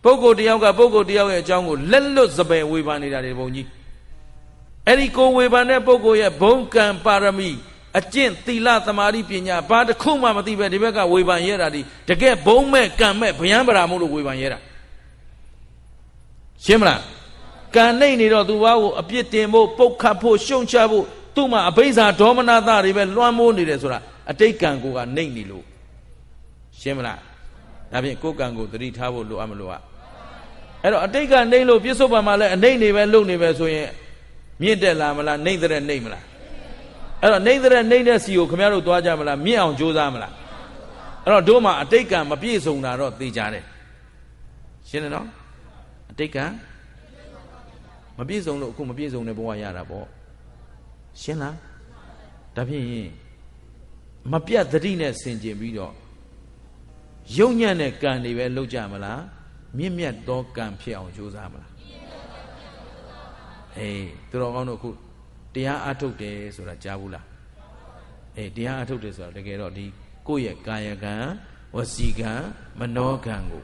ပုဂ္ဂိုလ်တယောက်ကပုဂ္ဂိုလ်တယောက်ရဲ့အကြောင်းကိုလက်လွတ်စပယ်ဝေဖန်နေတာတွေဘုံကြီးအဲ့ဒီကိုဝေဖန်တဲ့ပုဂ္ဂိုလ်ရဲ့ဘုံကံပါရမီအကျင့်သီလသမာဓိပညာဘာတစ်ခုမှမသိပဲဒီဘက်ကဝေဖန်ရတာဒီတကယ်ဘုံမဲ့ကံမဲ့ဗျံပရာမို့လို့ဝေဖန်ရတာရှင်းမလားကံနှိမ့်နေတော့သူဘာကိုအပြစ်တင်ဖို့ပုတ်ခတ်ဖို့ရှုံချဖို့သူ့မှာအဘိဇာဒေါမနတာတွေပဲလွှမ်းမိုးနေတယ်ဆိုတာအတိတ်ကံကိုကနှိမ့်နေလို့ရှင်းမလားဒါဖြင့်ကိုယ်ကံကိုသတိထားဖို့လိုအပ်မလို့อ่ะအဲ့တော့အတိတ်ကနှိမ့်လို့ပြစ္ဆုတ်ပံမှာလည်းအနှိမ့်နေပဲလုံနေပဲဆိုရင်မြင့်တက်လာမလားနှိမ့်တဲ့နှိမ့်မလားအဲ့တော့နှိမ့်တဲ့နှိမ့်တဲ့စီကိုခင်ဗျားတို့သွားကြမလားမြင့်အောင်ကြိုးစားမလားအဲ့တော့တို့မှအတိတ်ကမပြည့်စုံတာတော့သိကြတယ်ရှင်းတယ်နော်အတိတ်ကမပြည့်စုံလို့အခုမပြည့်စုံတဲ့ဘဝရတာပေါ့ရှင်းလားဒါဖြင့်မပြတ်သတိနဲ့ဆင်ကျင်ပြီးတော့ယုံညံ့တဲ့ကံတွေပဲလောက်ကြမလားမြင့်မြတ်သောကံဖြစ်အောင်ကြိုးစားမလားအေးသူတော်ကောင်းတို့ခုတရားအထုတ်တယ်ဆိုတာကြားဘူးလားအေးတရားအထုတ်တယ်ဆိုတာတကယ်တော့ဒီကိုယ့်ရဲ့ကာယကံဝစီကံမနောကံကို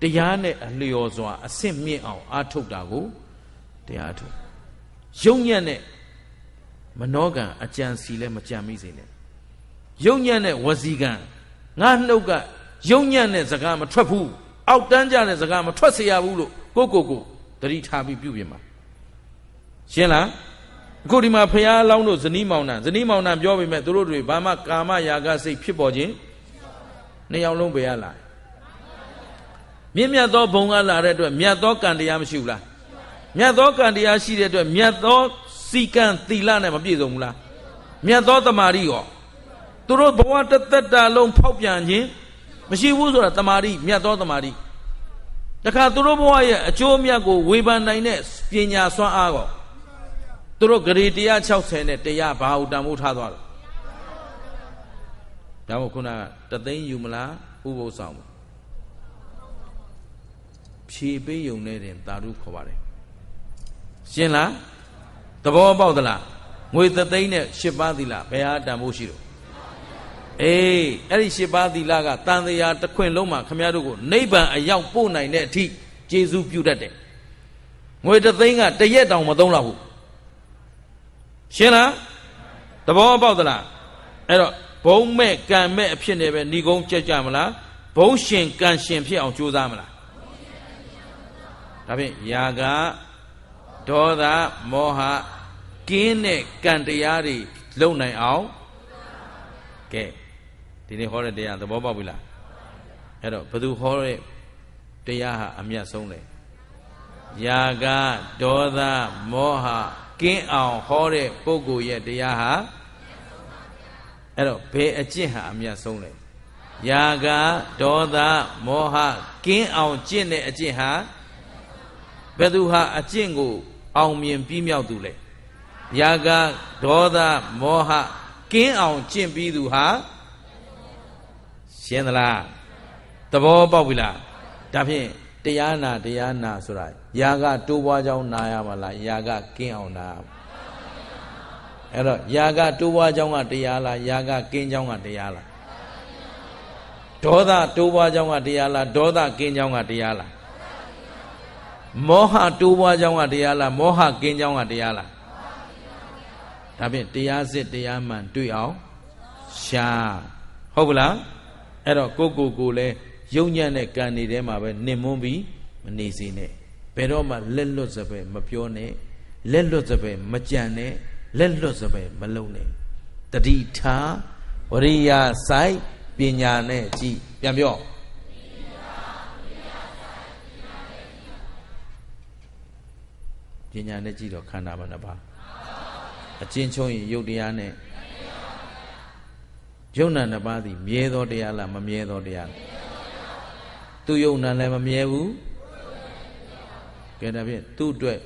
တရားနဲ့အလျော်စွာအဆင့်မြင့်အောင်အထုတ်တာကိုတရားအထုတ်ယုံညံ့တဲ့မနောကံအကြံစီလည်းမကြံမိစေနဲ့ယုံညံ့တဲ့ဝစီကံငါနှုတ်ကယုံညံ့တဲ့စကားမထွက်ဘူးအောက်တန်းကြတဲ့စကားမထွက်เสียဘူးလို့ကိုကိုကိုတတိထားပြီးပြုပြင်ပါရှင်းလားအခုဒီမှာဖះလောင်းတို့ဇနီးမောင်နှံဇနီးမောင်နှံပြောပေမဲ့သူတို့တွေဘာမှကာမရာဂစိတ်ဖြစ်ပေါ်ခြင်းနှစ်ယောက်လုံးပဲရလားမြင့်မြတ်သောဘုံကလာတဲ့အတွက်မြတ်သောကံတရားမရှိဘူးလားမြတ်သောကံတရားရှိတဲ့အတွက်မြတ်သောစီကံသီလနဲ့မပြည့်စုံဘူးလားမြတ်သောတမာရီရောသူတို့ဘဝတသက်တာလုံးဖောက်ပြန်ခြင်းမရှိဘူးဆိုတာတမာရီမြတ်သောတမာရီတခါသူတို့ဘဝရဲ့အကျိုးအမြတ်ကိုဝေဖန်နိုင်တဲ့ပညာစွမ်းအားကောသူတို့ဂရေ160နဲ့တရားဘာဟုတန်ဖိုးထားသွားလဲဒါမို့ခုနကတသိန်းယူမလားဥပုသ်ဆောင်ဖြေပေးယုံနေတယ်သာဓုခေါ်ပါတယ်ရှင်းလားသဘောပေါက်သလားငွေသသိန်းနဲ့၈ပါးသီလားဘယ်ဟာတန်ဖိုးရှိတော့အေးအဲ့ဒီ၈ပါးသီလကတန်တရားတစ်ခွင်လုံးမှာခမရတို့ကိုနိဗ္ဗာန်အရောက်ပို့နိုင်တဲ့အထိကျေးဇူးပြုတတ်တယ်ငွေတသိန်းကတရက်တောင်မသုံးလောက်ဘူးရှင်းလားသဘောပေါက်သလားအဲ့တော့ဘုံမဲ့ကံမဲ့အဖြစ်နဲ့ပဲဏီကုန်းကြက်ကြမလားဘုံရှင်ကံရှင်ဖြစ်အောင်ကြိုးစားမလားဒါဖြင့်ယာကဒေါသမောဟကင်းတဲ့ကံတရားတွေလုံနိုင်အောင်ကဲဒီနေ့ဟောတဲ့တရားသဘောပေါက်ပြီလားအဲ့တော့ဘသူဟောတဲ့တရားဟာအမြတ်ဆုံးတယ်ယာကဒေါသမောဟကင်းအောင်ဟောတဲ့ပုဂ္ဂိုလ်ရဲ့တရားဟာအဲ့တော့ဘယ်အကျင့်ဟာအမြတ်ဆုံးလဲယာကဒေါသမောဟကင်းအောင်ကျင့်တဲ့အကျင့်ဟာဘယ်သူဟာအကျင့်ကိုအောင်မြင်ပြီးမြောက်သူလဲယာကဒေါသမောဟကင်းအောင်ကျင့်ပြီးသူဟာရှင်းသလားသဘောပေါက်ပြီလားဒါဖြင့်တရားနာတရားနာဆိုတာယာကတိုးပွားကြောင်းနာရမှာလားယာကကင်းအောင်နာအဲ့တော့ယာကတိုးပွားကြောင်းကတရားလားယာကကင်းကြောင်းကတရားလားဒေါသတိုးပွားကြောင်းကတရားလားဒေါသကင်းကြောင်းကတရားလားမောဟတိုးပွားကြောင်းကတရားလားမောဟကင်းကြောင်းကတရားလားဒါဖြင့်တရားစစ်တရားမှန်တွေ့အောင်ရှားဟုတ်ပလားအဲ့တော့ကိုကိုကိုလည်းယုံညံ့တဲ့ကံတွေထဲမှာပဲနင်မွန်းပြီးမနေစေနဲ့ဘယ်တော့မှလက်လွတ်စပယ်မပြောနဲ့လက်လွတ်စပယ်မကြံနဲ့လက်လွတ်စပယ်မလုံနဲ့တတိထာဝရိယဆိုင်ပညာနဲ့ကြည်ပြန်ပြောပညာနဲ့ကြည်တော့ခန္ဓာမှာနှစ်ပါးအချင်းချင်းရုပ်တရားနဲ့ယုံနာနှစ်ပါးသည်မြဲသောတရားလားမမြဲသောတရားလားသူယုံနာလည်းမမြဲဘူးကဲဒါဖြင့်သူ့အတွက်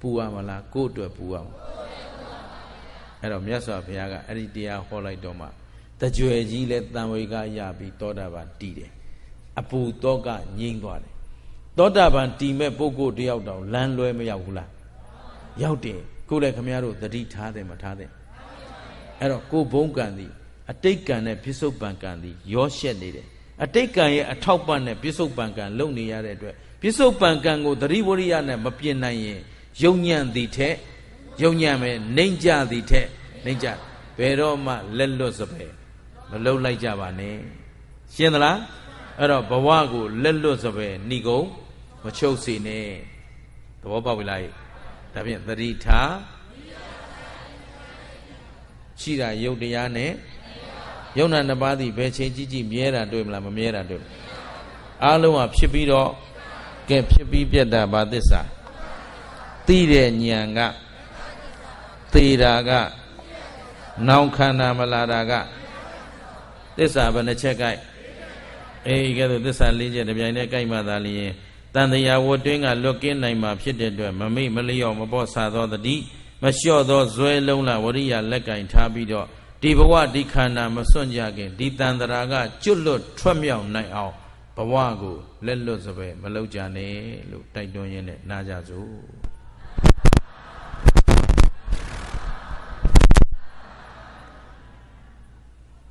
ပူရမလားကိုယ့်အတွက်ပူရမလားအဲ့တော့မြတ်စွာဘုရားကအဲ့ဒီတရားဟောလိုက်တော့မှတကြွယ်ကြီးလဲတံဝေကရပြီးသောတာပန်တည်တယ်အပူတော့ကငြိမ့်သွားတယ်သောတာပန်တည်မဲ့ပုဂ္ဂိုလ်တယောက်တောင်လမ်းလွဲမရောက်ဘူးလားရောက်တယ်ကိုယ်လည်းခမရတို့တတိထားတယ်မထားတယ်အဲ့တော့ကိုဘုံကံသည်အတိတ်ကံနဲ့ပြစ္ဆုတ်ပံကံသည်ရောရှက်နေတယ်အတိတ်ကံရဲ့အထောက်ပံ့နဲ့ပြစ္ဆုတ်ပံကံလုံနေရတဲ့အတွက်ပြစ္ဆုတ်ပံကံကိုသတိဝရိယနဲ့မပြင်နိုင်ရင်ယုံညံ့သည်ထက်ယုံညံ့မယ်နှိမ့်ကြသည်ထက်နှိမ့်ကြဘယ်တော့မှလက်လွတ်စပယ်မလွတ်လိုက်ကြပါနဲ့ရှင်းသလားအဲ့တော့ဘဝကိုလက်လွတ်စပယ်ဏိကုံမချုပ်စေနဲ့သဘောပေါက်ပြီလားဒါဖြင့်သတိထားရှိတာယုတ်တရားနဲ့ယုံနာနှစ်ပါးသည်ဘယ်ချိန်ကြီးကြီးမြဲတာတွေ့မလားမမြဲတာတွေ့ဘူးအားလုံးကဖြစ်ပြီးတော့ကဲဖြစ်ပြီးပြတ်တာဘာသစ္စာသိတဲ့ဉာဏ်ကသိတာကနောင်ခန္ဓာမလာတာကသစ္စာဘယ်နှချက်ကိုက်အေးကဲတော့သစ္စာ၄ချက်တပြိုင်တည်းကိုက်မှသာလျင်တန်တရာဝတ်တွင်းကလွတ်ကင်းနိုင်မှာဖြစ်တဲ့အတွက်မမိမလျော့မပေါ့ဆာသောတတိမလျှော့သောဇွဲလုံးလာဝရိယလက်ကင် ထားပြီးတော့ဒီဘဝဒီခန္ဓာမစွန့်ကြခင်ဒီတန်တရာကကျွတ်လွတ်ထွက်မြောက်နိုင်အောင်ဘဝကိုလက်လွတ်စပယ်မလောက်ကြနဲ့လို့တိုက်တွန်းရင်းနဲ့နားကြစို့